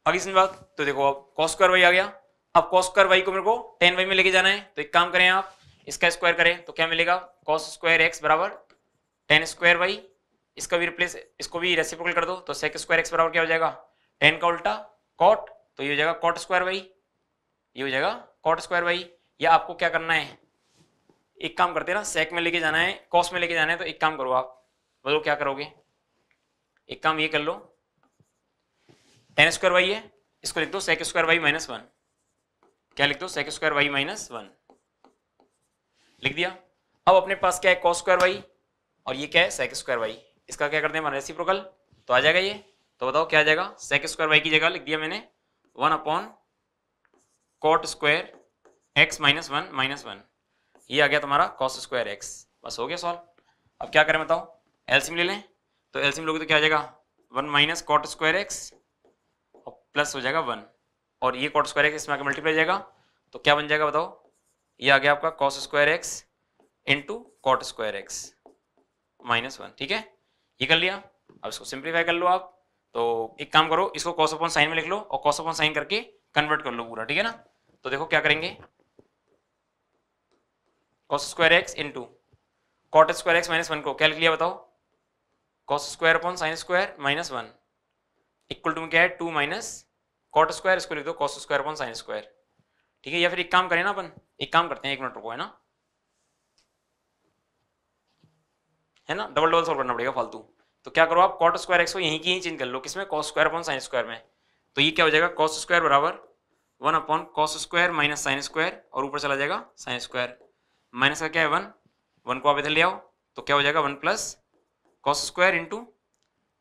अगली बात तो देखो अब कॉस स्क्वायर वाई आ गया अब कॉस स्क्वायर वाई को मेरे को टेन वाई में लेके जाना है तो एक काम करें आप इसका स्क्वायर करें तो क्या मिलेगा कॉस स्क्वायर एक्स बराबर टेन स्क्वायर वाई इसका भी रिप्लेस इसको भी रेसिप्रोकल कर दो तो सेक स्क्वायर एक्स बराबर क्या हो जाएगा टेन का उल्टा कॉट तो ये हो जाएगा कॉट स्क्वायर वाई ये हो जाएगा कॉट स्क्वायर बाई या आपको क्या करना है एक काम करते ना सेक में लेके जाना है कॉस में लेके जाना है तो एक काम करो आप बोलो क्या करोगे एक काम ये कर लो टेन स्क्वायर वाई है इसको लिख दो sec square Y minus one क्या लिख दो sec square Y minus one लिख दिया अब अपने पास क्या है कॉस स्क्वायर वाई और ये क्या है सेक स्क्वायर वाई इसका क्या करते हैं रेसिप्रोकल तो आ जाएगा ये तो बताओ क्या आ जाएगा सेक स्क्वायर वाई की जगह लिख दिया मैंने one upon cot square x minus one minus one ये आ गया तुम्हारा कॉस स्क्वायर एक्स बस हो गया सॉल्व अब क्या करें बताओ एलसीम ले लें तो एलसीम लोगे तो क्या आ जाएगा one minus cot square X और प्लस हो जाएगा वन और ये कॉट स्क्वायर एक्स इसमें आगे मल्टीप्लाई जाएगा तो क्या बन जाएगा बताओ ये आ गया आपका cos square X into cot square x minus one ठीक है ये कर लिया अब इसको सिंप्लीफाई कर लो आप तो एक काम करो इसको कॉस अपॉन साइन में लिख लो और कॉस अपॉन साइन करके कन्वर्ट कर लो पूरा ठीक है ना तो देखो क्या करेंगे cos square X into cot square x minus one को क्या लिख लिया बताओ cos square upon sine square minus one equal to में क्या है टू माइनस कॉट स्क्वायर इसको लिख दो cos square upon sine square ठीक है या फिर एक काम करें ना अपन एक काम करते हैं एक मिनट रुको है ना है ना डबल डबल सॉल्व करना पड़ेगा फालतू तो क्या करो आप कॉट स्क्वायर एक्स को यहीं की ही चेंज कर लो किसमें cos square upon sine square में तो ये क्या हो जाएगा कॉस स्क्वायर बराबर one upon cos square minus sine square और ऊपर चला जाएगा साइन स्क्वायर माइनस का क्या है वन वन को आप इधर ले आओ तो क्या हो जाएगा one plus cos square into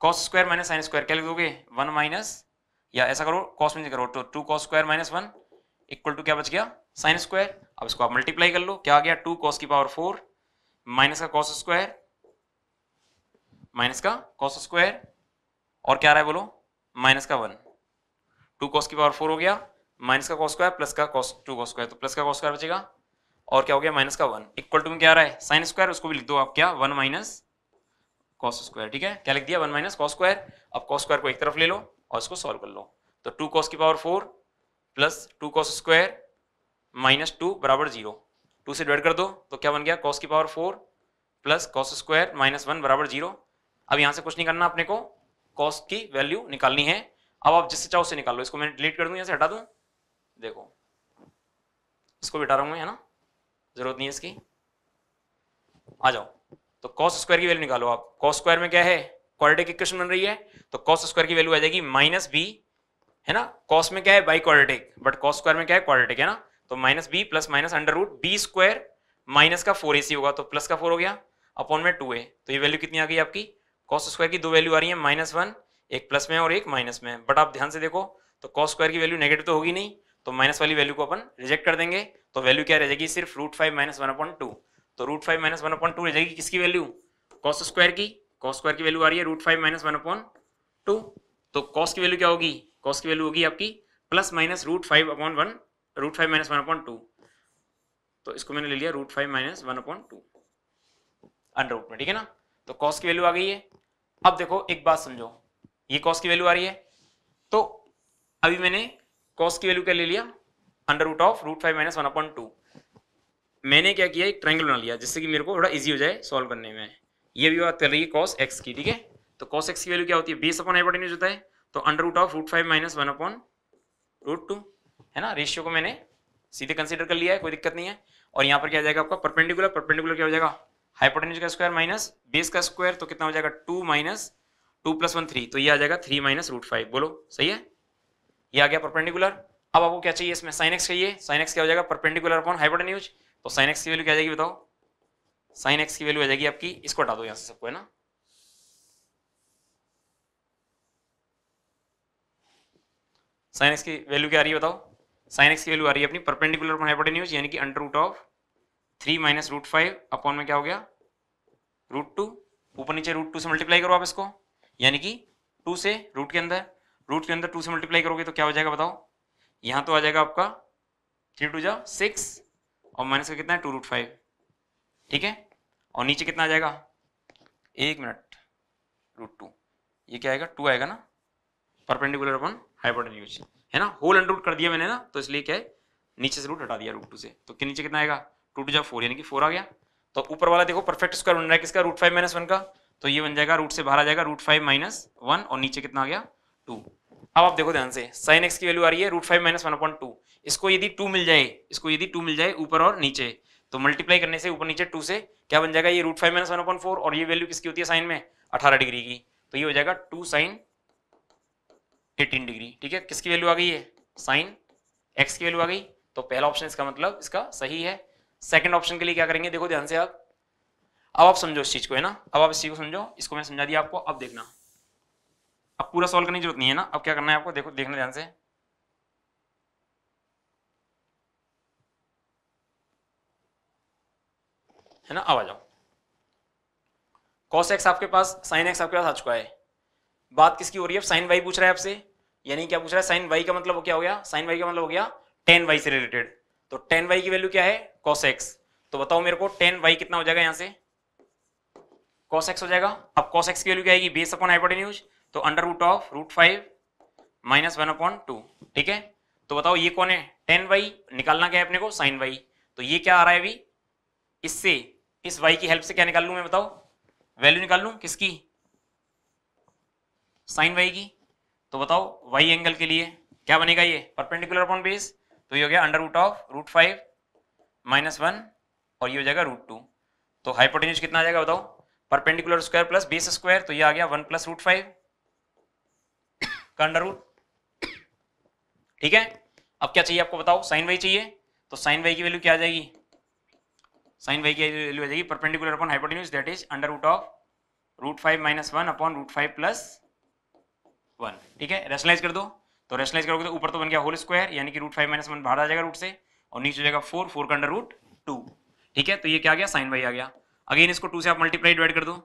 cos square minus sine square क्या लिख दोगे वन माइनस या ऐसा करो कॉस में करो तो two cos square minus one equal to क्या बच गया साइन स्क्वायर अब इसको आप मल्टीप्लाई कर लो क्या आ गया टू कॉस की पावर फोर माइनस का कॉस स्क्वायर माइनस का कॉस स्क्वायर और क्या आ रहा है बोलो माइनस का वन टू कॉस की पावर फोर हो गया माइनस का कॉस स्क्वायर प्लस का कॉस टू कॉस स्क्वायर तो प्लस का कॉस स्क्वायर बचेगा और क्या हो गया माइनस का वन इक्वल टू में क्या आ रहा है साइन स्क्वायर उसको भी लिख दो आप क्या वन माइनस कॉस स्क्वायर ठीक है क्या लिख दिया वन माइनस कॉस स्क्वायर अब कॉस स्क्वायर को एक तरफ ले लो और इसको सॉल्व कर लो तो टू कॉस की power four plus two cos square minus two बराबर जीरो टू से डिवाइड कर दो तो क्या बन गया कॉस की power four plus cos square minus one बराबर जीरो अब यहाँ से कुछ नहीं करना अपने को कॉस की वैल्यू निकालनी है अब आप जिससे चाहो उससे निकाल लो इसको मैं डिलीट कर दूँ यहाँ से हटा दूँ देखो इसको बिठा रहा हूँ है ना जरूरत नहीं है इसकी आ जाओ तो कॉस स्क्वायर की वैल्यू निकालो आप कॉस स्क्वायर में क्या है क्वाड्रेटिक इक्वेशन बन रही है तो कॉस स्क्वायर की वैल्यू आ जाएगी माइनस बी है ना कॉस में क्या है by quadratic but cos square में क्या है क्वाड्रेटिक है ना तो minus B plus minus under root B square minus का फोर ए सी होगा तो प्लस का फोर हो गया अपॉन में टू ए तो ये वैल्यू कितनी आ गई आपकी कॉस स्क्वायर की दो वैल्यू आ रही है माइनस वन एक प्लस में और एक माइनस में बट आप ध्यान से देखो तो कॉस स्क्वायर की वैल्यू नेगेटिव तो होगी नहीं तो माइनस वाली वैल्यू को अपन रिजेक्ट कर देंगे तो वैल्यू क्या रह जाएगी सिर्फ root five minus one upon two तो root five minus one upon two रह जाएगी किसकी वैल्यू कॉस स्क्वायर की कॉस स्क्वायर की वैल्यू आ रही है root five minus one upon two तो कॉस की वैल्यू क्या होगी कॉस की वैल्यू होगी आपकी plus minus root five upon one root five minus one upon two तो इसको मैंने ले लिया root five minus one upon to under root में ठीक है ना तो कॉस की वैल्यू आ गई है अब देखो एक बात समझो ये कॉस की वैल्यू आ रही है तो अभी मैंने कॉस की वैल्यू क्या ले लिया under root of root five minus one upon two मैंने क्या किया एक ट्रायंगल बना लिया जिससे कि मेरे को थोड़ा इजी हो जाए सॉल्व करने में ये भी बात कर रही है कॉस एक्स की ठीक है तो कॉस एक्स की वैल्यू क्या होती है बेस अपॉन हाइपोटेन्यूज होता है तो under root of root five minus one upon root two है ना रेशियो को मैंने सीधे कंसिडर कर लिया है कोई दिक्कत नहीं है और यहाँ पर क्या जाएगा आपका परपेंडिकुलर परपेंडिकुलर क्या हो जाएगा हाइपोटेन्यूज का स्क्वायर माइनस बेस का स्क्वायर तो कितना हो जाएगा two minus two plus one three तो ये आ जाएगा थ्री माइनस रूट फाइव बोलो सही है ये आ गया परपेंडिकुलर अब आपको क्या चाहिए इसमें साइन एक्स चाहिए साइन एक्स क्या हो जाएगा परपेंडिकुलर अपॉन हाइपोटेन्यूज तो साइन एक्स की वैल्यू क्या जाएगी बताओ साइन एक्स की वैल्यू आ जाएगी आपकी इसको हटा दो यहाँ से सबको है ना साइन एक्स की वैल्यू क्या आ रही है बताओ साइन एक्स की वैल्यू आ रही है अपनी परपेंडिकुलर अपॉन हाइपोटेन्यूज यानी कि under root of three minus root five upon में क्या हो गया रूट टू ऊपर नीचे रूट टू से मल्टीप्लाई करो आप इसको यानी कि टू से रूट के अंदर रूट के अंदर टू से मल्टीप्लाई करोगे तो क्या हो जाएगा बताओ यहाँ तो आ जाएगा आपका थ्री टू जा सिक्स और माइनस का कितना है टू रूट फाइव ठीक है और नीचे कितना आ जाएगा एक मिनट रूट टू ये क्या आएगा टू आएगा ना परपेंडिकुलर अपन हाइपोटेन्यूज है ना होल अंडर रूट कर दिया मैंने ना तो इसलिए क्या है नीचे से रूट हटा दिया रूट टू से तो नीचे कितना आएगा टू टू जा फोर यानी कि फोर आ गया तो ऊपर वाला देखो परफेक्ट स्क्वायर बन रहा है किसका रूट फाइव माइनस वन का तो ये बन जाएगा रूट से बाहर आ जाएगा रूट फाइव माइनस वन और नीचे कितना आ गया टू अब आप देखो ध्यान से साइन एक्स की वैल्यू आ रही है root five minus one upon two इसको यदि टू मिल जाए इसको यदि टू मिल जाए ऊपर और नीचे तो मल्टीप्लाई करने से ऊपर नीचे टू से क्या बन जाएगा ये root five minus one upon four और ये वैल्यू किसकी होती है साइन में अठारह डिग्री की तो ये हो जाएगा टू साइन एटीन डिग्री ठीक है किसकी वैल्यू आ गई है साइन एक्स की वैल्यू आ गई तो पहला ऑप्शन इसका मतलब इसका सही है सेकेंड ऑप्शन के लिए क्या करेंगे देखो ध्यान से आप अब आप समझो इस चीज को है ना अब आप इस चीज को समझो इसको मैं समझा दिया आपको अब देखना अब पूरा सॉल्व करने की जरूरत नहीं है ना अब क्या करना है आपको देखो देखना ध्यान से है ना अब आ जाओ कॉस एक्स आपके पास साइन एक्स आपके पास आ चुका है बात किसकी हो रही है साइन वाई पूछ रहा है आपसे यानी क्या पूछ रहा है साइन वाई का मतलब क्या हो गया साइन वाई का मतलब हो गया टेन वाई से रिलेटेड तो टेन वाई की वैल्यू क्या है कॉस एक्स तो बताओ मेरे को टेन वाई कितना हो जाएगा यहां से कॉस एक्स हो जाएगा अब कॉस एक्स की वैल्यू क्या आएगी बेस अपॉन हाइपोटेन्यूज तो under root of root five minus one upon two ठीक है तो बताओ ये कौन है टेन वाई निकालना क्या है अपने को साइन वाई तो ये क्या आ रहा है अभी इससे इस वाई की हेल्प से क्या निकाल लू मैं बताओ वैल्यू निकाल लू किसकी साइन वाई की तो बताओ वाई एंगल के लिए क्या बनेगा ये परपेंडिकुलर अपॉन बेस तो ये हो गया under root of root five minus one और ये हो जाएगा रूट टू तो हाइपोटेन्यूज कितना आ जाएगा बताओ perpendicular square plus base square तो ये आ गया वन प्लस रूट फाइव का अंडर रूट ठीक है अब क्या चाहिए आपको बताओ साइन वाई चाहिए तो साइन वाई की वैल्यू क्या आ जाएगी साइन वाई की वैल्यू आ जाएगी perpendicular upon hypotenuse that is under root of root five minus one upon root five plus one ठीक है रेशनलाइज कर दो तो रेशनलाइज करोगे तो ऊपर तो बन गया होल स्क्वायर यानी कि रूट फाइव माइनस वन बाहर आ जाएगा रूट से और नीचे हो जाएगा फोर फोर का अंडर रूट टू ठीक है तो ये क्या गया साइन वाई आ गया अगेन इसको टू से आप मल्टीप्लाई डिवाइड कर दो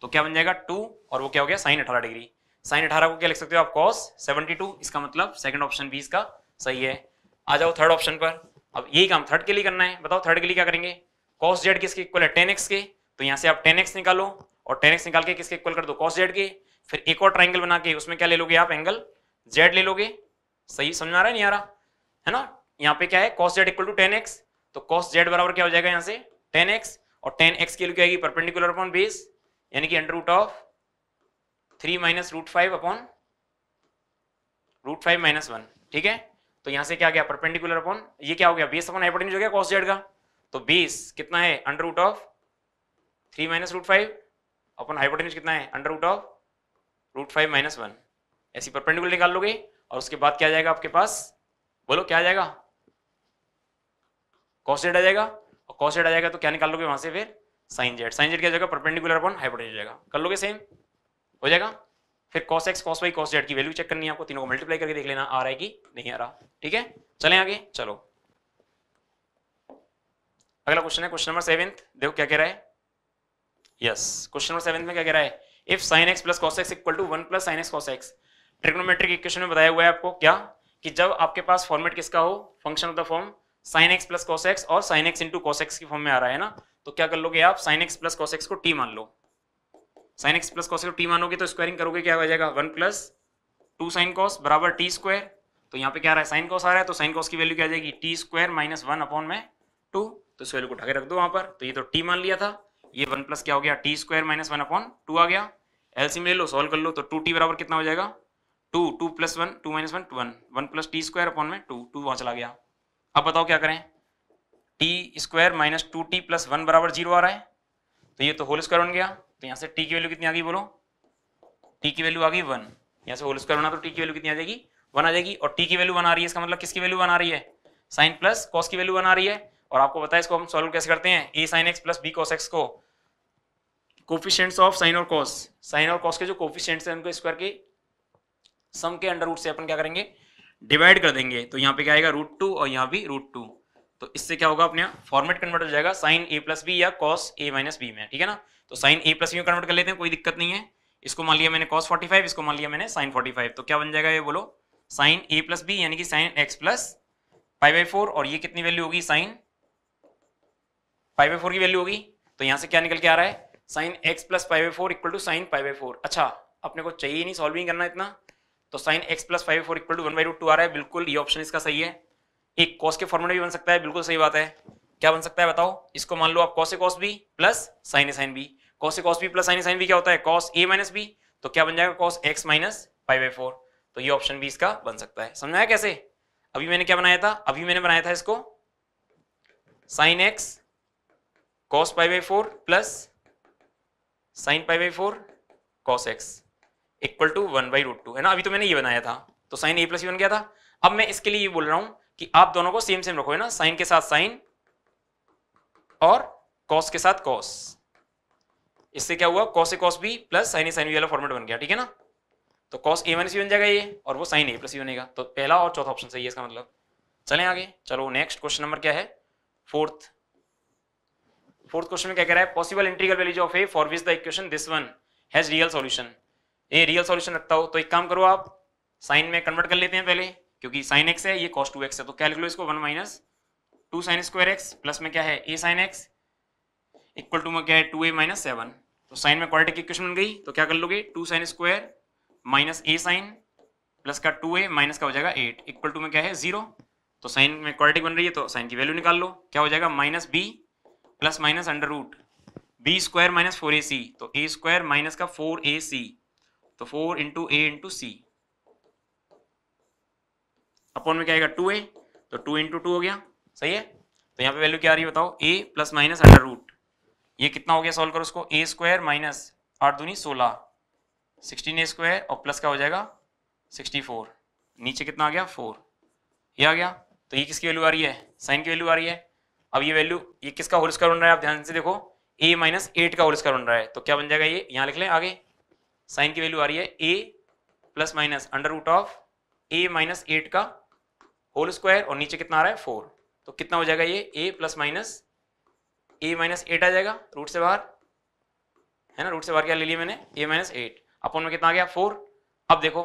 तो क्या बन जाएगा टू और वो क्या हो गया साइन अठारह डिग्री साइन अठारह को क्या लिख सकते हो आप कॉस 72 इसका मतलब सेकंड ऑप्शन भी इसका सही है आ जाओ थर्ड ऑप्शन पर अब यही काम थर्ड के लिए करना है बताओ थर्ड के लिए क्या करेंगे कॉस जेड किसके इक्वल है टेन एक्स के तो यहाँ से आप टेन एक्स निकालो और टेन एक्स निकाल के किसके इक्वल कर दो कॉस जेड के फिर एक और ट्राइंगल बना के उसमें क्या ले लोगे आप एंगल जेड ले लोगे सही समझ में आ रहा है नहीं आ रहा है ना यहाँ पे क्या है cos Z equal to tan X तो कॉस जेड बराबर क्या हो जाएगा यहाँ से टेन एक्स और टेन एक्स की लिए क्या आएगी परपेंडिकुलर अपॉन बेस यानी कि under root of three minus root five upon root five minus one ठीक है तो यहां से क्या गया परपेंडिकुलर अपॉन ये क्या हो गया बेस अपॉन हाइपोटेन्यूज हो गया कॉस जेड का तो बेस कितना है under root of three minus root five upon hypotenuse कितना है under root of root five minus one ऐसी परपेंडिकुलर निकाल लोगे और उसके बाद क्या जाएगा आपके पास बोलो क्या आ जाएगा कॉस जेड आ जाएगा और कॉस जेड आ जाएगा तो क्या निकाल लोगे वहां से फिर साइन जेड साइन जेड क्या जाएगा परपेंडिकुलर अपॉन हाइपोटेन्यूज जाएगा कर लोगे सेम हो जाएगा फिर cos X cos Y cos Z की वैल्यू चेक करनी है आपको तीनों को मल्टीप्लाई करके देख लेना आ रहा है कि नहीं आ रहा ठीक है चले आगे चलो अगला क्वेश्चन है क्वेश्चन नंबर सेवन देखो क्या कह रहा है यस क्वेश्चन नंबर सेवन में क्या कह रहा है if sine x plus cos x equal to one plus sine x cos X trigonometric equation में बताया हुआ है आपको क्या कि जब आपके पास फॉर्मेट किसका हो function of the form sine x plus cos X और sine X into cos x की फॉर्म में आ रहा है ना तो क्या कर लोगे आप sine x plus cos X को टी मान लो sine x plus cos T मानोगे तो स्क्वायरिंग करोगे क्या हो जाएगा one plus two sine cos बराबर टी स्क्वायर तो यहाँ पे क्या रहा है साइन कॉस आ रहा है तो साइन कॉस की वैल्यू क्या जाएगी T square minus one upon में टू तो इस वैल्यू को ढके रख दो वहाँ पर तो ये तो टी मान लिया था ये वन प्लस क्या हो गया T square minus one upon two आ गया में ले लो सॉल्व कर लो तो टू टी बराबर कितना हो जाएगा two two plus one two minus one two one one plus T square upon में टू टू वहाँ चला गया अब बताओ क्या करें T square minus two T plus one बराबर जीरो आ रहा है तो ये तो होल स्क्वायर बन गया तो यहां से टी की वैल्यू कितनी आ गई बोलो टी की वैल्यू आ गई वन यहां से होल स्क्वायर बना तो टी की वैल्यू कितनी आ जाएगी वन आ जाएगी और टी की वैल्यू वन आ रही है इसका मतलब किसकी वैल्यू वन आ रही है साइन प्लस कॉस की वैल्यू वन आ रही है और आपको बताया इसको हम सॉल्व कैसे करते हैं A sine x plus B cos X को कोफिशियंट्स ऑफ साइन और कॉस साइन और कॉस के जो कोफिशियंट्स हैं उनको स्क्वायर के सम के अंडर रूट से अपन क्या करेंगे डिवाइड कर देंगे तो यहाँ पे क्या आएगा रूट टू और यहाँ भी रूट टू तो इससे क्या होगा अपने फॉर्मेट कन्वर्ट हो जाएगा साइन ए प्लस बी या कॉस ए माइनस बी में ठीक है ना तो sine A plus you convert कर लेते हैं कोई दिक्कत नहीं है इसको मान लिया मैंने कॉस 45 इसको मान लिया मैंने साइन 45 तो क्या बन जाएगा ये बोलो साइन ए प्लस बी यानी कि sine x plus five by four और ये कितनी वैल्यू होगी साइन फाइव बाई फोर की वैल्यू होगी तो यहाँ से क्या निकल के आ रहा है sine x plus five by four equal to sine five by four अच्छा अपने को चाहिए नहीं सॉल्व नहीं करना इतना तो sine x plus five four equal to one by root two आ रहा है बिल्कुल ये ऑप्शन इसका सही है एक कॉस के फॉर्मूला भी बन सकता है बिल्कुल सही बात है क्या बन सकता है बताओ इसको मान लो आप cos A cos B plus sine A sine B cos से cos B plus sine sine B क्या होता है कॉस ए माइनस बी तो क्या बन जाएगा cos x minus five by four तो ये ऑप्शन बी इसका बन सकता है समझ आया कैसे अभी मैंने क्या बनाया था अभी मैंने बनाया था इसको sine x cos pi by four plus sine pi by four cos x equal to one by root two है ना अभी तो मैंने ये बनाया था तो साइन ए प्लस बन गया था अब मैं इसके लिए ये बोल रहा हूं कि आप दोनों को सेम सेम रखो है ना साइन के साथ साइन और कॉस के साथ कॉस इससे क्या हुआ cos A cos B plus sine A sine B वाला फॉर्मेट बन गया ठीक है ना तो कॉस ए माइनस बी बन जाएगा ये और वो साइन ए प्लस बी बनेगा तो पहला और चौथा ऑप्शन सही है इसका मतलब चले आगे चलो नेक्स्ट क्वेश्चन नंबर क्या है फोर्थ फोर्थ क्वेश्चन में क्या कह रहा है possible integral values of A for which the equation this one has real solution a real solution रखता हो तो एक काम करो आप साइन में कन्वर्ट कर लेते हैं पहले क्योंकि साइन एक्स है ये कॉस टू एक्स है तो कैलकुलो इसको one minus two sign square x plus में क्या है ए साइन एक्स इक्वल टू में क्या है टू ए माइनस सेवन तो साइन में क्वाड्रेटिक इक्वेशन बन गई तो क्या कर लोगे two sign square minus A sine plus का टू ए माइनस का हो जाएगा एट इक्वल टू में क्या है जीरो तो साइन में क्वाड्रेटिक बन रही है तो साइन की वैल्यू निकाल लो क्या हो जाएगा minus B plus minus under root B square minus four A C तो ए स्क्वायर माइनस का फोर ए सी तो four into A into C upon में क्या आएगा टू ए तो टू इंटू टू हो गया सही है तो यहाँ पे वैल्यू क्या आ रही है बताओ A plus minus under root ये कितना हो गया सॉल्व करो उसको ए स्क्वायर माइनस आठ दूनी सोलह सिक्सटीन ए स्क्वायर और प्लस का हो जाएगा सिक्सटी फोर नीचे कितना आ गया फोर ये आ गया तो ये किसकी वैल्यू आ रही है साइन की वैल्यू आ रही है अब ये वैल्यू ये किसका होल स्क्वायर बन रहा है आप ध्यान से देखो ए माइनस एट का होल स्क्वायर बन रहा है तो क्या बन जाएगा ये यहाँ लिख लें आगे साइन की वैल्यू आ रही है A plus minus under root of A minus eight का होल स्क्वायर और नीचे कितना आ रहा है फोर तो कितना हो जाएगा ये A plus minus A minus eight आ जाएगा रूट से बाहर है ना रूट से बाहर क्या ले लिया मैंने ए माइनस एट अपन में कितना आ गया फोर अब देखो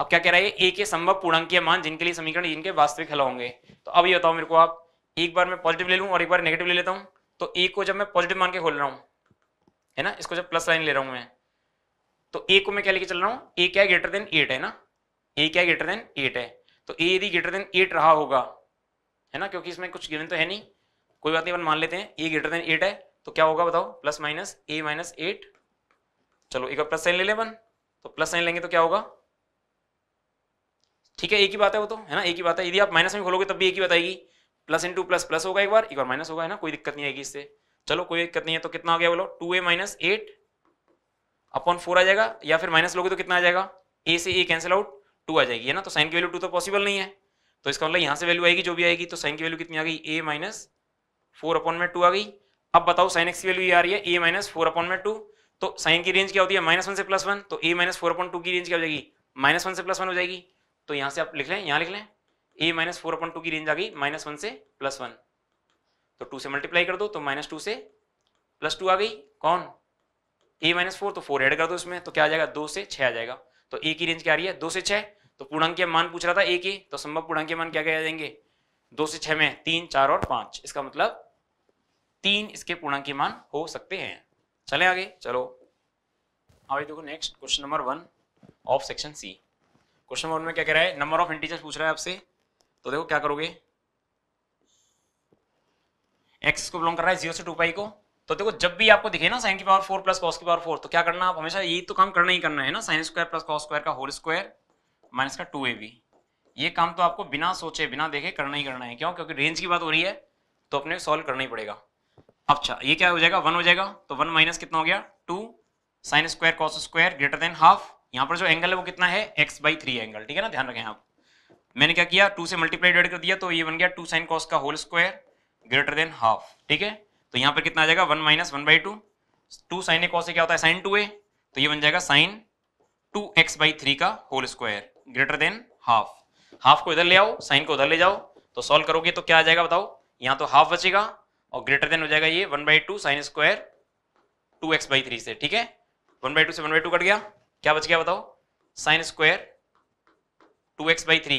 अब क्या कह रहा है ए के संभव पूर्णांकीय मान जिनके लिए समीकरण जिनके वास्तविक हल होंगे तो अब ये बताओ मेरे को आप एक बार मैं पॉजिटिव ले लूँ और एक बार नेगेटिव ले लेता हूँ तो ए को जब मैं पॉजिटिव मान के खोल रहा हूँ है ना इसको जब प्लस लाइन ले रहा हूँ मैं तो ए को मैं क्या लेके चल रहा हूँ ए क्या ग्रेटर देन एट है ना ए क्या ग्रेटर देन एट है तो ए यदि ग्रेटर देन एट रहा होगा है ना क्योंकि इसमें कुछ गिवन तो है नहीं कोई बात नहीं अपन मान लेते हैं ए ग्रेटर देन एट है तो क्या होगा बताओ plus minus A minus eight चलो एक बार प्लस साइन ले लें अपन तो प्लस साइन लेंगे तो क्या होगा ठीक है एक ही बात है वो तो है ना एक ही बात है यदि आप माइनस में खोलोगे तब भी एक ही बताएगी प्लस इंटू प्लस प्लस होगा एक बार एक बार माइनस होगा है ना कोई दिक्कत नहीं आएगी इससे चलो कोई दिक्कत नहीं है तो कितना हो गया बोलो two A minus eight upon four आ जाएगा या फिर माइनस लोगे तो कितना आ जाएगा ए से ए कैंसिल आउट टू आ जाएगी है ना तो साइन की वैल्यू टू तो पॉसिबल नहीं है तो इसका मतलब यहाँ से वैल्यू आएगी जो भी आएगी तो साइन की वैल्यू कितनी आ गई ए माइनस फोर अपॉन में टू आ गई अब बताओ साइन एक्स की वैल्यू आ रही है ए माइनस फोर अपॉन में टू तो साइन की रेंज क्या होती है माइनस वन से प्लस वन तो ए माइनस फोर अपॉन टू की रेंज क्या हो जाएगी माइनस वन से प्लस वन हो जाएगी तो यहाँ से आप लिख लें यहाँ लिख लें a minus four upon two की रेंज आ गई माइनस वन से प्लस वन तो टू से मल्टीप्लाई कर दो तो माइनस टू से प्लस टू आ गई कौन ए माइनस फोर तो फोर एड कर दो इसमें तो क्या आ जाएगा दो से छ आ जाएगा तो ए की रेंज क्या आ रही है दो से छह तो पूर्णांक मान पूछ रहा था ए के तो संभव पूर्णांक मान क्या क्या आ जाएंगे दो से छह में तीन चार और पांच इसका मतलब तीन इसके पूर्णांक मान हो सकते हैं चले आगे चलो आगे देखो next question number one of section C question number one में क्या कह रहा है नंबर ऑफ इंटीजर्स पूछ रहा है आपसे तो देखो क्या करोगे एक्स को बिलोंग कर रहा है जीरो से टू पाई को तो देखो जब भी आपको दिखे ना साइन की पावर फोर प्लस कॉस की पावर फोर तो क्या करना आप हमेशा यही तो काम करना ही करना है ना sine square plus cos square का होल स्क्वायर माइनस का टू ए बी ये काम तो आपको बिना सोचे बिना देखे करना ही करना है क्यों क्योंकि रेंज की बात हो रही है तो अपने सॉल्व करना ही पड़ेगा अच्छा ये क्या हो जाएगा वन हो जाएगा तो वन माइनस कितना हो गया two sign square cos square greater than half यहाँ पर जो एंगल है वो कितना है एक्स बाई थ्री एंगल ठीक है ना ध्यान रखें आप मैंने क्या किया टू से मल्टीप्लाई डिवाइड कर दिया तो ये बन गया टू साइन कॉस का whole square greater than half ठीक है तो यहाँ पर कितना आ जाएगा one minus one by two two sine A cos क्या होता है साइन टू ए तो ये बन जाएगा sine two x by three का whole square greater than half half को इधर ले आओ साइन को उधर ले जाओ तो सॉल्व करोगे तो क्या आ जाएगा बताओ यहाँ तो हाफ बचेगा और ग्रेटर देन हो जाएगा ये one by two sign square two x by three से ठीक है वन बाई टू से वन बाई टू कट गया क्या बच गया बताओ sine square two x by three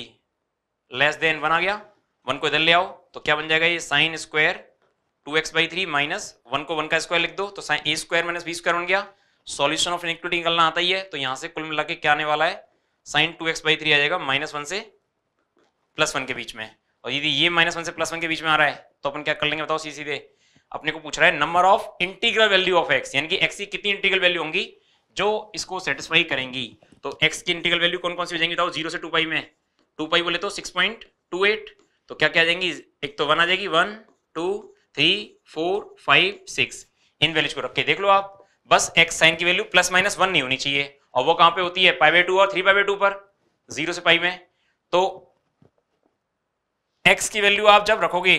less than one आ गया वन को इधर ले आओ तो क्या बन जाएगा ये sine square two x by three minus one को वन का स्क्वायर लिख दो तो sine a square minus B square बन गया सॉल्यूशन ऑफ इनिक्विटी निकलना आता ही है तो यहाँ से कुल मिला के क्या आने वाला है sine two x by three आ जाएगा माइनस वन से प्लस वन के बीच में और यदि ये माइनस वन से प्लस वन के बीच में आ रहा है तो अपन क्या कर लेंगे बताओ सीधे सीधे अपने को पूछ रहा है number of integral value of x यानी कि एक्स की कितनी इंटीग्रल वैल्यू होंगी जो इसको सेटिस्फाई करेंगी तो एक्स की इंटीग्रल वैल्यू कौन कौन सी हो जाएंगी बताओ जीरो से टू पाई में टू पाई बोले तो सिक्स पॉइंट टू एट तो क्या क्या जाएंगी एक तो वन आ जाएगी one two three four five six इन वैल्यूज को रख के देख लो आप बस एक्स साइन की वैल्यू प्लस माइनस वन नहीं होनी चाहिए और वो कहां पे होती है पाई बाई टू और थ्री पाई बाई टू पर जीरो से पाई में तो एक्स की वैल्यू आप जब रखोगे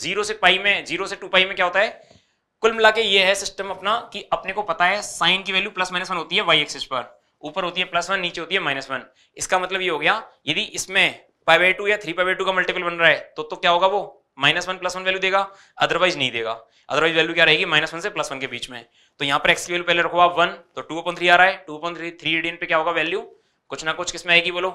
जीरो से पाई में जीरो से टू पाई में क्या होता है कुल मिला के ये है सिस्टम अपना कि अपने को पता है साइन की वैल्यू प्लस माइनस वन होती है वाई एक्सिस पर ऊपर होती है प्लस वन नीचे होती है माइनस वन इसका मतलब ये हो गया यदि इसमें पाई बाई टू या थ्री पाई बाई टू का मल्टीपल बन रहा है तो तो क्या होगा वो minus one plus one value देगा अदरवाइज नहीं देगा अदरवाइज वैल्यू क्या रहेगी माइनस वन से प्लस वन के बीच में तो यहाँ पर एक्स की वैल्यू पहले रखो आप वन तो टू पॉइंट थ्री आ रहा है टू पॉइंट थ्री थ्री पे क्या होगा वैल्यू कुछ ना कुछ किसमें आएगी बोलो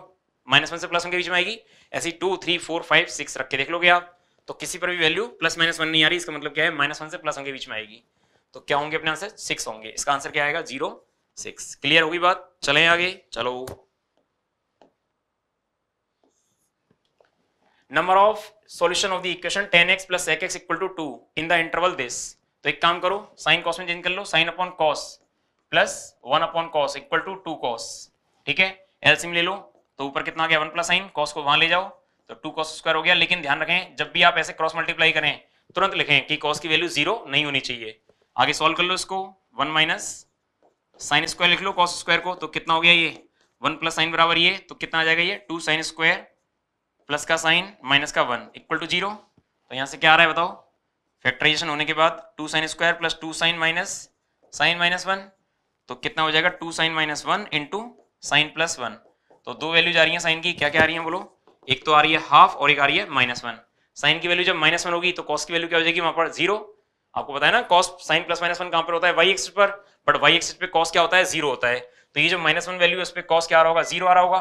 माइनस वन से प्लस वन के बीच में आएगी ऐसी two three four five six रख के देख लोगे आप तो किसी पर भी वैल्यू प्लस माइनस वन नहीं आ रही इसका मतलब क्या है माइनस वन से प्लस वन के बीच में आएगी तो क्या होंगे अपने आंसर सिक्स होंगे इसका आंसर क्या आएगा जीरो सिक्स क्लियर होगी बात चले आगे चलो number of solution of the equation tan x plus sec x equal to two in the interval this तो एक काम करो साइन कॉस में चेंज कर लो sine upon cos plus one upon cos equal to two cos ठीक है एल्सियम ले लो तो ऊपर कितना आ गया वन प्लस साइन कॉस को वहां ले जाओ तो टू कॉस स्क्वायर हो गया लेकिन ध्यान रखें जब भी आप ऐसे क्रॉस मल्टीप्लाई करें तुरंत लिखें कि कॉस की वैल्यू जीरो नहीं होनी चाहिए आगे सॉल्व कर लो इसको वन माइनस साइन स्क्वायर लिख लो कॉस स्क्वायर को तो कितना हो गया ये वन प्लस साइन बराबर ये तो कितना आ जाएगा ये टू साइन स्क्वायर प्लस का साइन माइनस का वन इक्वल टू जीरो तो यहाँ से क्या आ रहा है बताओ फैक्टराइजेशन होने के बाद two sign square plus two sine minus sine minus one तो कितना हो जाएगा two sine minus one into sine plus one तो दो वैल्यूज आ रही है साइन की क्या क्या आ रही है बोलो एक तो आ रही है हाफ और एक आ रही है माइनस वन साइन की वैल्यू जब माइनस वन होगी तो कॉस की वैल्यू क्या हो जाएगी वहां पर जीरो आपको पता है ना cos sine plus minus one कहाँ पर होता है वाई एक्सिस पर बट वाई एक्सिस पे कॉस क्या होता है जीरो होता है तो ये जो माइनस वन वैल्यू है उस पर कॉस क्या आ रहा होगा जीरो आ रहा होगा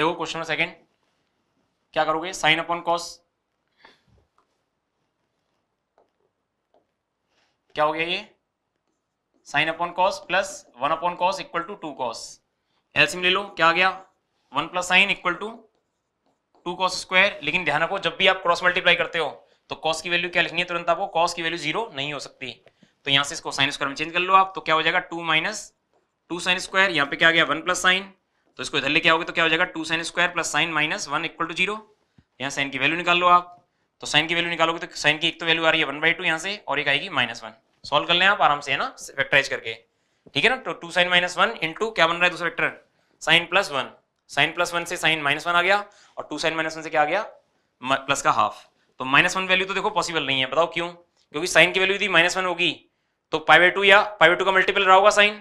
देखो क्वेश्चन नंबर सेकंड क्या करोगे साइन अपॉन कॉस क्या हो गया ये sine upon cos plus one upon cos equal to two cos LCM ले लो क्या आ गया one plus sine equal to two cos square लेकिन ध्यान रखो जब भी आप क्रॉस मल्टीप्लाई करते हो तो कॉस की वैल्यू क्या लिखनी है तुरंत आपको कॉस की वैल्यू जीरो नहीं हो सकती तो यहां से इसको साइन स्क्वायर में चेंज कर लो आप तो क्या हो जाएगा two minus two sign square यहाँ पे क्या आ गया वन प्लस साइन तो इसको इधर लेके आओगे तो क्या हो जाएगा two sign square plus sine minus one equal to zero यहाँ साइन की वैल्यू निकाल लो आप तो साइन की वैल्यू निकालोगे तो साइन की एक तो वैल्यू आ रही है वन बाई टू यहाँ से और एक आएगी माइनस वन सॉल्व कर लें आप आराम से है ना फैक्टराइज करके ठीक है ना तो two sine minus one into क्या बन रहा है दूसरा factor sine plus one sine plus one से साइन माइनस वन आ गया और टू साइन माइनस वन से क्या आ गया प्लस का हाफ तो माइनस वन वैल्यू तो देखो पॉसिबल नहीं है बताओ क्यों क्योंकि साइन की वैल्यू यदि माइनस वन होगी तो पाई बाई टू या पाई बाई टू का मल्टीपल रहा होगा साइन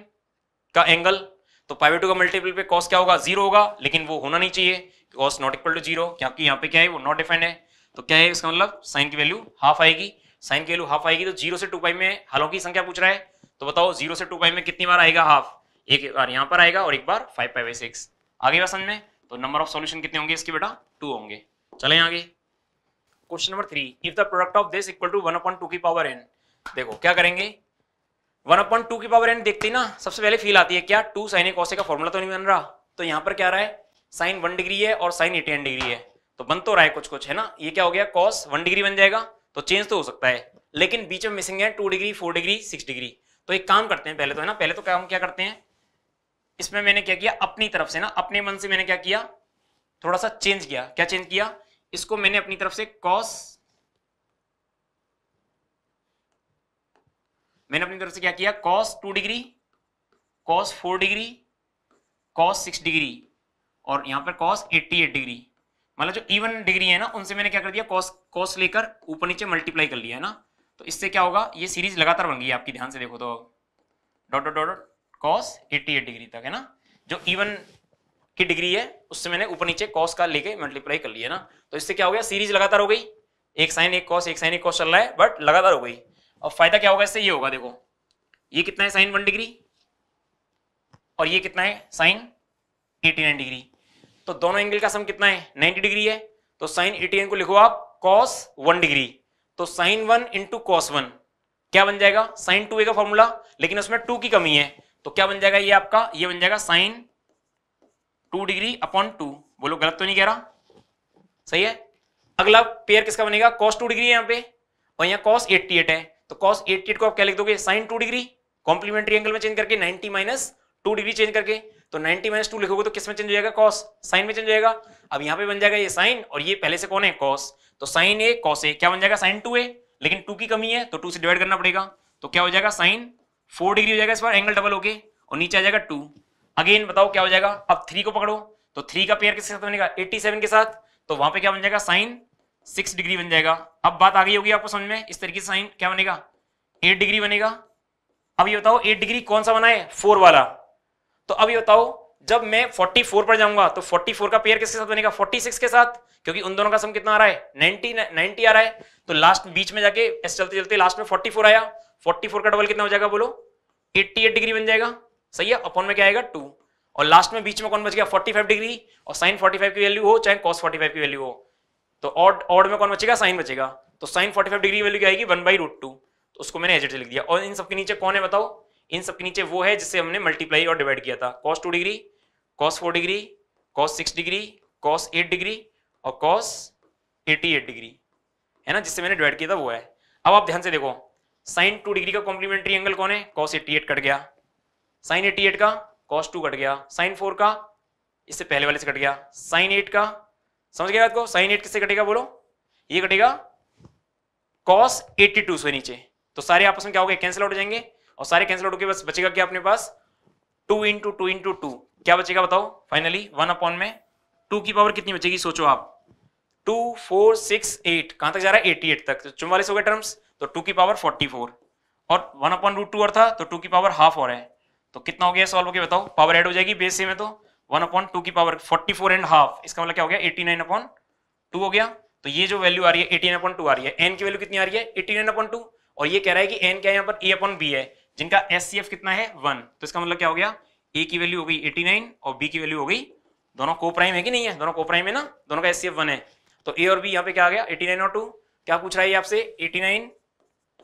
का एंगल तो पाई बाई टू का मल्टीपल पे कॉस क्या होगा जीरो होगा लेकिन वो होना नहीं चाहिए cos not equal to zero क्योंकि यहाँ पे क्या है वो नॉट डिफाइंड है तो क्या है इसका मतलब साइन की वैल्यू हाफ आएगी साइन की वैल्यू हाफ आएगी तो जीरो से टू पाई में हालांकि संख्या पूछ रहा है तो बताओ जीरो से टू पाई में कितनी बार आएगा हाफ एक बार यहाँ पर आएगा और एक बार फाइव पाई बाई सिक्स आगे समझ में तो नंबर ऑफ सोल्यूशन कितने होंगे इसके बेटा टू होंगे चले आगे question number three if the product of this equal to one upon two की पावर एन देखो क्या करेंगे वन अपॉइंट टू की पावर एन देखते ना सबसे पहले फील आती है क्या टू साइन ए कौसे का फॉर्मूला तो नहीं बन रहा तो यहाँ पर क्या रहा है साइन वन डिग्री है और साइन एटी डिग्री है तो बन तो रहा है कुछ कुछ है ना ये क्या हो गया कॉस वन डिग्री बन जाएगा तो चेंज तो हो सकता है लेकिन बीच में मिसिंग है two degree four degree six degree तो एक काम करते हैं पहले तो है ना पहले तो काम क्या करते हैं इसमें मैंने क्या किया अपनी तरफ से ना अपने मन से मैंने क्या किया थोड़ा सा चेंज किया क्या चेंज किया इसको मैंने अपनी तरफ से कॉस मैंने अपनी तरफ से क्या किया cos two degree cos four degree cos six degree और यहाँ पर कॉस एट्टी एट डिग्री मतलब जो इवन डिग्री है ना उनसे मैंने क्या कर दिया कॉस कॉस लेकर ऊपर नीचे मल्टीप्लाई कर लिया है ना तो इससे क्या होगा ये सीरीज लगातार बन गई आपकी ध्यान से देखो तो dot dot dot cos eighty eight degree तक है ना जो इवन की डिग्री है उससे मैंने ऊपर नीचे कॉस का लेके मल्टीप्लाई कर लिया ना तो इससे क्या हो गया सीरीज लगातार हो गई एक साइन एक कॉस एक साइन एक कॉस चल रहा है बट लगातार हो गई और फायदा क्या होगा इससे ये होगा देखो ये कितना है साइन वन डिग्री और ये कितना है साइन एटी नाइन डिग्री तो दोनों एंगल का सम कितना है नाइनटी डिग्री है तो साइन 89 को लिखो आप कॉस वन डिग्री तो sine one into cos one क्या बन जाएगा साइन टू ए का फॉर्मूला लेकिन उसमें टू की कमी है तो क्या बन जाएगा ये आपका ये बन जाएगा sine two degree upon two बोलो गलत तो नहीं कह रहा सही है अगला पेयर किसका बनेगा कॉस टू डिग्री है यहाँ पे और यहाँ कॉस एट्टी एट है तो कॉस एट्टी को आप क्या लिख दोगे sine two degree complementary angle में चेंज करके ninety minus two degree change करके तो नाइनटी माइनस टू लिखोगे तो किस में चेंज हो जाएगा कॉस साइन में चेंज हो जाएगा अब यहाँ पे बन जाएगा ये साइन और ये पहले से कौन है कॉस तो साइन ए कॉस ए क्या बन जाएगा साइन टू ए लेकिन टू की कमी है तो टू से डिवाइड करना पड़ेगा तो क्या हो जाएगा साइन फोर डिग्री हो जाएगा इस बार एंगल डबल होके और नीचे आ जाएगा टू अगेन बताओ क्या हो जाएगा अब थ्री को पकड़ो तो थ्री का पेयर किसके साथ बनेगा एट्टी सेवन के साथ तो वहां पे क्या बन जाएगा साइन सिक्स डिग्री बन जाएगा अब बात आ गई होगी आपको समझ में इस तरीके से साइन क्या बनेगा एट डिग्री बनेगा अब ये बताओ एट डिग्री कौन सा बनाए फोर वाला तो अब ये बताओ जब मैं फोर्टी फोर पर जाऊंगा तो फोर्टी फोर का पेयर किसके साथ बनेगा सिक्स के साथ क्योंकि उन दोनों का सम कितना आ रहा है नाइनटी नाइनटी आ रहा है तो लास्ट बीच में जाके एस चलते चलते लास्ट में फोर आया फोर का डबल कितना हो जाएगा बोलो एट डिग्री बन जाएगा सही है अपॉन में क्या आएगा टू और लास्ट में बीच में कौन बच गया फाइव डिग्री और साइन फाइव की वैल्यू हो चाहे कॉस फाइव की वैल्यू हो तो ऑड ऑड में कौन बचेगा साइन बचेगा तो साइन 45 डिग्री वैल्यू क्या आएगी वन बाई रूट टू तो उसको मैंने एजेट से लिख दिया और इन सबके नीचे कौन है बताओ इन सबके नीचे वो है जिससे हमने मल्टीप्लाई और डिवाइड किया था cos two degree cos four degree cos six degree cos eight degree और कॉस एटी एट डिग्री है ना जिससे मैंने डिवाइड किया था वो है अब आप ध्यान से देखो साइन टू डिग्री का कॉम्प्लीमेंट्री एंगल कौन है कॉस एट्टी एट कट गया साइन एट्टी एट का कॉस टू कट गया साइन फोर का इससे पहले वाले से कट गया साइन एट का समझ गया आपको साइन एट किससे कटेगा बोलो ये कटेगा कॉस एट्टी टू से नीचे तो सारे आपस में क्या हो गए कैंसिल आउट हो जाएंगे और सारे कैंसिल आउट होकर बस बचेगा क्या अपने पास two into two into two क्या बचेगा बताओ फाइनली वन अपॉन में टू की पावर कितनी बचेगी सोचो आप टू फोर सिक्स एट कहां तक जा रहा है एट्टी एट तक तो चुम्बालीस हो गए टर्म्स तो टू की पावर फोर्टी फोर और वन अपॉन रूट टू और था तो टू की पावर हाफ हो रहा है तो कितना हो गया सॉल्व होकर बताओ पावर एड हो जाएगी बेस से में तो वन अपॉन टू की power forty four and half इसका मतलब क्या हो गया एटी नाइन अपॉन टू हो गया तो ये जो वैल्यू आ रही है एटी नाइन अपॉन टू आ रही है एन की वैल्यू कितनी आ रही है एटी नाइन अपॉन टू और ये कह रहा है कि एन क्या यहाँ पर ए अपॉन बी है जिनका एस सी एफ कितना है वन तो इसका मतलब क्या हो गया ए की वैल्यू हो गई एटी नाइन और बी की वैल्यू हो गई दोनों को प्राइम है कि नहीं है दोनों को प्राइम है ना दोनों का एस सी एफ वन है तो ए और बी यहाँ पे क्या आ गया एटी नाइन और टू क्या पूछ रहा है आपसे eighty nine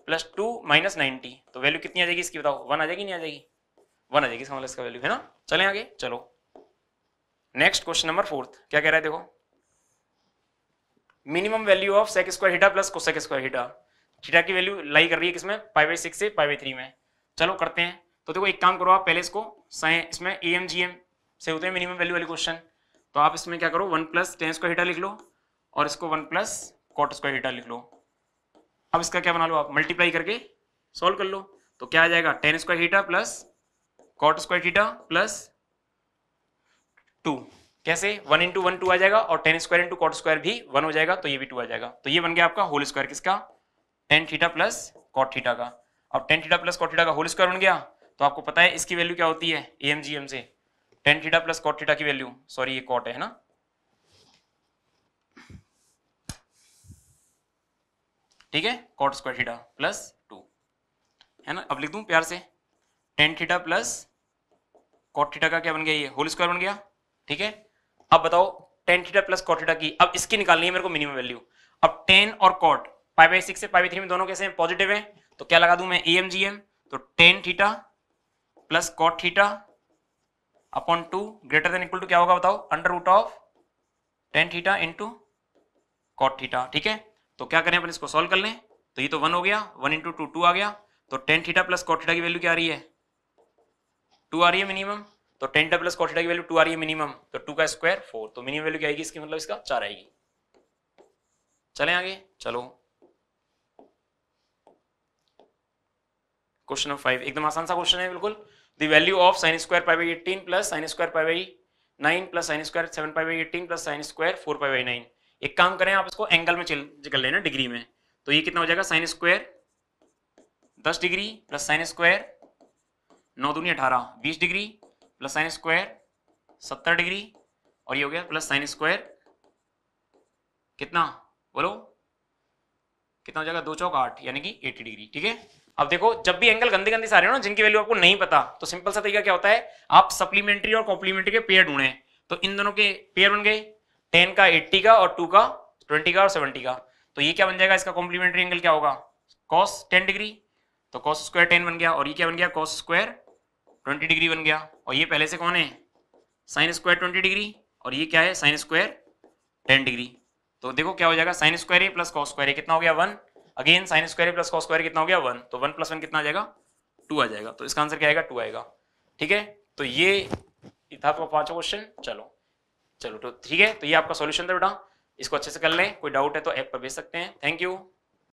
plus two minus ninety तो वैल्यू कितनी आ जाएगी इसकी बताओ वन आ जाएगी नहीं आ जाएगी वन आ जाएगी इसका मतलब इसका वैल्यू है ना चले आगे चलो नेक्स्ट क्वेश्चन नंबर फोर्थ क्या कह रहा है देखो minimum value of sec square theta plus cosec square theta theta की वैल्यू लाई कर रही है किसमें पाई बाई सिक्स से पाई बाई थ्री में चलो करते हैं तो देखो एक काम करो आप पहले इसको साइन इसमें ए एम जी एम से होते हैं मिनिमम वैल्यू वाले क्वेश्चन तो आप इसमें क्या करो one plus tan square theta लिख लो और इसको one plus cot square theta लिख लो अब इसका क्या बना लो आप मल्टीप्लाई करके सॉल्व कर लो तो क्या आ जाएगा tan square theta plus cot square theta plus two कैसे वन इंटू वन टू आ जाएगा और tan square into cot square भी वन हो जाएगा तो ये भी टू आ जाएगा तो ये बन गया आपका होल स्क्वायर किसका tan theta plus cot theta का अब tan theta plus cot theta का होल स्क्वायर बन गया तो आपको पता है इसकी वैल्यू क्या होती है ए एम जी एम से tan theta plus cot theta की वैल्यू सॉरी ये कॉट है ना ठीक है cot square theta plus two है ना अब लिख दू प्यार से tan theta plus cot theta का क्या बन गया ये होल स्क्वायर बन गया ठीक है अब बताओ टेन थीटा प्लस कॉटीटा की अब इसकी निकालनी है मेरे को मिनिमम वैल्यू अब टेन और कॉट फाइव बाई सिक्स से फाइव थ्री में दोनों कैसे हैं पॉजिटिव है तो क्या लगा दू मैं ए एम जी एम तो tan theta plus cot theta upon two greater than equal to क्या होगा बताओ under root of tan theta into cot theta ठीक है तो क्या करें अपन इसको सॉल्व कर लें तो ये तो वन हो गया वन इंटू टू टू आ गया तो tan theta plus cot theta की वैल्यू क्या आ रही है टू आ रही है मिनिमम तो टेन टा प्लस कॉटेटा की वैल्यू टू आ रही है मिनिमम तो टू का स्क्वायर फोर तो मिनिमम वैल्यू क्या आएगी इसकी मतलब इसका चार आएगी चले आगे चलो क्वेश्चन नंबर फाइव एकदम आसान सा क्वेश्चन है बिल्कुल the value of sine square pi by eighteen plus sine square pi by nine plus sine square seven pi by eighteen plus sine square four pi by nine एक काम करें आप इसको एंगल में कर लेना डिग्री में तो ये कितना हो जाएगा साइन स्क्वायर दस डिग्री प्लस साइन स्क्वायर नौ दूनी अठारह बीस डिग्री प्लस साइन स्क्वायर सत्तर डिग्री और ये हो गया प्लस साइन स्क्वायर कितना बोलो कितना हो जाएगा दो चौक आठ यानी कि एटी डिग्री ठीक है अब देखो जब भी एंगल गंदे गंदे सारे हो ना जिनकी वैल्यू आपको नहीं पता तो सिंपल सा तरीका क्या होता है आप सप्लीमेंट्री और कॉम्प्लीमेंट्री के पेयर ढूंढे तो इन दोनों के पेयर बन गए टेन का एट्टी का और टू का ट्वेंटी का और सेवेंटी का तो ये क्या बन जाएगा इसका कॉम्प्लीमेंट्री एंगल क्या होगा कॉस टेन डिग्री तो कॉस स्क्वायर टेन बन गया और ये क्या बन गया कॉस स्क्वायर ट्वेंटी डिग्री बन गया और ये पहले से कौन है साइन स्क्वायर ट्वेंटी डिग्री और ये क्या है साइन स्क्वायर टेन डिग्री तो देखो क्या हो जाएगा sine square A plus cos square A कितना हो गया one again sine square plus cos square कितना हो गया वन तो वन प्लस वन कितना आ जाएगा टू आ जाएगा तो इसका आंसर क्या आएगा टू आएगा ठीक है तो ये था आपका पांचवा क्वेश्चन चलो चलो तो ठीक है तो ये आपका सॉल्यूशन था बेटा इसको अच्छे से कर लें कोई डाउट है तो ऐप पर भेज सकते हैं थैंक यू